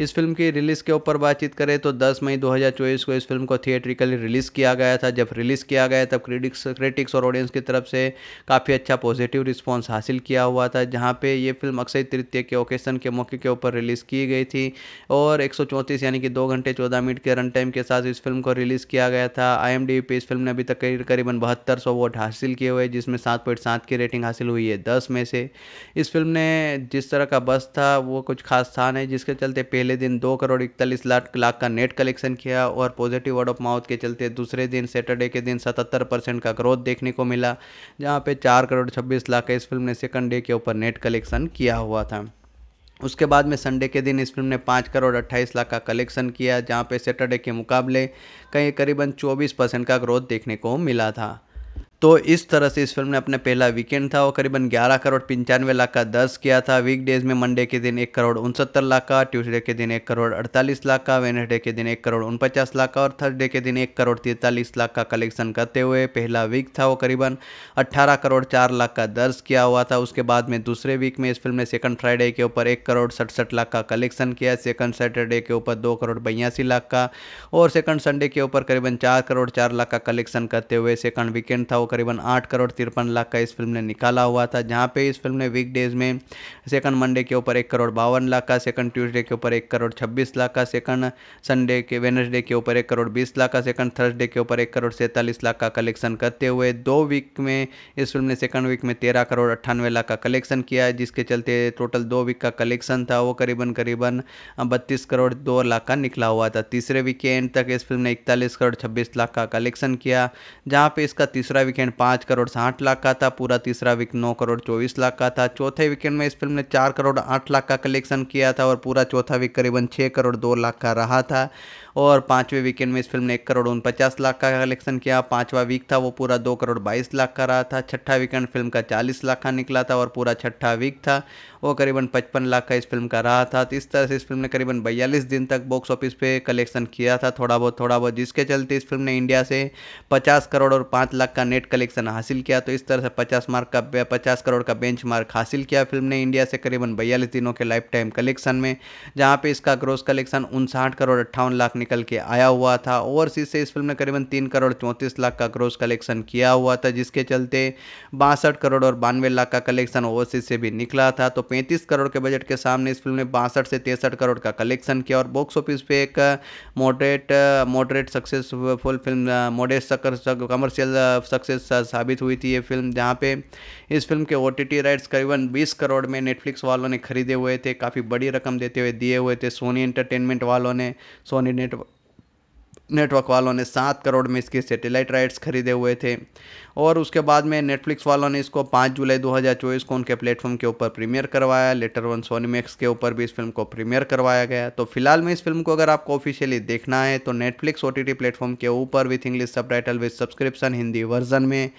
इस फिल्म की रिलीज़ के ऊपर बातचीत करें तो दस मई दो को इस फिल्म को थिएट्रिकली रिलीज़ किया गया था जब रिलीज़ किया गया तब क्रिटिक्स क्रिटिक्स और ऑडियंस की तरफ से काफ़ी अच्छा पॉजिटिव रिस्पॉन्स हासिल किया हुआ था जहाँ पे ये फिल्म अक्षय तृतीय के ओकेशन के मौके के ऊपर रिलीज़ की गई थी और एक यानी कि दो घंटे चौदह मिनट के रन टाइम के साथ इस फिल्म को रिलीज़ किया गया था आई पे इस फिल्म ने अभी तक करीबन बहत्तर सौ वोट हासिल किए हुए जिसमें सात पॉइंट सात की रेटिंग हासिल हासिल हुई है दस में से इस फिल्म ने जिस तरह का बस था वो कुछ खास स्थान है जिसके चलते पहले दिन दो करोड़ इकतालीस लाख लाख का नेट कलेक्शन किया और पॉजिटिव वर्ड ऑफ माउथ के चलते दूसरे दिन सैटरडे के दिन सतहत्तर परसेंट का ग्रोथ देखने को मिला जहाँ पे चार करोड़ छब्बीस लाख का इस फिल्म ने सेकंड डे के ऊपर नेट कलेक्शन किया हुआ था उसके बाद में संडे के दिन इस फिल्म ने पाँच करोड़ अट्ठाईस लाख का कलेक्शन किया जहाँ पे सैटरडे के मुकाबले कहीं करीबन चौबीस परसेंट का ग्रोथ देखने को मिला था तो इस तरह से इस फिल्म ने अपने पहला वीकेंड था वो करीबन 11 करोड़ पंचानवे लाख का दर्ज किया था वीकडेज में मंडे के दिन एक करोड़ उनसत्तर लाख का ट्यूसडे के दिन एक करोड़ अड़तालीस लाख का वेनसडे के दिन एक करोड़ उनपचास लाख का और थर्सडे के दिन एक करोड़ तैंतालीस लाख का कलेक्शन करते हुए पहला वीक था वो करीबन अट्ठारह करोड़ चार लाख का दर्ज किया हुआ था उसके बाद में दूसरे वीक में इस फिल्म ने सेकंड फ्राइडे के ऊपर एक करोड़ सड़सठ लाख का कलेक्शन किया सेकंड सैटरडे के ऊपर दो करोड़ बयासी लाख का और सेकंड संडे के ऊपर करीबन चार करोड़ चार लाख का कलेक्शन करते हुए सेकंड वीकेंड था वो करीबन आठ करोड़ तिरपन लाख का इस फिल्म ने निकाला हुआ था जहाँ पे इस फिल्म ने वीक डेज में सेकंड मंडे के ऊपर एक करोड़ बावन लाख का सेकंड ट्यूसडे के ऊपर एक करोड़ छब्बीस लाख का सेकंड संडे के वेनसडे के ऊपर एक करोड़ बीस लाख का सेकंड थर्सडे के ऊपर एक करोड़ सैंतालीस लाख का कलेक्शन करते हुए दो वीक में इस फिल्म ने सेकंड वीक में तेरह करोड़ अट्ठानवे लाख का कलेक्शन किया है जिसके चलते टोटल दो वीक का कलेक्शन था वो करीबन करीबन बत्तीस करोड़ दो लाख का निकला हुआ था तीसरे वीक के एंड तक इस फिल्म ने इकतालीस करोड़ छब्बीस लाख का कलेक्शन किया जहाँ पे इसका तीसरा वीक वीकेंड पाँच करोड़ साठ लाख का था पूरा तीसरा वीक नौ करोड़ चौबीस लाख का था चौथे वीकेंड में इस फिल्म ने चार करोड़ आठ लाख का कलेक्शन किया था और पूरा चौथा वीक करीबन छः करोड़ दो लाख का रहा था और पाँचवें वीकेंड में इस फिल्म ने एक करोड़ उनपचास लाख का कलेक्शन किया पाँचवा वीक था वो पूरा दो करोड़ बाईस लाख का रहा था छठा वीकेंड फिल्म का चालीस लाख का निकला था और पूरा छठा वीक था वो करीबन पचपन लाख का इस फिल्म का रहा था तो इस तरह से इस फिल्म ने करीबन बयालीस दिन तक बॉक्स ऑफिस पे कलेक्शन किया था थोड़ा बहुत थोड़ा बहुत जिसके चलते इस फिल्म ने इंडिया से पचास करोड़ और पाँच लाख का नेट कलेक्शन हासिल किया तो इस तरह से पचास मार्क का पचास करोड़ का बेंच मार्क हासिल किया फिल्म ने इंडिया से करीबन बयालीस दिनों के लाइफ टाइम कलेक्शन में जहाँ पर इसका ग्रोस कलेक्शन उनसाठ करोड़ अट्ठावन लाख निकल के आया हुआ था ओवरसीज से इस फिल्म ने करीबन तीन करोड़ चौंतीस लाख का ग्रोस कलेक्शन किया हुआ था जिसके चलते बासठ करोड़ और बानवे लाख का कलेक्शन ओवरसीज से भी निकला था तो 135 करोड़ के बजट के सामने इस फिल्म ने बासठ से तिरसठ करोड़ का कलेक्शन किया और बॉक्स ऑफिस पे एक moderate moderate successful film moderate commercial success साबित हुई थी ये फिल्म जहाँ पे इस फिल्म के ओ राइट्स करीबन बीस करोड़ में नेटफ्लिक्स वालों ने खरीदे हुए थे काफ़ी बड़ी रकम देते हुए दिए हुए थे सोनी एंटरटेनमेंट वालों ने सोनी नेटवर्क नेटवर्क वालों ने सात करोड़ में इसके सैटेलाइट राइट्स खरीदे हुए थे और उसके बाद में नेटफ्लिक्स वालों ने इसको पाँच जुलाई चौबीस को उनके प्लेटफॉर्म के ऊपर प्रीमियर करवाया लेटर वन सोनीमैक्स के ऊपर भी इस फिल्म को प्रीमियर करवाया गया तो फिलहाल में इस फिल्म को अगर आपको ऑफिशियली देखना है तो नेटफ्लिक्स ओ टी प्लेटफॉर्म के ऊपर with English subtitle with subscription Hindi version में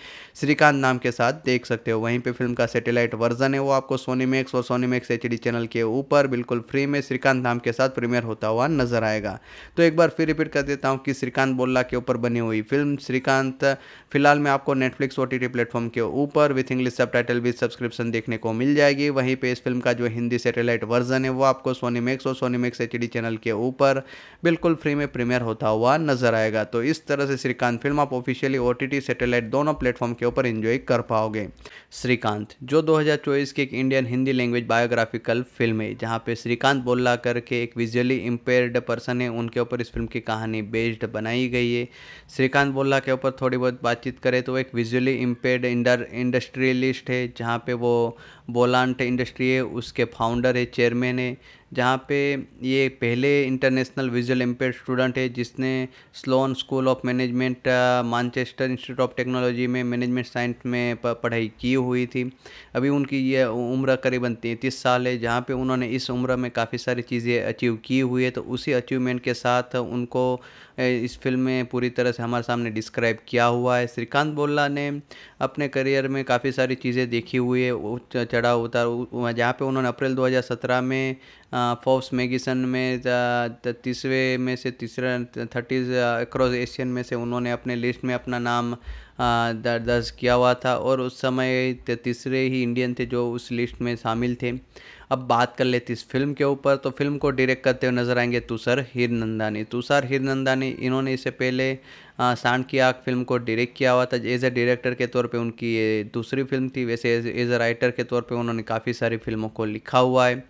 श्रीकांत नाम के साथ देख सकते हो वहीं पर फिल्म का सेटेलाइट वर्जन है वो आपको सोनीमैक्स और सोनीमैक्स एच चैनल के ऊपर बिल्कुल फ्री में श्रीकांत नाम के साथ प्रीमियर होता हुआ नजर आएगा तो एक बार फिर रिपीट कर देता हूँ कि श्रीकांत बोल्ला के ऊपर बनी हुई फिल्म श्रीकांत फिलहाल में आपको नेटफ्लिक्स ओ टी प्लेटफॉर्म के ऊपर with English subtitle with subscription देखने को मिल जाएगी वहीं पे इस फिल्म का जो हिंदी सेटेलाइट वर्जन है वो आपको सोनी मैक्स और सोनी मैक्स एच चैनल के ऊपर बिल्कुल फ्री में प्रीमियर होता हुआ नजर आएगा तो इस तरह से श्रीकांत फिल्म आप ऑफिशियली ओ टी सेटेलाइट दोनों प्लेटफॉर्म के ऊपर इंजॉय कर पाओगे श्रीकांत जो 2024 की एक Indian Hindi language biographical film है जहाँ पे श्रीकांत बोल्ला करके एक विजुअली इम्पेयर्ड पर्सन है उनके ऊपर इस फिल्म की कहानी बेस्ड बेस्ड बनाई गई है श्रीकांत बोल्ला के ऊपर थोड़ी बहुत बातचीत करें तो एक विजुअली इम्पेयर्ड इंडर इंडस्ट्रियलिस्ट है जहाँ पे वो बोलांट इंडस्ट्री है उसके फाउंडर है चेयरमैन है जहाँ पे ये पहले इंटरनेशनल विजुअल एम्पेयर स्टूडेंट है जिसने Sloan school of management Manchester institute of technology में मैनेजमेंट साइंस में पढ़ाई की हुई थी अभी उनकी ये उम्र करीबन तैंतीस साल है जहाँ पे उन्होंने इस उम्र में काफ़ी सारी चीज़ें अचीव की हुई है तो उसी अचीवमेंट के साथ उनको इस फिल्म में पूरी तरह से हमारे सामने डिस्क्राइब किया हुआ है श्रीकांत बोल्ला ने अपने करियर में काफ़ी सारी चीज़ें देखी हुई है चढ़ाव उतार जहाँ पे उन्होंने अप्रैल 2017 में फोर्स मैगिसन में तीसरे में से तीसरा थर्टीज अक्रॉस एशियन में से उन्होंने अपने लिस्ट में अपना नाम दर्ज किया हुआ था और उस समय तीसरे ही इंडियन थे जो उस लिस्ट में शामिल थे अब बात कर लेते इस फिल्म के ऊपर तो फिल्म को डायरेक्ट करते हुए नजर आएंगे तुषार हीरनंदानी तुषार हीरनंदानी इन्होंने इससे पहले शान हाँ, की आग फ़िल्म को डायरेक्ट किया हुआ था एज ए डायरेक्टर के तौर पे उनकी ये दूसरी फिल्म थी वैसे एज ए राइटर के तौर पे उन्होंने काफ़ी सारी फिल्मों को लिखा हुआ है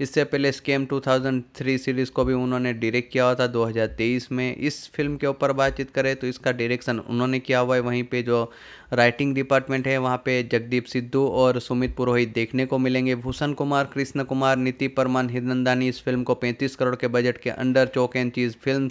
इससे पहले स्केम 2003 सीरीज़ को भी उन्होंने डायरेक्ट किया हुआ था 2023 में इस फिल्म के ऊपर बातचीत करें तो इसका डायरेक्शन उन्होंने किया हुआ है वहीं पर जो राइटिंग डिपार्टमेंट है वहाँ पर जगदीप सिद्धू और सुमित पुरोहित देखने को मिलेंगे भूषण कुमार कृष्ण कुमार नीति परमान हिरनंदानी इस फिल्म को पैंतीस करोड़ के बजट के under chalk and cheese film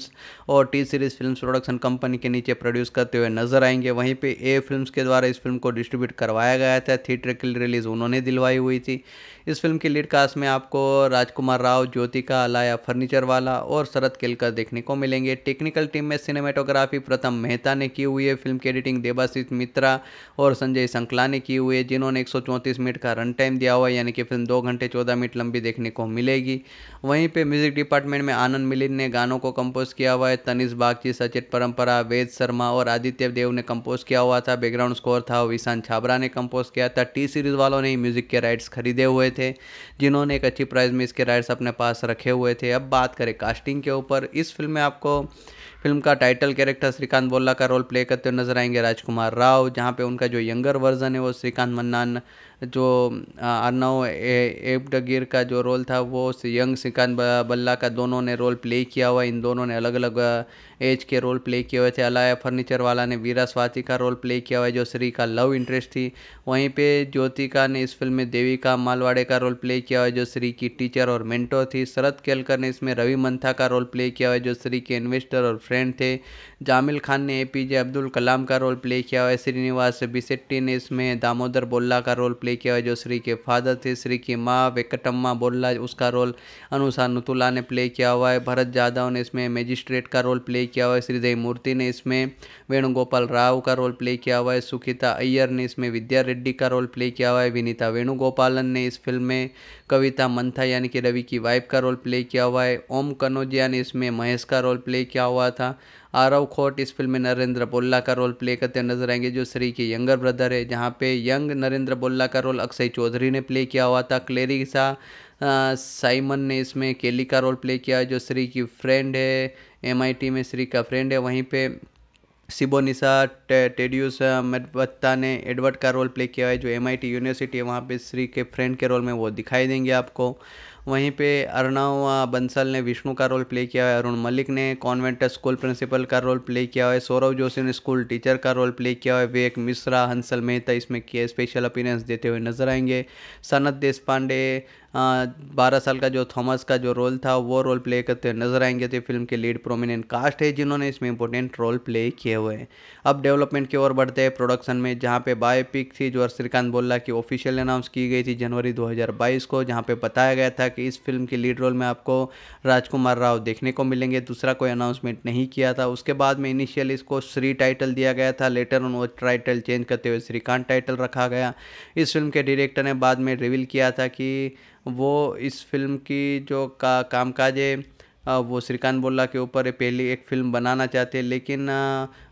और T series film production company के नीचे प्रोड्यूस करते हुए नजर आएंगे वहीं पे ए फिल्म्स के द्वारा इस फिल्म को डिस्ट्रीब्यूट करवाया गया था थिएटर की रिलीज़ उन्होंने दिलवाई हुई थी इस फिल्म की लीड कास्ट में आपको राजकुमार राव ज्योतिका अलाया फर्नीचर वाला और शरद केलकर देखने को मिलेंगे टेक्निकल टीम में सिनेमेटोग्राफी प्रथम मेहता ने की हुई है फिल्म की एडिटिंग देवाशीष मित्रा और संजय संकला ने की हुई है जिन्होंने एक मिनट का रन टाइम दिया हुआ है यानी कि फिल्म दो घंटे चौदह मिनट लंबी देखने को मिलेगी वहीं पर म्यूजिक डिपार्टमेंट में आनंद मिलिन ने गानों को कंपोज किया हुआ है तनिष बागची सचित परंपरा वेद शर्मा और आदित्य देव ने कंपोज किया हुआ था बैकग्राउंड स्कोर था विशान छाबरा ने कंपोज किया था टी सीरीज वालों ने म्यूजिक के राइट्स खरीदे हुए थे जिन्होंने एक अच्छी प्राइस में इसके राइट्स अपने पास रखे हुए थे अब बात करें कास्टिंग के ऊपर इस फिल्म में आपको फिल्म का टाइटल कैरेक्टर श्रीकांत बोल्ला का रोल प्ले करते हुए नजर आएंगे राजकुमार राव जहाँ पे उनका जो यंगर वर्जन है वो श्रीकांत मन्नान जो अर्नव एबडगिर का जो रोल था वो यंग श्रीकांत बल्ला का दोनों ने रोल प्ले किया हुआ इन दोनों ने अलग अलग एज के रोल प्ले किए हुए थे अलाया फर्नीचर वाला ने वीरा स्वाति का रोल प्ले किया हुआ है जो श्री का लव इंटरेस्ट थी वहीं पे ज्योतिका ने इस फिल्म में देविका मालवाड़े का रोल प्ले किया हुआ है जो श्री की टीचर और मेंटो थी शरद केलकर ने इसमें रवि मंथा का रोल प्ले किया हुआ है जो श्री के इन्वेस्टर और फ्रेंड थे जामिल खान ने ए पी जे अब्दुल कलाम का रोल प्ले किया हुआ है श्रीनिवास बिसेट्टी ने इसमें दामोदर बोल्ला का रोल प्ले किया हुआ है जो श्री के फादर थे श्री की माँ वेकटम्मा बोल्ला उसका रोल अनुषा नुतुला ने प्ले किया हुआ है भरत जाधव ने इसमें मेजिस्ट्रेट का रोल प्ले किया हुआ है श्रीदेवी मूर्ति ने इसमें वेणुगोपाल राव का रोल प्ले किया हुआ है सुखिता अय्यर ने इसमें विद्या रेड्डी का रोल प्ले किया हुआ है विनीता वेणुगोपालन ने इस फिल्म में कविता मंथा यानी कि रवि की वाइफ का रोल प्ले किया हुआ है ओम कनौजिया ने इसमें महेश का रोल प्ले किया हुआ था आरव खोट इस फिल्म में नरेंद्र बोल्ला का रोल प्ले करते नजर आएंगे जो श्री के यंगर ब्रदर है जहाँ पे यंग नरेंद्र बोल्ला का रोल अक्षय चौधरी ने प्ले किया हुआ था क्लेरी साइमन ने इसमें केली का रोल प्ले किया जो श्री की फ्रेंड है एमआईटी में श्री का फ्रेंड है वहीं पे सिबोनिसा टे, टेड्यूस मेडबत्ता ने एडवर्ड का रोल प्ले किया है जो एमआईटी यूनिवर्सिटी है वहाँ पे श्री के फ्रेंड के रोल में वो दिखाई देंगे आपको वहीं पे अर्णव बंसल ने विष्णु का रोल प्ले किया है अरुण मलिक ने कॉन्वेंट स्कूल प्रिंसिपल का रोल प्ले किया है सौरव जोशी ने स्कूल टीचर का रोल प्ले किया है विवेक मिश्रा हंसल मेहता इसमें किए स्पेशल अपीरेंस देते हुए नजर आएंगे सनत पांडे हाँ, बारह साल का जो थॉमस का जो रोल था वो रोल प्ले करते हुए नजर आएंगे तो फिल्म के लीड प्रोमिनेंट कास्ट है जिन्होंने इसमें इंपॉर्टेंट रोल प्ले किए हुए हैं अब डेवलपमेंट की ओर बढ़ते हैं प्रोडक्शन में जहाँ पे बायोपिक थी जो श्रीकांत बोल्ला की ऑफिशियल अनाउंस की गई थी जनवरी 2022 को जहाँ पे बताया गया था कि इस फिल्म के लीड रोल में आपको राजकुमार राव देखने को मिलेंगे दूसरा कोई अनाउंसमेंट नहीं किया था उसके बाद में इनिशियल इसको श्री टाइटल दिया गया था लेटर ऑन वो टाइटल चेंज करते हुए श्रीकांत टाइटल रखा गया इस फिल्म के डायरेक्टर ने बाद में रिवील किया था कि वो इस फ़िल्म की जो का कामकाज है वो श्रीकांत बोला के ऊपर पहली एक फ़िल्म बनाना चाहते लेकिन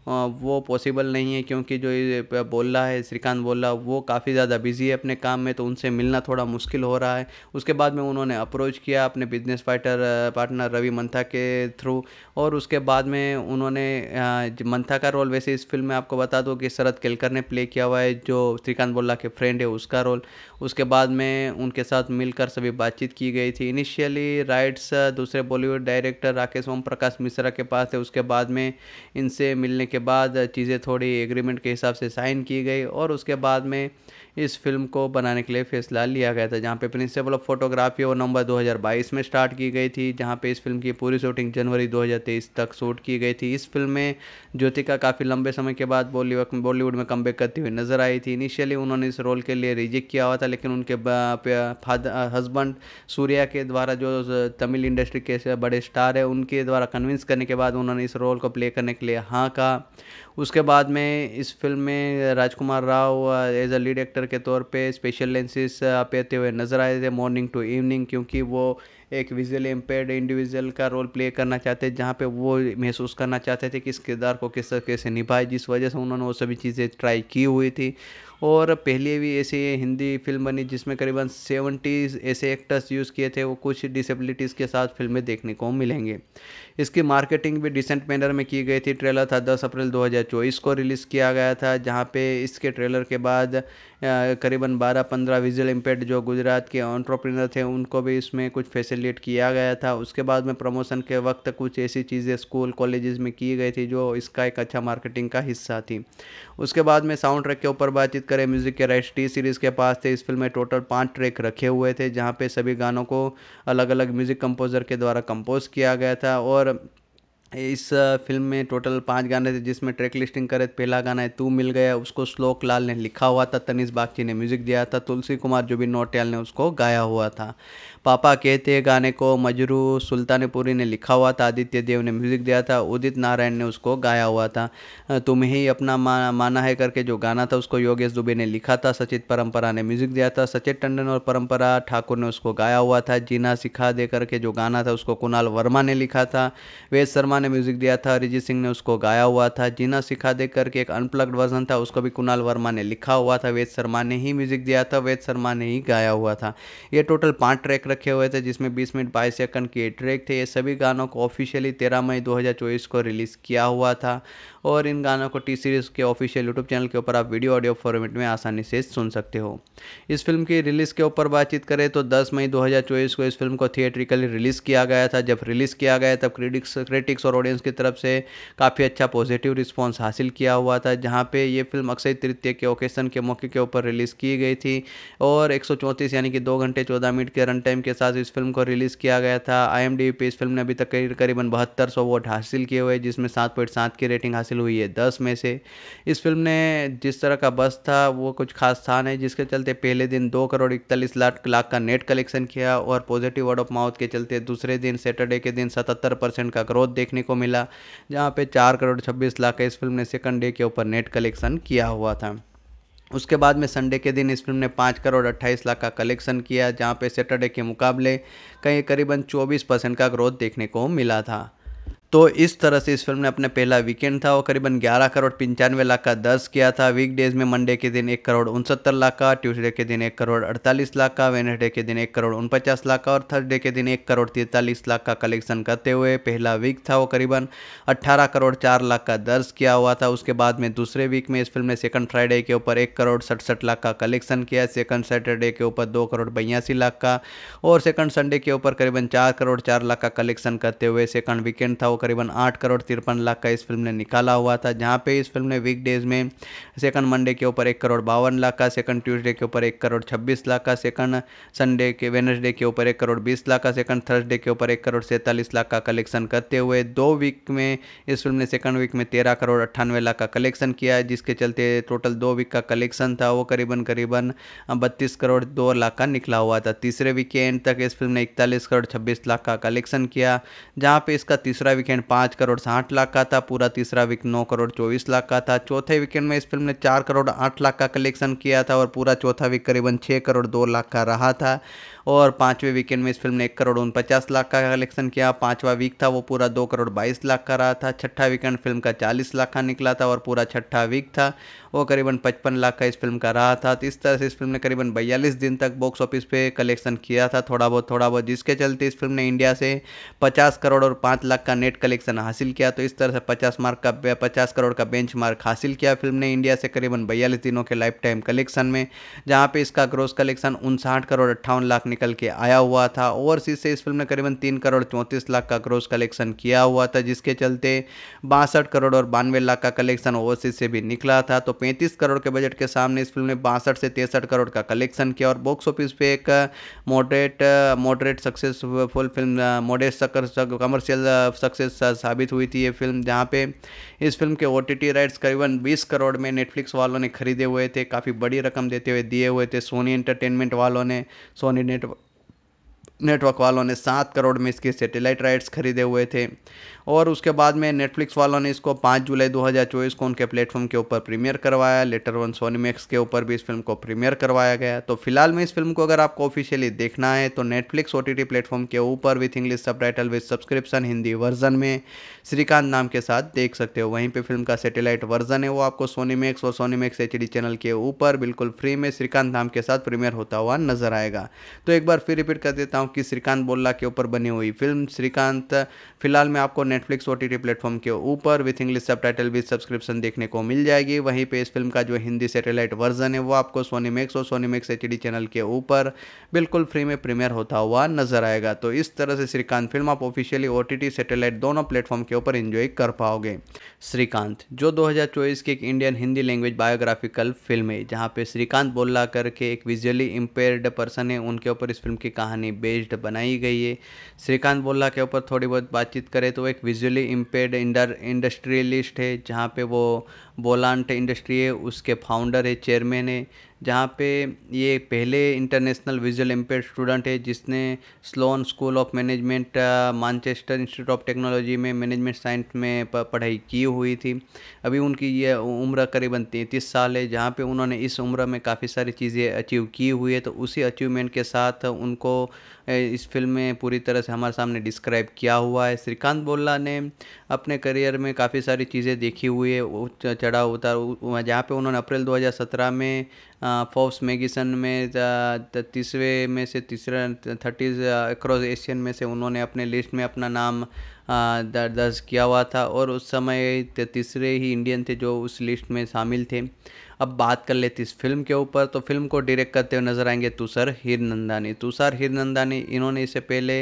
वो पॉसिबल नहीं है क्योंकि जो ये रहा है श्रीकांत रहा वो काफ़ी ज़्यादा बिज़ी है अपने काम में तो उनसे मिलना थोड़ा मुश्किल हो रहा है उसके बाद में उन्होंने अप्रोच किया अपने business fighter partner Ravi Mantha के थ्रू और उसके बाद में उन्होंने मंथा का रोल वैसे इस फिल्म में आपको बता दो कि शरद केलकर ने प्ले किया हुआ है जो श्रीकांत बोल्ला के फ्रेंड है उसका रोल उसके बाद में उनके साथ मिलकर सभी बातचीत की गई थी इनिशियली राइट्स दूसरे बॉलीवुड डायरेक्टर राकेश ओम प्रकाश मिश्रा के पास थे उसके बाद में इनसे मिलने के बाद चीज़ें थोड़ी एग्रीमेंट के हिसाब से साइन की गई और उसके बाद में इस फिल्म को बनाने के लिए फैसला लिया गया था जहाँ पे प्रिंसिपल ऑफ फोटोग्राफी वो नवंबर 2022 में स्टार्ट की गई थी जहाँ पे इस फिल्म की पूरी शूटिंग जनवरी 2023 तक शूट की गई थी इस फिल्म में ज्योतिका काफ़ी लंबे समय के बाद बॉलीवुड बॉलीवुड में कम करती हुई नजर आई थी इनिशियली उन्होंने इस रोल के लिए रिजेक्ट किया हुआ था लेकिन उनके हस्बैंड सूर्या के द्वारा जो तमिल इंडस्ट्री के बड़े स्टार है उनके द्वारा कन्विंस करने के बाद उन्होंने इस रोल को प्ले करने के लिए हाँ कहा उसके बाद में इस फ़िल्म में राजकुमार Rao as a lead actor के तौर पे स्पेशल लेंसेज पहते हुए नज़र आए थे मॉर्निंग टू इवनिंग क्योंकि वो एक विजुअली इम्पेयर्ड इंडिविजुअल का रोल प्ले करना चाहते थे जहाँ पे वो महसूस करना चाहते थे कि इस किरदार को किस तरीके से निभाए जिस वजह से उन्होंने वो सभी चीज़ें ट्राई की हुई थी और पहले भी ऐसी हिंदी फिल्म बनी जिसमें करीबन सेवेंटीज़ ऐसे एक्टर्स यूज़ किए थे वो कुछ डिसेबिलिटीज़ के साथ फिल्में देखने को मिलेंगे इसकी मार्केटिंग भी डिसेंट मैनर में की गई थी ट्रेलर था दस अप्रैल दो हज़ार चौबीस को रिलीज़ किया गया था जहाँ पे इसके ट्रेलर के बाद करीबन बारह पंद्रह विजुअल इम्पेक्ट जो गुजरात के ऑन्ट्रप्रीनर थे उनको भी इसमें कुछ फैसिलिट किया गया था उसके बाद में प्रमोशन के वक्त कुछ ऐसी चीज़ें स्कूल कॉलेजेस में की गई थी जो इसका एक अच्छा मार्केटिंग का हिस्सा थी उसके बाद में साउंड ट्रैक के ऊपर बातचीत करें म्यूज़िक के राइट टी सीरीज़ के पास थे इस फिल्म में टोटल पाँच ट्रैक रखे हुए थे जहाँ पे सभी गानों को अलग अलग म्यूज़िक कंपोज़र के द्वारा कंपोज किया गया था और और इस फिल्म में टोटल पांच गाने थे जिसमें ट्रैक लिस्टिंग करे पहला गाना है तू मिल गया उसको श्लोक लाल ने लिखा हुआ था तनिष बागची ने म्यूज़िक दिया था तुलसी कुमार जुबिन नोटियाल ने उसको गाया हुआ था पापा कहते गाने को मजरू सुल्तानपुरी ने लिखा हुआ था आदित्य देव ने म्यूज़िक दिया था उदित नारायण ने उसको गाया हुआ था तुम्हें ही अपना मा, माना है करके जो गाना था उसको योगेश दुबे ने लिखा था सचित परम्परा ने म्यूज़िक दिया था सचित टंडन और परम्परा ठाकुर ने उसको गाया हुआ था जीना सिखा दे करके जो गाना था उसको कुणाल वर्मा ने लिखा था वेद शर्मा ने म्यूज़िक दिया था अरिजीत सिंह ने उसको गाया हुआ था जीना सिखा दे करके एक अनप्लग्ड वर्जन था उसको भी कुणाल वर्मा ने लिखा हुआ था वेद शर्मा ने ही म्यूज़िक दिया था वेद शर्मा ने ही गाया हुआ था ये टोटल पाँच ट्रैक रखे हुए थे जिसमें 20 मिनट 22 सेकंड के ट्रैक थे ये सभी गानों को ऑफिशियली तेरह मई 2024 को रिलीज़ किया हुआ था और इन गानों को टी सीरीज़ के ऑफिशियल यूट्यूब चैनल के ऊपर आप वीडियो ऑडियो फॉर्मेट में आसानी से सुन सकते हो इस फिल्म की रिलीज़ के ऊपर बातचीत करें तो दस मई 2024 को इस फिल्म को थिएट्रिकली रिलीज़ किया गया था जब रिलीज़ किया गया तब क्रिटिक्स क्रिटिक्स और ऑडियंस की तरफ से काफ़ी अच्छा पॉजिटिव रिस्पॉन्स हासिल किया हुआ था जहाँ पर यह फिल्म अक्षय तृतीय के ओकेशन के मौके के ऊपर रिलीज़ की गई थी और एक यानी कि दो घंटे चौदह मिनट के रन टाइम के साथ इस फिल्म को रिलीज़ किया गया था आई पे इस फिल्म ने अभी तक करीबन बहत्तर सौ वोट हासिल किए हुए जिसमें सात पॉइंट सात की रेटिंग हासिल हासिल हुई है दस में से इस फिल्म ने जिस तरह का बस था वो कुछ खास था नहीं जिसके चलते पहले दिन दो करोड़ इकतालीस लाख लाख का नेट कलेक्शन किया और पॉजिटिव वर्ड ऑफ माउथ के चलते दूसरे दिन सैटरडे के दिन सतहत्तर परसेंट का ग्रोथ देखने को मिला जहाँ पर चार करोड़ छब्बीस लाख का इस फिल्म ने सेकंड डे के ऊपर नेट कलेक्शन किया हुआ था उसके बाद में संडे के दिन इस फिल्म ने पाँच करोड़ अट्ठाईस लाख का कलेक्शन किया जहाँ पे सैटरडे के मुकाबले कहीं करीबन चौबीस परसेंट का ग्रोथ देखने को मिला था तो इस तरह से इस फिल्म ने अपने पहला वीकेंड था वो करीबन 11 करोड़ पंचानवे लाख का दर्ज किया था वीकडेज में मंडे के दिन एक करोड़ उनसत्तर लाख का ट्यूसडे के दिन एक करोड़ अड़तालीस लाख का वेनसडे के दिन एक करोड़ उनपचास लाख का और थर्सडे के दिन एक करोड़ तैंतालीस लाख का कलेक्शन करते हुए पहला वीक था वो करीबन अट्ठारह करोड़ चार लाख का दर्ज किया हुआ था उसके बाद में दूसरे वीक में इस फिल्म ने सेकंड फ्राइडे के ऊपर एक करोड़ सड़सठ लाख का कलेक्शन किया सेकंड सैटरडे के ऊपर दो करोड़ बयासी लाख का और सेकंड संडे के ऊपर करीबन चार करोड़ चार लाख का कलेक्शन करते हुए सेकंड वीकेंड था वो करीबन आठ करोड़ तिरपन लाख का इस फिल्म ने निकाला हुआ था जहाँ पे इस फिल्म ने वीकडेज़ में सेकंड मंडे के ऊपर एक करोड़ बावन लाख का सेकंड ट्यूसडे के ऊपर एक करोड़ छब्बीस लाख का सेकंड संडे के वेनसडे के ऊपर एक करोड़ बीस लाख का सेकंड थर्सडे के ऊपर एक करोड़ सैंतालीस लाख का कलेक्शन करते हुए दो वीक में इस फिल्म ने सेकंड वीक में तेरह करोड़ अट्ठानवे लाख का कलेक्शन किया है जिसके चलते टोटल दो वीक का कलेक्शन था वो करीबन करीबन बत्तीस करोड़ दो लाख का निकला हुआ था तीसरे एंड तक इस फिल्म ने इकतालीस करोड़ छब्बीस लाख का कलेक्शन किया जहाँ पे इसका तीसरा वीक वीकेंड पाँच करोड़ साठ लाख का था पूरा तीसरा वीक नौ करोड़ चौबीस लाख का था चौथे वीकेंड में इस फिल्म ने चार करोड़ आठ लाख का कलेक्शन किया था और पूरा चौथा वीक करीबन छः करोड़ दो लाख का रहा था और पाँचवें वीकेंड में इस फिल्म ने एक करोड़ उनपचास लाख का कलेक्शन किया पाँचवा वीक था वो पूरा दो करोड़ बाईस लाख का रहा था छठा वीकेंड फिल्म का चालीस लाख का निकला था और पूरा छठा वीक था वो करीबन पचपन लाख का इस फिल्म का रहा था तो इस तरह से इस फिल्म ने करीबन बयालीस दिन तक बॉक्स ऑफिस पे कलेक्शन किया था थोड़ा बहुत थोड़ा बहुत जिसके चलते इस फिल्म ने इंडिया से पचास करोड़ और पाँच लाख का नेट कलेक्शन हासिल किया तो इस तरह से पचास मार्क का पचास करोड़ का बेंच मार्क हासिल किया फिल्म ने इंडिया से करीबन बयालीस दिनों के लाइफ टाइम कलेक्शन में जहाँ पे इसका ग्रोस कलेक्शन उनसाठ करोड़ अट्ठावन लाख निकल के आया हुआ था ओवरसीज से इस फिल्म ने करीबन तीन करोड़ चौंतीस लाख का क्रोस कलेक्शन किया हुआ था जिसके चलते बासठ करोड़ और बानवे लाख का कलेक्शन ओवरसीज से भी निकला था तो पैंतीस करोड़ के बजट के सामने इस फिल्म ने बासठ से तिरसठ करोड़ का कलेक्शन किया और बॉक्स ऑफिस पे एक moderate moderate successful film moderate commercial success साबित हुई थी ये फिल्म जहाँ पे इस फिल्म के ओ राइट्स करीबन बीस करोड़ में नेटफ्लिक्स वालों ने खरीदे हुए थे काफ़ी बड़ी रकम देते हुए दिए हुए थे सोनी एंटरटेनमेंट वालों ने सोनी नेट नेटवर्क वालों ने सात करोड़ में इसके सैटेलाइट राइट्स खरीदे हुए थे और उसके बाद में नेटफ्लिक्स वालों ने इसको 5 जुलाई 2024 को उनके प्लेटफॉर्म के ऊपर प्रीमियर करवाया लेटर वन सोनीमैक्स के ऊपर भी इस फिल्म को प्रीमियर करवाया गया तो फिलहाल में इस फिल्म को अगर आपको ऑफिशियली देखना है तो नेटफ्लिक्स ओ टी प्लेटफॉर्म के ऊपर with English subtitle with subscription Hindi version में श्रीकांत नाम के साथ देख सकते हो वहीं पर फिल्म का सेटेलाइट वर्जन है वो आपको सोनीमैक्स और सोनीमैक्स एच चैनल के ऊपर बिल्कुल फ्री में श्रीकांत नाम के साथ प्रीमियर होता हुआ नजर आएगा तो एक बार फिर रिपीट कर देता हूँ हूँ कि श्रीकांत बोल्ला के ऊपर बनी हुई फिल्म श्रीकांत फिलहाल में आपको नेटफ्लिक्स ओ टी प्लेटफॉर्म के ऊपर with English subtitle subscription देखने को मिल जाएगी वहीं पर इस फिल्म का जो हिंदी सेटेलाइट वर्जन है वो आपको सोनी मैक्स और सोनी मैक्स एच चैनल के ऊपर बिल्कुल फ्री में प्रीमियर होता हुआ नजर आएगा तो इस तरह से श्रीकांत फिल्म आप ऑफिशियली ओ टी दोनों प्लेटफॉर्म के ऊपर इंजॉय कर पाओगे श्रीकांत जो दो की एक Indian Hindi language biographical film है जहाँ पे श्रीकांत बोल्ला करके एक विजुअली इम्पेयर्ड पर्सन है उनके ऊपर इस फिल्म की कहानी बेस्ड बेस्ड बनाई गई है श्रीकांत बोला के ऊपर थोड़ी बहुत बातचीत करें तो एक विजुअली इम्पेयर्ड इंडर इंडस्ट्रियलिस्ट है जहाँ पे वो बोलांट इंडस्ट्री है उसके फाउंडर है चेयरमैन है जहाँ पे ये पहले इंटरनेशनल विजुअल एम्पेयर स्टूडेंट है जिसने Sloan school of management Manchester institute of technology में मैनेजमेंट साइंस में पढ़ाई की हुई थी अभी उनकी ये उम्र करीबन तैंतीस साल है जहाँ पे उन्होंने इस उम्र में काफ़ी सारी चीज़ें अचीव की हुई है तो उसी अचीवमेंट के साथ उनको इस फिल्म में पूरी तरह से हमारे सामने डिस्क्राइब किया हुआ है श्रीकांत बोल्ला ने अपने करियर में काफ़ी सारी चीज़ें देखी हुई है चढ़ाव उतार जहाँ पे उन्होंने अप्रैल 2017 में फोर्स मेगिसन में तीसरे में से तीसरा थर्टीज अक्रॉस एशियन में से उन्होंने अपने लिस्ट में अपना नाम दर्ज किया हुआ था और उस समय तीसरे ही इंडियन थे जो उस लिस्ट में शामिल थे अब बात कर लेते इस फिल्म के ऊपर तो फिल्म को डायरेक्ट करते हुए नजर आएंगे तुषार हीरनंदानी तुषार नंदानी इन्होंने इससे पहले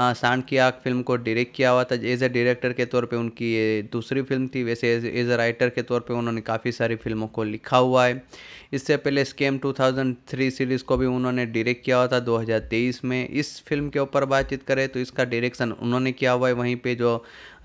साउंड की आग फिल्म को डायरेक्ट किया हुआ था एज ए डायरेक्टर के तौर पे उनकी ये दूसरी फिल्म थी वैसे एज ए राइटर के तौर पे उन्होंने काफ़ी सारी फिल्मों को लिखा हुआ है इससे पहले स्केम 2003 सीरीज़ को भी उन्होंने डायरेक्ट किया हुआ था 2023 में इस फिल्म के ऊपर बातचीत करें तो इसका डायरेक्शन उन्होंने किया हुआ है वहीं पर जो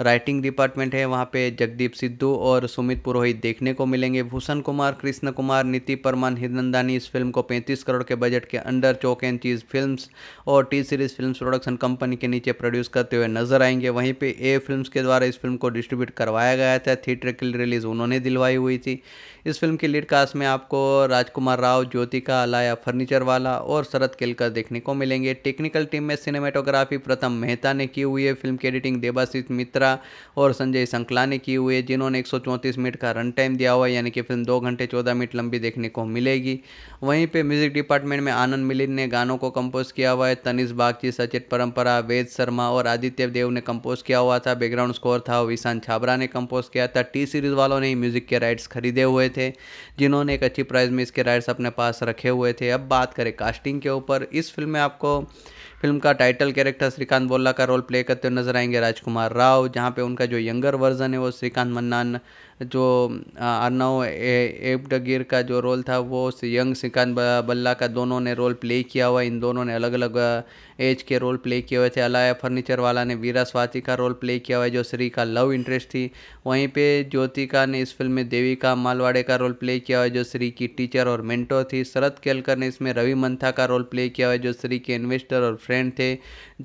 राइटिंग डिपार्टमेंट है वहाँ पे जगदीप सिद्धू और सुमित पुरोहित देखने को मिलेंगे भूषण कुमार कृष्ण कुमार नीति परमान हिरनंदानी इस फिल्म को 35 करोड़ के बजट के under chalk and cheese films और T series film production company के नीचे प्रोड्यूस करते हुए नजर आएंगे वहीं पे ए फिल्म्स के द्वारा इस फिल्म को डिस्ट्रीब्यूट करवाया गया था थिएटर के रिलीज़ उन्होंने दिलवाई हुई थी इस फिल्म की लीड कास्ट में आपको राजकुमार राव ज्योतिका अलाया फर्नीचर वाला और शरद केलकर देखने को मिलेंगे टेक्निकल टीम में सिनेमेटोग्राफी प्रथम मेहता ने की हुई है फिल्म की एडिटिंग देवाशीष मित्रा और संजय संकला ने की हुई है जिन्होंने एक मिनट का रन टाइम दिया हुआ है यानी कि फिल्म दो घंटे चौदह मिनट लंबी देखने को मिलेगी वहीं पर म्यूजिक डिपार्टमेंट में आनंद मिलिन ने गानों को कंपोज किया हुआ है तनिष बागची सचित परंपरा वेद शर्मा और आदित्य देव ने कंपोज किया हुआ था बैकग्राउंड स्कोर था विशान छाबरा ने कंपोज किया था टी सीरीज वालों ने म्यूजिक के राइट्स खरीदे हुए थे जिन्होंने एक अच्छी प्राइस में इसके राइट्स अपने पास रखे हुए थे अब बात करें कास्टिंग के ऊपर इस फिल्म में आपको फिल्म का टाइटल कैरेक्टर श्रीकांत बोल्ला का रोल प्ले करते हुए नजर आएंगे राजकुमार राव जहाँ पे उनका जो यंगर वर्जन है वो श्रीकांत मन्नान जो अर्नव एबडगिर का जो रोल था वो यंग श्रीकांत बल्ला का दोनों ने रोल प्ले किया हुआ इन दोनों ने अलग अलग एज के रोल प्ले किए हुए थे अलाया फर्नीचर वाला ने वीरा स्वाति का रोल प्ले किया हुआ है जो श्री का लव इंटरेस्ट थी वहीं पे ज्योतिका ने इस फिल्म में देविका मालवाड़े का रोल प्ले किया हुआ है जो श्री की टीचर और मेंटो थी शरद केलकर ने इसमें रवि मंथा का रोल प्ले किया हुआ है जो श्री के इन्वेस्टर और फ्रेंड थे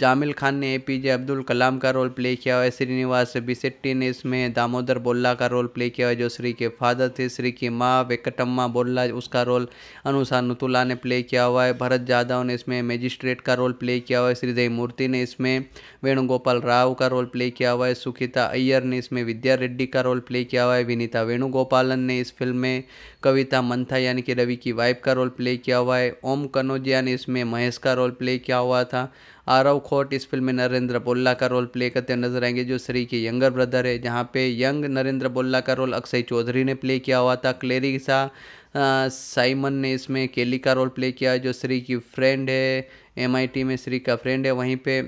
जामिल खान ने एपीजे अब्दुल कलाम का रोल प्ले किया हुआ है श्रीनिवास बिसेट्टी ने इसमें दामोदर बोल्ला का रोल प्ले किया हुआ है जो श्री के फादर थे श्री की माँ वेकटम्मा बोल्ला उसका रोल अनुषा नतुल्ला ने प्ले किया हुआ है भरत जाधव ने इसमें मैजिस्ट्रेट का रोल प्ले किया हुआ है श्रीदेव मूर्ति ने इसमें वेणुगोपाल राव का रोल प्ले किया हुआ है सुखिता अय्यर ने इसमें विद्या रेड्डी का रोल प्ले किया हुआ है विनीता वेणुगोपालन ने इस फिल्म में कविता मंथा यानी कि रवि की वाइफ का रोल प्ले किया हुआ है ओम कनोजिया ने इसमें महेश का रोल प्ले किया हुआ था आरव खोट इस फिल्म में नरेंद्र बोल्ला का रोल प्ले करते नजर आएंगे जो श्री के यंगर ब्रदर है जहाँ पे यंग नरेंद्र बोल्ला का रोल अक्षय चौधरी ने प्ले किया हुआ था क्लेरी सा साइमन ने इसमें केली का रोल प्ले किया जो श्री की फ्रेंड है एमआईटी में श्री का फ्रेंड है वहीं पे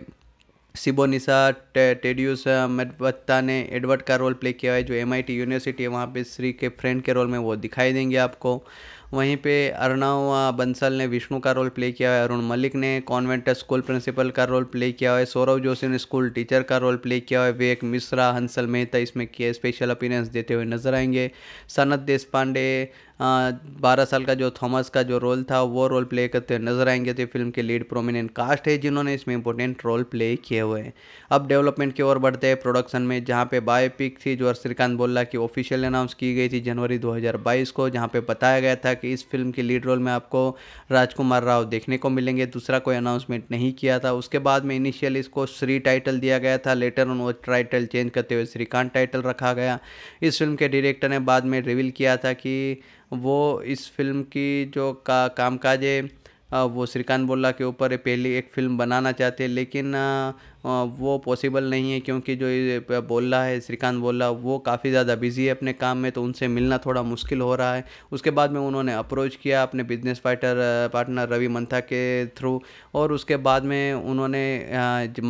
सिबोनिसा टे, टेडियस मेडबत्ता ने एडवर्ड का रोल प्ले किया है जो एमआईटी यूनिवर्सिटी है वहाँ पे श्री के फ्रेंड के रोल में वो दिखाई देंगे आपको वहीं पे अर्णव बंसल ने विष्णु का रोल प्ले किया है अरुण मलिक ने कॉन्वेंट स्कूल प्रिंसिपल का रोल प्ले किया है सौरव जोशी ने स्कूल टीचर का रोल प्ले किया है विवेक मिश्रा हंसल मेहता इसमें किए स्पेशल अपीरेंस देते हुए नजर आएंगे सनत पांडे बारह साल का जो थॉमस का जो रोल था वो रोल प्ले करते हुए नजर आएंगे तो फिल्म के लीड प्रोमिनेंट कास्ट है जिन्होंने इसमें इंपॉर्टेंट रोल प्ले किए हुए हैं अब डेवलपमेंट की ओर बढ़ते हैं प्रोडक्शन में जहाँ पे बायोपिक थी जो श्रीकांत बोल्ला की ऑफिशियल अनाउंस की गई थी जनवरी दो को जहाँ पे बताया गया था कि इस फिल्म के लीड रोल में आपको राजकुमार राव देखने को मिलेंगे दूसरा कोई अनाउंसमेंट नहीं किया था उसके बाद में इनिशियल इसको श्री टाइटल दिया गया था लेटर ऑन वो टाइटल चेंज करते हुए श्रीकांत टाइटल रखा गया इस फिल्म के डायरेक्टर ने बाद में रिवील किया था कि वो इस फ़िल्म की जो का कामकाज है वो श्रीकांत बोला के ऊपर पहली एक फ़िल्म बनाना चाहते लेकिन वो पॉसिबल नहीं है क्योंकि जो ये रहा है श्रीकांत रहा वो काफ़ी ज़्यादा बिज़ी है अपने काम में तो उनसे मिलना थोड़ा मुश्किल हो रहा है उसके बाद में उन्होंने अप्रोच किया अपने business fighter partner Ravi Mantha के थ्रू और उसके बाद में उन्होंने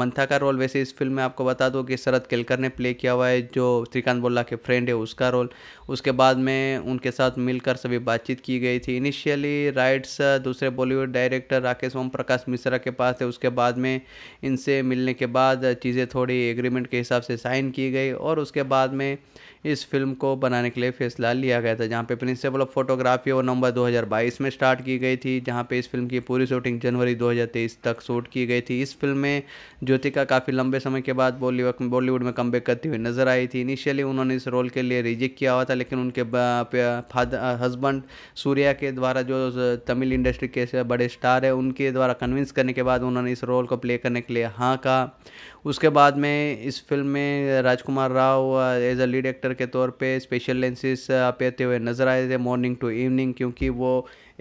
मंथा का रोल वैसे इस फिल्म में आपको बता दूँ कि शरद केलकर ने प्ले किया हुआ है जो श्रीकांत बोल्ला के फ्रेंड है उसका रोल उसके बाद में उनके साथ मिलकर सभी बातचीत की गई थी इनिशियली राइट्स दूसरे बॉलीवुड डायरेक्टर राकेश ओम प्रकाश मिश्रा के पास थे उसके बाद में इनसे मिलने के उसके बाद चीज़ें थोड़ी एग्रीमेंट के हिसाब से साइन की गई और उसके बाद में इस फिल्म को बनाने के लिए फैसला लिया गया था जहाँ पे प्रिंसिपल ऑफ फोटोग्राफी वो नवंबर 2022 में स्टार्ट की गई थी जहाँ पे इस फिल्म की पूरी शूटिंग जनवरी 2023 तक शूट की गई थी इस फिल्म में ज्योतिका काफ़ी लंबे समय के बाद बॉलीवुड बॉलीवुड में कम करती हुई नजर आई थी इनिशियली उन्होंने इस रोल के लिए रिजेक्ट किया हुआ था लेकिन उनके हस्बैंड सूर्या के द्वारा जो तमिल इंडस्ट्री के बड़े स्टार है उनके द्वारा कन्विंस करने के बाद उन्होंने इस रोल को प्ले करने के लिए हाँ कहा उसके बाद में इस फ़िल्म में राजकुमार Rao as a lead actor के तौर पे स्पेशल लेंसेज पहते हुए नज़र आए थे मॉर्निंग टू इवनिंग क्योंकि वो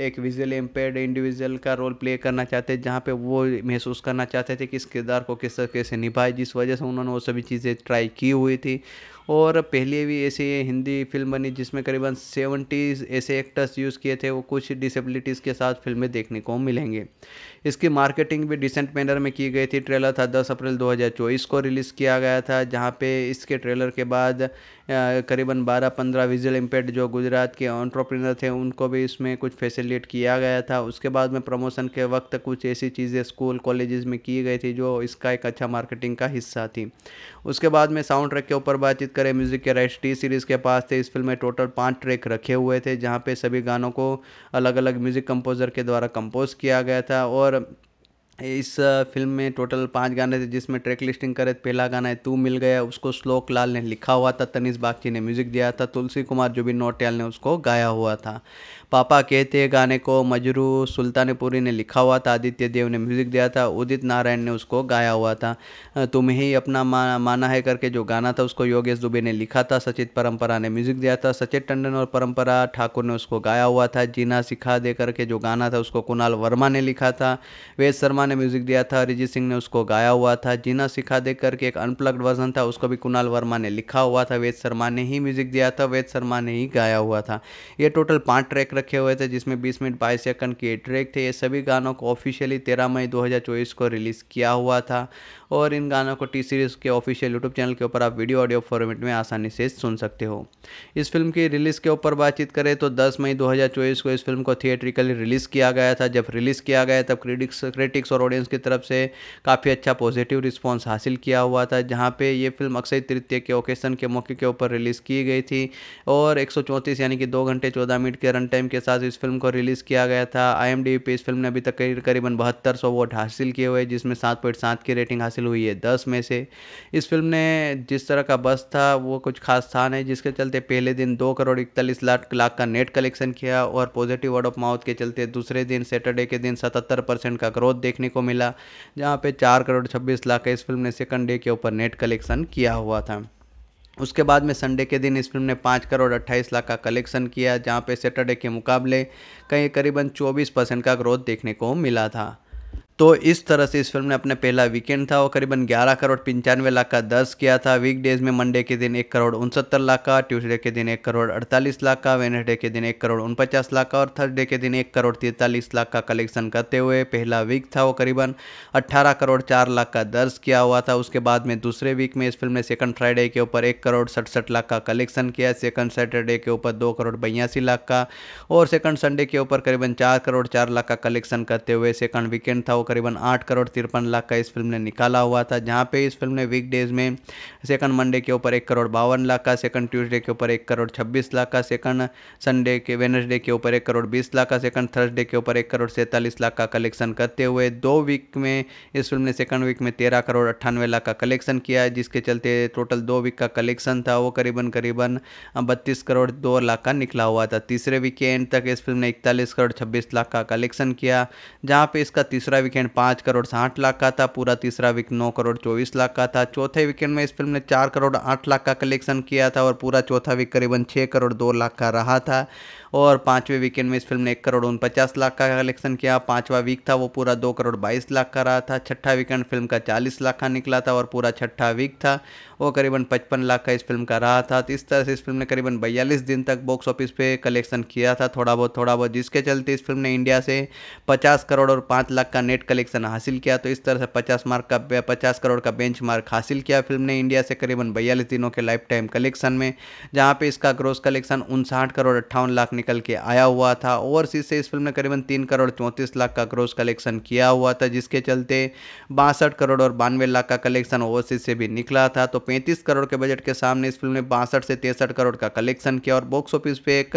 एक विजुअल इम्पेयर्ड इंडिविजुअल का रोल प्ले करना चाहते जहाँ पे वो महसूस करना चाहते थे कि इस किरदार को किस तरह से निभाए जिस वजह से उन्होंने वो सभी चीज़ें ट्राई की हुई थी और पहले भी ऐसी हिंदी फ़िल्म बनी जिसमें करीबन सेवेंटीज़ ऐसे एक्टर्स यूज़ किए थे वो कुछ डिसेबिलिटीज़ के साथ फ़िल्में देखने को मिलेंगे इसकी मार्केटिंग भी डिसेंट मैनर में की गई थी ट्रेलर था दस अप्रैल 2024 को रिलीज़ किया गया था जहाँ पे इसके ट्रेलर के बाद करीबन 12-15 विजुअल इम्पेक्ट जो गुजरात के ऑन्ट्रप्रनर थे उनको भी इसमें कुछ फैसिलिट किया गया था उसके बाद में प्रमोशन के वक्त कुछ ऐसी चीज़ें स्कूल कॉलेजेस में की गई थी जो इसका एक अच्छा मार्केटिंग का हिस्सा थी उसके बाद में साउंड ट्रैक के ऊपर बातचीत जिक्र करें म्यूज़िक के राइट्स टी सीरीज़ के पास थे इस फिल्म में टोटल पांच ट्रैक रखे हुए थे जहाँ पे सभी गानों को अलग अलग म्यूज़िक कंपोज़र के द्वारा कंपोज़ किया गया था और इस फिल्म में टोटल पांच गाने थे जिसमें ट्रैक लिस्टिंग करे पहला गाना है तू मिल गया उसको श्लोक लाल ने लिखा हुआ था तनिष बागची ने म्यूज़िक दिया था तुलसी कुमार जो भी नोटियाल ने उसको गाया हुआ था पापा कहते गाने को मजरू सुल्तानपुरी ने लिखा हुआ था आदित्य देव ने म्यूज़िक दिया था उदित नारायण ने उसको गाया हुआ था तुम्हें ही अपना मा, माना है करके जो गाना था उसको योगेश दुबे ने लिखा था सचित परंपरा ने म्यूज़िक दिया था सचित टंडन और परंपरा ठाकुर ने उसको गाया हुआ था जीना सिखा दे करके जो गाना था उसको कुणाल वर्मा ने लिखा था वेद शर्मा ने म्यूज़िक दिया था अरिजीत सिंह ने उसको गाया हुआ था जीना सिखा दे करके एक अनप्लग्ड वर्जन था उसको भी कुणाल वर्मा ने लिखा हुआ था वेद शर्मा ने ही म्यूज़िक दिया था वेद शर्मा ने ही गाया हुआ था ये टोटल पाँच ट्रैक रखे हुए थे जिसमें 20 मिनट 22 सेकंड के ट्रैक थे ये सभी गानों को ऑफिशियली 13 मई 2024 को रिलीज़ किया हुआ था और इन गानों को टी सीरीज़ के ऑफिशियल यूट्यूब चैनल के ऊपर आप वीडियो ऑडियो फॉर्मेट में आसानी से सुन सकते हो इस फिल्म की रिलीज़ के ऊपर बातचीत करें तो दस मई दो को इस फिल्म को थिएट्रिकली रिलीज़ किया गया था जब रिलीज़ किया गया तब क्रिटिक्स क्रिटिक्स और ऑडियंस की तरफ से काफ़ी अच्छा पॉजिटिव रिस्पॉन्स हासिल किया हुआ था जहाँ पर यह फिल्म अक्षय तृतीय के ओकेशन के मौके के ऊपर रिलीज़ की गई थी और एक यानी कि दो घंटे चौदह मिनट के रन टाइम के साथ इस फिल्म को रिलीज़ किया गया था आई पे इस फिल्म ने अभी तक करीबन बहत्तर सौ वोट हासिल किए हुए जिसमें सात पॉइंट सात की रेटिंग हासिल हासिल हुई है दस में से इस फिल्म ने जिस तरह का बस था वो कुछ खास था नहीं जिसके चलते पहले दिन दो करोड़ इकतालीस लाख लाख का नेट कलेक्शन किया और पॉजिटिव वर्ड ऑफ माउथ के चलते दूसरे दिन सैटरडे के दिन सतहत्तर परसेंट का ग्रोथ देखने को मिला जहाँ पे चार करोड़ छब्बीस लाख का इस फिल्म ने सेकंड डे के ऊपर नेट कलेक्शन किया हुआ था उसके बाद में संडे के दिन इस फिल्म ने पाँच करोड़ अट्ठाईस लाख का कलेक्शन किया जहाँ पे सैटरडे के मुकाबले कहीं करीबन चौबीस परसेंट का ग्रोथ देखने को मिला था तो इस तरह से इस फिल्म ने अपने पहला वीकेंड था वो करीबन 11 करोड़ पंचानवे लाख का दर्ज किया था वीकडेज में मंडे के दिन एक करोड़ उनसत्तर लाख का ट्यूसडे के दिन एक करोड़ अड़तालीस लाख का वेनसडे के दिन एक करोड़ उनपचास लाख का और थर्सडे के दिन एक करोड़ तैंतालीस लाख का कलेक्शन करते हुए पहला वीक था वो करीबन अट्ठारह करोड़ चार लाख का दर्ज किया हुआ था उसके बाद में दूसरे वीक में इस फिल्म ने सेकंड फ्राइडे के ऊपर एक करोड़ सड़सठ लाख का कलेक्शन किया सेकंड सैटरडे के ऊपर दो करोड़ बयासी लाख का और सेकंड संडे के ऊपर करीबन चार करोड़ चार लाख का कलेक्शन करते हुए सेकंड वीकेंड था करीबन आठ करोड़ तिरपन लाख का इस फिल्म ने निकाला हुआ था जहाँ पे इस फिल्म ने वीक डेज में सेकंड मंडे के ऊपर एक करोड़ बावन लाख का सेकंड ट्यूसडे के ऊपर एक करोड़ छब्बीस लाख का सेकंड संडे के वेनसडे के ऊपर एक करोड़ बीस लाख का सेकंड थर्सडे के ऊपर एक करोड़ सैंतालीस लाख का कलेक्शन करते हुए दो वीक में इस फिल्म ने सेकंड वीक में तेरह करोड़ अट्ठानवे लाख का कलेक्शन किया है जिसके चलते टोटल दो वीक का कलेक्शन था वो करीबन करीबन बत्तीस करोड़ दो लाख का निकला हुआ था तीसरे वीक के एंड तक इस फिल्म ने इकतालीस करोड़ छब्बीस लाख का कलेक्शन किया जहाँ पे इसका तीसरा वीक वीकेंड पाँच करोड़ साठ लाख का था पूरा तीसरा वीक नौ करोड़ चौबीस लाख का था चौथे वीकेंड में इस फिल्म ने चार करोड़ आठ लाख का कलेक्शन किया था और पूरा चौथा वीक करीबन छः करोड़ दो लाख का रहा था और पाँचवें वीकेंड में इस फिल्म ने एक करोड़ उनपचास लाख का कलेक्शन किया पाँचवा वीक था वो पूरा दो करोड़ बाईस लाख का रहा था छठा वीकेंड फिल्म का चालीस लाख का निकला था और पूरा छठा वीक था वो करीबन पचपन लाख का इस फिल्म का रहा था तो इस तरह से इस फिल्म ने करीबन बयालीस दिन तक बॉक्स ऑफिस पे कलेक्शन किया था थोड़ा बहुत थोड़ा बहुत जिसके चलते इस फिल्म ने इंडिया से पचास करोड़ और पाँच लाख का नेट कलेक्शन हासिल किया तो इस तरह से पचास मार्क का पचास करोड़ का बेंच मार्क हासिल किया फिल्म ने इंडिया से करीबन बयालीस दिनों के लाइफ टाइम कलेक्शन में जहाँ पे इसका ग्रोस कलेक्शन उनसाठ करोड़ अट्ठावन लाख निकल के आया हुआ था ओवरसीज से इस फिल्म ने करीबन तीन करोड़ चौंतीस लाख का ग्रोस कलेक्शन किया हुआ था जिसके चलते बासठ करोड़ और बानवे लाख का कलेक्शन ओवरसीज से भी निकला था तो पैंतीस करोड़ के बजट के सामने इस फिल्म ने बासठ से तिरसठ करोड़ का कलेक्शन किया और बॉक्स ऑफिस पर एक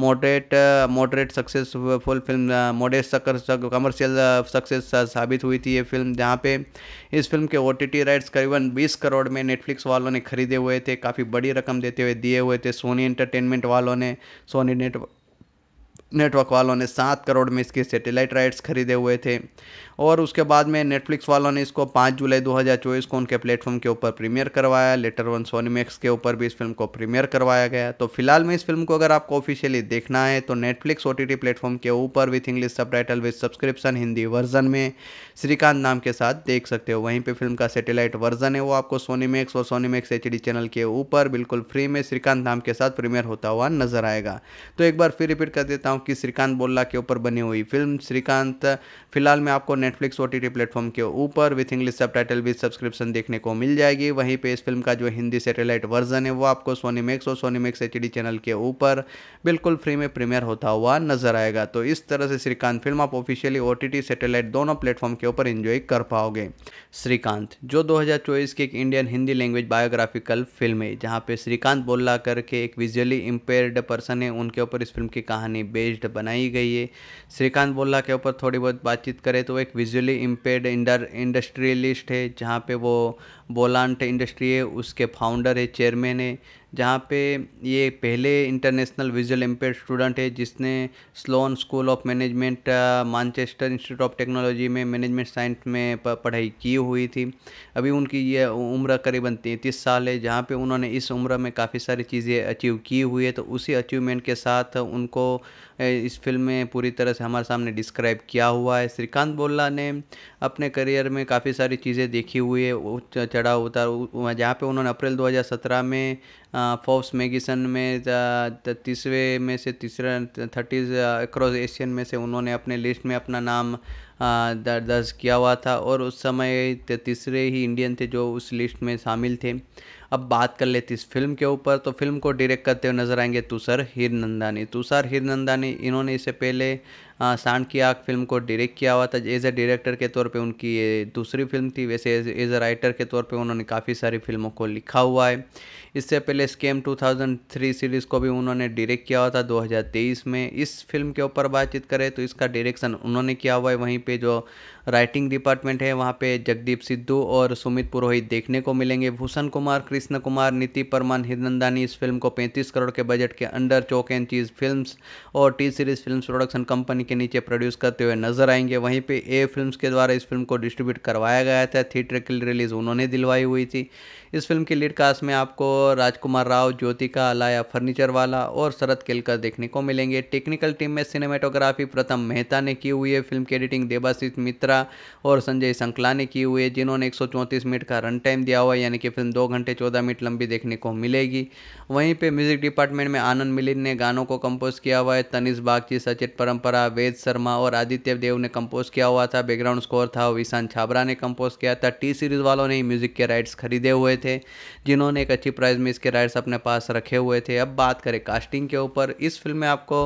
moderate moderate successful film moderate commercial success साबित हुई थी ये फिल्म जहाँ पे इस फिल्म के ओ राइट्स करीबन बीस करोड़ में नेटफ्लिक्स वालों ने खरीदे हुए थे काफ़ी बड़ी रकम देते हुए दिए हुए थे सोनी एंटरटेनमेंट वालों ने सोनी नेट नेटवर्क वालों ने सात करोड़ में इसके सैटेलाइट राइट्स खरीदे हुए थे और उसके बाद में नेटफ्लिक्स वालों ने इसको पाँच जुलाई दो हज़ार चौबीस को उनके प्लेटफॉर्म के ऊपर प्रीमियर करवाया लेटर वन सोनी मैक्स के ऊपर भी इस फिल्म को प्रीमियर करवाया गया तो फिलहाल में इस फिल्म को अगर आपको ऑफिशियली देखना है तो नेटफ्लिक्स ओ टी प्लेटफॉर्म के ऊपर with English subtitle with subscription Hindi version में श्रीकांत नाम के साथ देख सकते हो वहीं पर फिल्म का सेटेलाइट वर्जन है वो आपको सोनी मैक्स और सोनी मैक्स एच चैनल के ऊपर बिल्कुल फ्री में श्रीकांत नाम के साथ प्रीमियर होता हुआ नजर आएगा तो एक बार फिर रिपीट कर देता हूँ हूँ कि श्रीकांत बोल्ला के ऊपर बनी हुई फिल्म श्रीकांत फिलहाल में आपको नेटफ्लिक्स ओ टी प्लेटफॉर्म के ऊपर with English subtitle with subscription देखने को मिल जाएगी वहीं पे इस फिल्म का जो हिंदी सेटेलाइट वर्जन है वो आपको सोनी मैक्स और सोनी मैक्स एच चैनल के ऊपर बिल्कुल फ्री में प्रीमियर होता हुआ नजर आएगा तो इस तरह से श्रीकांत फिल्म आप ऑफिशियली ओ टी सैटेलाइट दोनों प्लेटफॉर्म के ऊपर इन्जॉय कर पाओगे श्रीकांत जो 2024 की एक Indian Hindi language biographical film है जहाँ पे श्रीकांत बोल्ला करके एक विजुअली इम्पेयर्ड पर्सन है उनके ऊपर इस फिल्म की कहानी बेस्ड बनाई गई है श्रीकांत बोल्ला के ऊपर थोड़ी बहुत बातचीत करें तो एक विजुअली इम्पेयर्ड इंडर इंडस्ट्रियलिस्ट है जहाँ पे वो बोलांट इंडस्ट्री है उसके फाउंडर है चेयरमैन है जहाँ पे ये पहले इंटरनेशनल विजुअल इम्पेयर स्टूडेंट है जिसने Sloan school of management Manchester institute of technology में मैनेजमेंट साइंस में पढ़ाई की हुई थी अभी उनकी ये उम्र करीबन तैंतीस साल है जहाँ पे उन्होंने इस उम्र में काफ़ी सारी चीज़ें अचीव की हुई है तो उसी अचीवमेंट के साथ उनको इस फ़िल्म में पूरी तरह से हमारे सामने डिस्क्राइब किया हुआ है श्रीकांत बोल्ला ने अपने करियर में काफ़ी सारी चीज़ें देखी हुई है उच्च चढ़ाव उतार जहाँ पे उन्होंने अप्रैल 2017 में फोर्स मैगजीन में तीसरे में से तीसरा थर्टीज अक्रॉस एशियन में से उन्होंने अपने लिस्ट में अपना नाम दर्ज किया हुआ था और उस समय तीसरे ही इंडियन थे जो उस लिस्ट में शामिल थे अब बात कर लेते इस फिल्म के ऊपर तो फिल्म को डायरेक्ट करते हुए नज़र आएंगे तुषार हिरनंदानी तुषार हिरनंदानी इन्होंने इससे पहले साउंड हाँ, की आग फिल्म को डायरेक्ट किया हुआ था एज ए डायरेक्टर के तौर पे उनकी ये दूसरी फिल्म थी वैसे एज ए राइटर के तौर पे उन्होंने काफ़ी सारी फिल्मों को लिखा हुआ है इससे पहले स्केम 2003 सीरीज़ को भी उन्होंने डायरेक्ट किया हुआ था 2023 में इस फिल्म के ऊपर बातचीत करें तो इसका डायरेक्शन उन्होंने किया हुआ है वहीं पर जो राइटिंग डिपार्टमेंट है वहाँ पे जगदीप सिद्धू और सुमित पुरोहित देखने को मिलेंगे भूषण कुमार कृष्ण कुमार नीति परमान हिरनंदानी इस फिल्म को 35 करोड़ के बजट के under chalk and cheese films और T series film production company के नीचे प्रोड्यूस करते हुए नजर आएंगे वहीं पे ए फिल्म्स के द्वारा इस फिल्म को डिस्ट्रीब्यूट करवाया गया था थिएटर की रिलीज उन्होंने दिलवाई हुई थी इस फिल्म की लीड कास्ट में आपको राजकुमार राव ज्योतिका अलाया फर्नीचर वाला और शरद केलकर देखने को मिलेंगे टेक्निकल टीम में सिनेमेटोग्राफी प्रथम मेहता ने की हुई है फिल्म की एडिटिंग देवाशीष मित्रा और संजय संकला ने की हुई है जिन्होंने एक मिनट का रन टाइम दिया हुआ है यानी कि फिल्म दो घंटे चौदह मिनट लंबी देखने को मिलेगी वहीं पर म्यूजिक डिपार्टमेंट में आनंद मिलिन ने गानों को कंपोज किया हुआ है तनिष बागची सचित परंपरा वेद शर्मा और आदित्य देव ने कंपोज किया हुआ था बैकग्राउंड स्कोर था विशान छाबरा ने कंपोज किया था टी सीरीज़ वालों ने ही म्यूज़िक के राइट्स खरीदे हुए थे जिन्होंने एक अच्छी प्राइस में इसके राइट्स अपने पास रखे हुए थे अब बात करें कास्टिंग के ऊपर इस फिल्म में आपको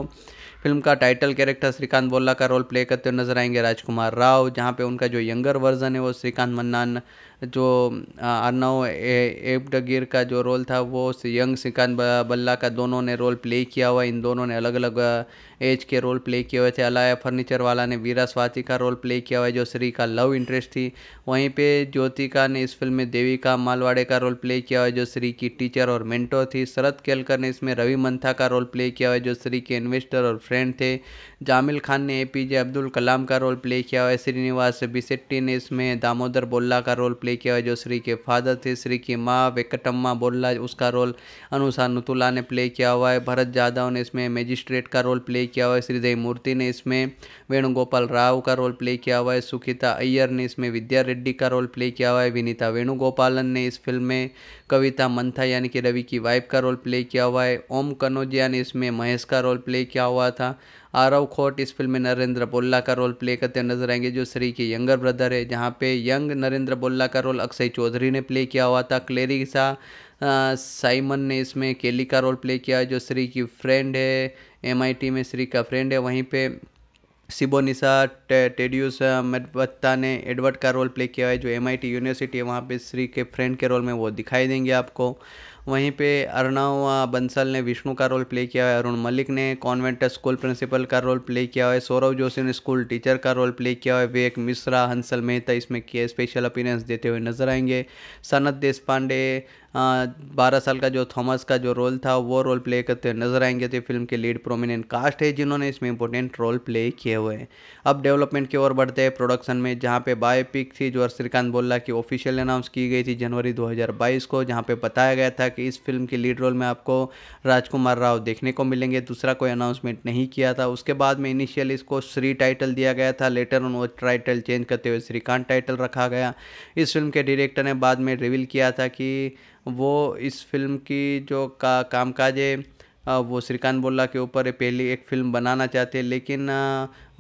फिल्म का टाइटल कैरेक्टर श्रीकांत बोल्ला का रोल प्ले करते हुए नजर आएंगे राजकुमार राव जहाँ पे उनका जो यंगर वर्जन है वो श्रीकांत मन्नान जो अर्नव एबडगिर का जो रोल था वो यंग श्रीकांत बल्ला का दोनों ने रोल प्ले किया हुआ इन दोनों ने अलग अलग एज के रोल प्ले किए हुए थे अलाया फर्नीचर वाला ने वीरा स्वाति का रोल प्ले किया हुआ है जो श्री का लव इंटरेस्ट थी वहीं पे ज्योतिका ने इस फिल्म में देविका मालवाड़े का रोल प्ले किया हुआ है जो श्री की टीचर और मेंटो थी शरद केलकर ने इसमें रवि मंथा का रोल प्ले किया हुआ है जो श्री के इन्वेस्टर और फ्रेंड थे जामिल खान ने एपीजे जे अब्दुल कलाम का रोल प्ले किया है श्रीनिवास बिसेट्टी ने इसमें दामोदर बोल्ला का रोल प्ले किया है जो श्री के फादर थे श्री की माँ वेकटम्मा बोल्ला उसका रोल अनुषा नतुल्ला ने प्ले किया हुआ है भरत जाधव ने इसमें मैजिस्ट्रेट का रोल प्ले किया हुआ है श्रीदेव मूर्ति ने इसमें वेणुगोपाल राव का रोल प्ले किया हुआ है सुखिता अय्यर ने इसमें विद्या रेड्डी का रोल प्ले किया हुआ है विनीता वेणुगोपालन ने इस फिल्म में कविता मंथा यानी कि रवि की वाइफ का रोल प्ले किया हुआ है ओम कनोजिया ने इसमें महेश का रोल प्ले किया हुआ था आरव खोट इस फिल्म में नरेंद्र बोल्ला का रोल प्ले करते नजर आएंगे जो श्री के यंगर ब्रदर है जहाँ पे यंग नरेंद्र बोल्ला का रोल अक्षय चौधरी ने प्ले किया हुआ था क्लेरी सा साइमन ने इसमें केली का रोल प्ले किया जो श्री की फ्रेंड है एम में श्री का फ्रेंड है वहीं पे सिबोनिसा टे, टेडियस मेडबत्ता ने एडवर्ड का रोल प्ले किया है जो एमआईटी यूनिवर्सिटी है वहाँ पे श्री के फ्रेंड के रोल में वो दिखाई देंगे आपको वहीं पे अर्णव बंसल ने विष्णु का रोल प्ले किया है अरुण मलिक ने कॉन्वेंट स्कूल प्रिंसिपल का रोल प्ले किया है सौरव जोशी ने स्कूल टीचर का रोल प्ले किया है विवेक मिश्रा हंसल मेहता इसमें किए स्पेशल अपीरेंस देते हुए नजर आएंगे सनत पांडे हाँ, बारह साल का जो थॉमस का जो रोल था वो रोल प्ले करते हुए नजर आएंगे तो फिल्म के लीड प्रोमिनेंट कास्ट है जिन्होंने इसमें इंपॉर्टेंट रोल प्ले किए हुए हैं अब डेवलपमेंट की ओर बढ़ते हैं प्रोडक्शन में जहाँ पे बायोपिक थी जो श्रीकांत बोल्ला की ऑफिशियल अनाउंस की गई थी जनवरी दो को जहाँ पे बताया गया था कि इस फिल्म के लीड रोल में आपको राजकुमार राव देखने को मिलेंगे दूसरा कोई अनाउंसमेंट नहीं किया था उसके बाद में इनिशियल इसको श्री टाइटल दिया गया था लेटर उन वो टाइटल चेंज करते हुए श्रीकांत टाइटल रखा गया इस फिल्म के डायरेक्टर ने बाद में रिवील किया था कि वो इस फ़िल्म की जो का कामकाज है वो श्रीकांत बोला के ऊपर पहली एक फ़िल्म बनाना चाहते हैं लेकिन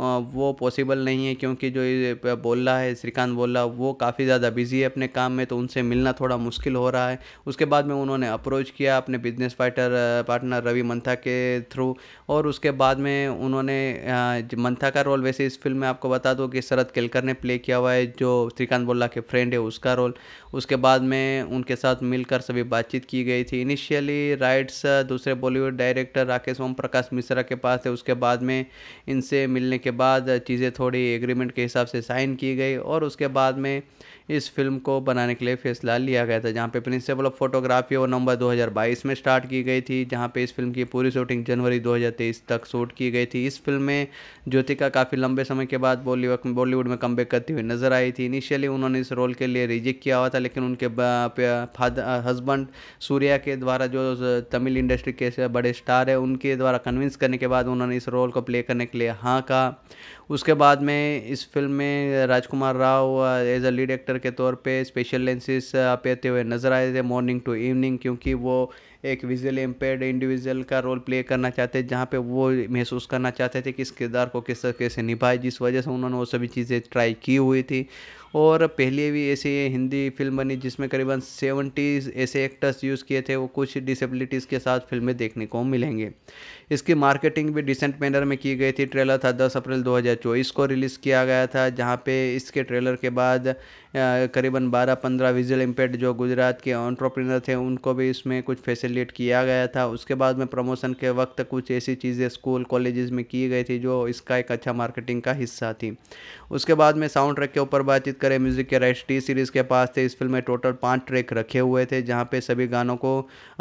वो पॉसिबल नहीं है क्योंकि जो ये रहा है श्रीकांत रहा वो काफ़ी ज़्यादा बिज़ी है अपने काम में तो उनसे मिलना थोड़ा मुश्किल हो रहा है उसके बाद में उन्होंने अप्रोच किया अपने business partner partner Ravi Mantha के थ्रू और उसके बाद में उन्होंने मंथा का रोल वैसे इस फिल्म में आपको बता दो कि शरद केलकर ने प्ले किया हुआ है जो श्रीकांत भोला के फ्रेंड है उसका रोल उसके बाद में उनके साथ मिलकर सभी बातचीत की गई थी इनिशियली राइट्स दूसरे बॉलीवुड डायरेक्टर राकेश ओम प्रकाश मिश्रा के पास है उसके बाद में इनसे मिलने के बाद चीज़ें थोड़ी एग्रीमेंट के हिसाब से साइन की गई और उसके बाद में इस फिल्म को बनाने के लिए फैसला लिया गया था जहाँ पे प्रिंसिपल ऑफ फोटोग्राफी और नवंबर 2022 में स्टार्ट की गई थी जहाँ पे इस फिल्म की पूरी शूटिंग जनवरी 2023 तक शूट की गई थी इस फिल्म में ज्योतिका काफ़ी लंबे समय के बाद बॉलीवुड बॉलीवुड में कम करती हुई नजर आई थी इनिशियली उन्होंने इस रोल के लिए रिजेक्ट किया हुआ था लेकिन उनके हस्बैंड सूर्या के द्वारा जो तमिल इंडस्ट्री के बड़े स्टार है उनके द्वारा कन्विंस करने के बाद उन्होंने इस रोल को प्ले करने के लिए हाँ कहा उसके बाद में इस फ़िल्म में राजकुमार Rao as a lead actor के तौर पे स्पेशल लेंसेज पेते हुए नज़र आए थे मॉर्निंग टू इवनिंग क्योंकि वो एक विजुअल इम्पेयर्ड इंडिविजुअल का रोल प्ले करना चाहते थे जहाँ पे वो महसूस करना चाहते थे कि इस किरदार को किस तरीके से निभाए जिस वजह से उन्होंने वो सभी चीज़ें ट्राई की हुई थी और पहले भी ऐसी हिंदी फिल्म बनी जिसमें करीबन सेवेंटीज़ ऐसे एक्टर्स यूज़ किए थे वो कुछ डिसेबिलिटीज़ के साथ फिल्में देखने को मिलेंगे इसकी मार्केटिंग भी डिसेंट मैनर में की गई थी ट्रेलर था दस अप्रैल 2024 को रिलीज़ किया गया था जहाँ पे इसके ट्रेलर के बाद करीबन 12-15 विजुअल इम्पैक्ट जो गुजरात के ऑन्ट्रप्रिनर थे उनको भी इसमें कुछ फैसिलिट किया गया था उसके बाद में प्रमोशन के वक्त कुछ ऐसी चीज़ें स्कूल कॉलेजेस में की गई थी जो इसका एक अच्छा मार्केटिंग का हिस्सा थी उसके बाद में साउंड ट्रैक के ऊपर बातचीत करें म्यूज़िक के राइट टी सीरीज़ के पास थे इस फिल्म में टोटल पाँच ट्रैक रखे हुए थे जहाँ पे सभी गानों को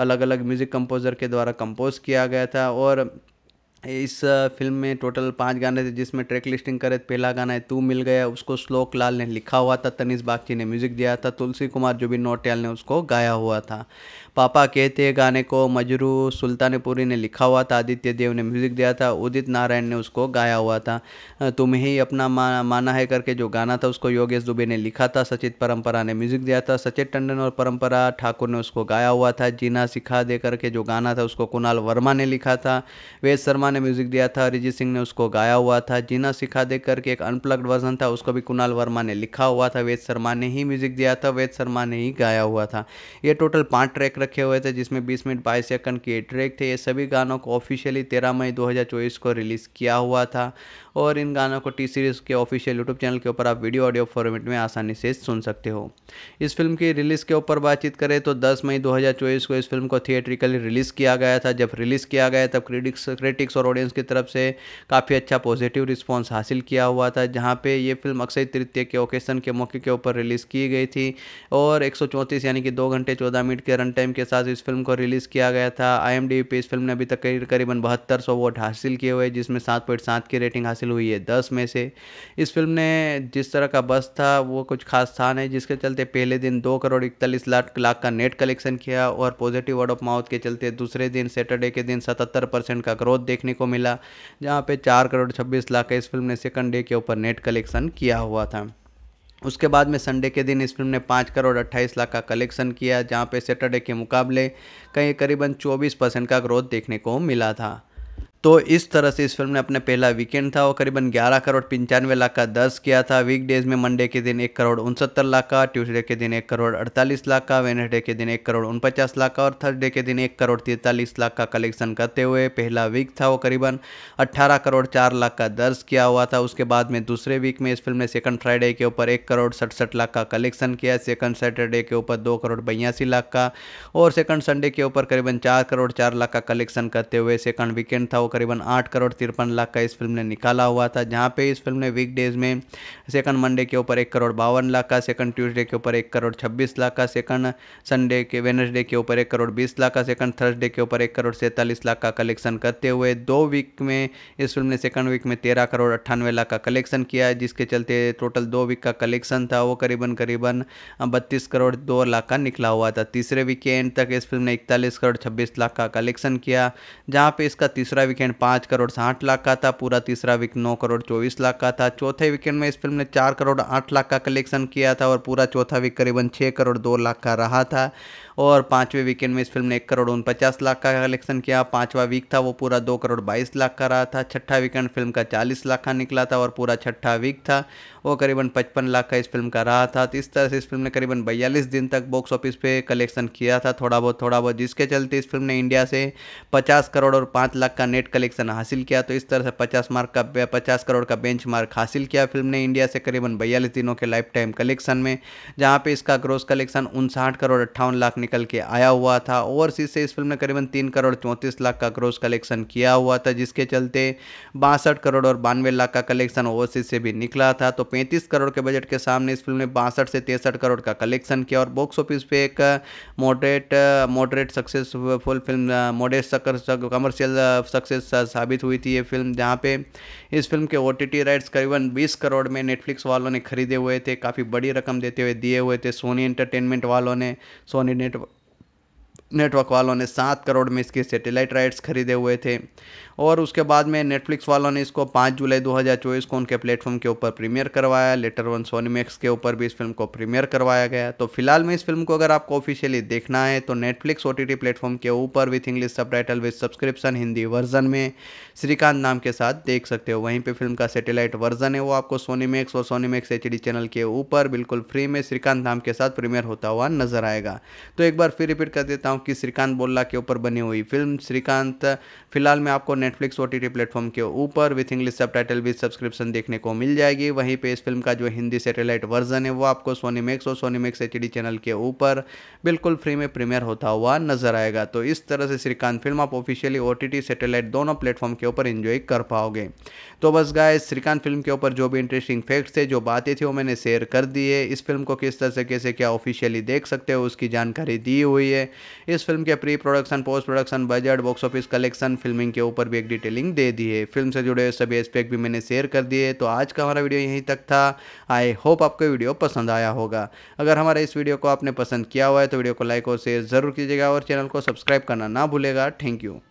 अलग अलग म्यूज़िक कंपोज़र के द्वारा कंपोज किया गया था और इस फिल्म में टोटल पांच गाने थे जिसमें ट्रैक लिस्टिंग करे पहला गाना है तू मिल गया उसको श्लोक लाल ने लिखा हुआ था तनिष बागची ने म्यूज़िक दिया था तुलसी कुमार जुबिन नोटियाल ने उसको गाया हुआ था पापा कहते गाने को मजरू सुल्तानपुरी ने लिखा हुआ था आदित्य देव ने म्यूज़िक दिया था उदित नारायण ने उसको गाया हुआ था तुम ही अपना माना, माना है करके जो गाना था उसको योगेश दुबे ने लिखा था सचित परंपरा ने म्यूज़िक दिया था सचित टंडन और परंपरा ठाकुर ने उसको गाया हुआ था जीना सिखा दे करके जो गाना था उसको कुणाल वर्मा ने लिखा था वेद शर्मा ने म्यूज़िक दिया था अरिजीत सिंह ने उसको गाया हुआ था जीना सिखा दे करके एक अनप्लग्ड वर्जन था उसको भी कुणाल वर्मा ने लिखा हुआ था वेद शर्मा ने ही म्यूज़िक दिया था वेद शर्मा ने ही गाया हुआ था ये टोटल पाँच ट्रैक रखे हुए थे जिसमें 20 मिनट बाईस सेकंड के ट्रैक थे ये सभी गानों को ऑफिशियली तेरह मई 2024 को रिलीज़ किया हुआ था और इन गानों को टी सीरीज़ के ऑफिशियल यूट्यूब चैनल के ऊपर आप वीडियो ऑडियो फॉर्मेट में आसानी से सुन सकते हो इस फिल्म की रिलीज़ के ऊपर बातचीत करें तो दस मई दो को इस फिल्म को थिएट्रिकली रिलीज़ किया गया था जब रिलीज़ किया गया तब क्रिटिक्स क्रिटिक्स और ऑडियंस की तरफ से काफ़ी अच्छा पॉजिटिव रिस्पॉन्स हासिल किया हुआ था जहाँ पे ये फिल्म अक्षय तृतीय के ओकेशन के मौके के ऊपर रिलीज़ की गई थी और एक यानी कि दो घंटे चौदह मिनट के रन टाइम के साथ इस फिल्म को रिलीज़ किया गया था आई पे इस फिल्म ने अभी तक करीबन बहत्तर सौ वोट हासिल किए हुए जिसमें सात पॉइंट सात की रेटिंग हासिल हासिल हुई है दस में से इस फिल्म ने जिस तरह का बस था वो कुछ खास स्थान है जिसके चलते पहले दिन दो करोड़ इकतालीस लाख लाख का नेट कलेक्शन किया और पॉजिटिव वर्ड ऑफ माउथ के चलते दूसरे दिन सैटरडे के दिन सतहत्तर परसेंट का ग्रोथ देखने को मिला जहाँ पे चार करोड़ छब्बीस लाख का इस फिल्म ने सेकंड डे के ऊपर नेट कलेक्शन किया हुआ था उसके बाद में संडे के दिन इस फिल्म ने पाँच करोड़ अट्ठाईस लाख का कलेक्शन किया जहाँ पे सैटरडे के मुकाबले कहीं करीबन चौबीस परसेंट का ग्रोथ देखने को मिला था तो इस तरह से इस फिल्म ने अपने पहला वीकेंड था वो करीबन 11 करोड़ पंचानवे लाख का दर्ज किया था वीकडेज में मंडे के दिन एक करोड़ उनसत्तर लाख का ट्यूसडे के दिन एक करोड़ अड़तालीस लाख का वेनसडे के दिन एक करोड़ उनपचास लाख का और थर्सडे के दिन एक करोड़ तैंतालीस लाख का कलेक्शन करते हुए पहला वीक था वो करीबन अट्ठारह करोड़ चार लाख का दर्ज किया हुआ था उसके बाद में दूसरे वीक में इस फिल्म ने सेकंड फ्राइडे के ऊपर एक करोड़ सड़सठ लाख का कलेक्शन किया सेकंड सैटरडे के ऊपर दो करोड़ बयासी लाख का और सेकंड संडे के ऊपर करीबन चार करोड़ चार लाख का कलेक्शन करते हुए सेकंड वीकेंड था वो करीबन आठ करोड़ तिरपन लाख का इस फिल्म ने निकाला हुआ था जहाँ पे इस फिल्म ने वीक डेज में सेकंड मंडे के ऊपर एक करोड़ बावन लाख का सेकंड ट्यूसडे के ऊपर एक करोड़ छब्बीस लाख का सेकंड संडे के वेनसडे के ऊपर एक करोड़ बीस लाख का सेकंड थर्सडे के ऊपर एक करोड़ सैंतालीस लाख का कलेक्शन करते हुए दो वीक में इस फिल्म ने सेकंड वीक में तेरह करोड़ अट्ठानवे लाख का कलेक्शन किया है जिसके चलते टोटल दो वीक का कलेक्शन था वो करीबन करीबन बत्तीस करोड़ दो लाख का निकला हुआ था तीसरे वीक के एंड तक इस फिल्म ने इकतालीस करोड़ छब्बीस लाख का कलेक्शन किया जहाँ पे इसका तीसरा वीक वीकेंड पाँच करोड़ साठ लाख का था पूरा तीसरा वीक नौ करोड़ चौबीस लाख का था चौथे वीकेंड में इस फिल्म ने चार करोड़ आठ लाख का कलेक्शन किया था और पूरा चौथा वीक करीबन छः करोड़ दो लाख का रहा था और पाँचवें वीकेंड में इस फिल्म ने एक करोड़ उनपचास लाख का कलेक्शन किया पाँचवा वीक था वो पूरा दो करोड़ बाईस लाख का रहा था छठा वीकेंड फिल्म का चालीस लाख का निकला था और पूरा छठा वीक था वो करीबन पचपन लाख का इस फिल्म का रहा था तो इस तरह से इस फिल्म ने करीबन बयालीस दिन तक बॉक्स ऑफिस पे कलेक्शन किया था थोड़ा बहुत थोड़ा बहुत जिसके चलते इस फिल्म ने इंडिया से पचास करोड़ और पाँच लाख का नेट कलेक्शन हासिल किया तो इस तरह से पचास मार्क का पचास करोड़ का बेंच मार्क हासिल किया फिल्म ने इंडिया से करीबन बयालीस दिनों के लाइफ टाइम कलेक्शन में जहाँ पे इसका ग्रोस कलेक्शन उनसाठ करोड़ अट्ठावन लाख निकल के आया हुआ था ओवरसीज से इस फिल्म ने करीबन तीन करोड़ चौंतीस लाख का ग्रोस कलेक्शन किया हुआ था जिसके चलते बासठ करोड़ और बानवे लाख का कलेक्शन ओवरसीज से भी निकला था तो पैंतीस करोड़ के बजट के सामने इस फिल्म ने बासठ से तिरसठ करोड़ का कलेक्शन किया और बॉक्स ऑफिस पे एक moderate moderate successful film moderate commercial success साबित हुई थी ये फिल्म जहाँ पे इस फिल्म के ओ राइट्स करीबन बीस करोड़ में नेटफ्लिक्स वालों ने खरीदे हुए थे काफ़ी बड़ी रकम देते हुए दिए हुए थे सोनी एंटरटेनमेंट वालों ने सोनी ने नेटवर्क वालों ने सात करोड़ में इसके सैटेलाइट राइट्स खरीदे हुए थे और उसके बाद में नेटफ्लिक्स वालों ने इसको पाँच जुलाई दो को उनके प्लेटफॉर्म के ऊपर प्रीमियर करवाया लेटर वन सोनीमैक्स के ऊपर भी इस फिल्म को प्रीमियर करवाया गया तो फिलहाल में इस फिल्म को अगर आपको ऑफिशियली देखना है तो नेटफ्लिक्स ओ टी प्लेटफॉर्म के ऊपर with English subtitle with subscription Hindi version में श्रीकांत नाम के साथ देख सकते हो वहीं पर फिल्म का सेटेलाइट वर्जन है वो आपको सोनीमैक्स और सोनीमैक्स एच चैनल के ऊपर बिल्कुल फ्री में श्रीकांत नाम के साथ प्रीमियर होता हुआ नजर आएगा तो एक बार फिर रिपीट कर देता हूँ कि श्रीकांत बोल्ला के ऊपर बनी हुई फिल्म श्रीकांत फिलहाल में आपको नेटफ्लिक्स ओ टी प्लेटफॉर्म के ऊपर with English subtitle with subscription देखने को मिल जाएगी वहीं पे इस फिल्म का जो हिंदी सेटेलाइट वर्जन है वो आपको सोनी मैक्स और सोनी मैक्स एच चैनल के ऊपर बिल्कुल फ्री में प्रीमियर होता हुआ नजर आएगा तो इस तरह से श्रीकांत फिल्म आप ऑफिशियली ओ टी सेटेलाइट दोनों प्लेटफॉर्म के ऊपर इंजॉय कर पाओगे तो बस गाय श्रीकांत फिल्म के ऊपर जो भी इंटरेस्टिंग फैक्ट्स थे जो बातें थी वो मैंने शेयर कर दी है इस फिल्म को किस तरह से कैसे क्या ऑफिशियली देख सकते हो उसकी जानकारी दी हुई है इस फिल्म के pre production post production budget box office collection filming के ऊपर भी एक डिटेलिंग दे दी है फिल्म से जुड़े सभी एस्पेक्ट भी मैंने शेयर कर दिए तो आज का हमारा वीडियो यहीं तक था आई होप आपको वीडियो पसंद आया होगा अगर हमारा इस वीडियो को आपने पसंद किया हुआ है तो वीडियो को लाइक और शेयर जरूर कीजिएगा और चैनल को सब्सक्राइब करना ना भूलेगा थैंक यू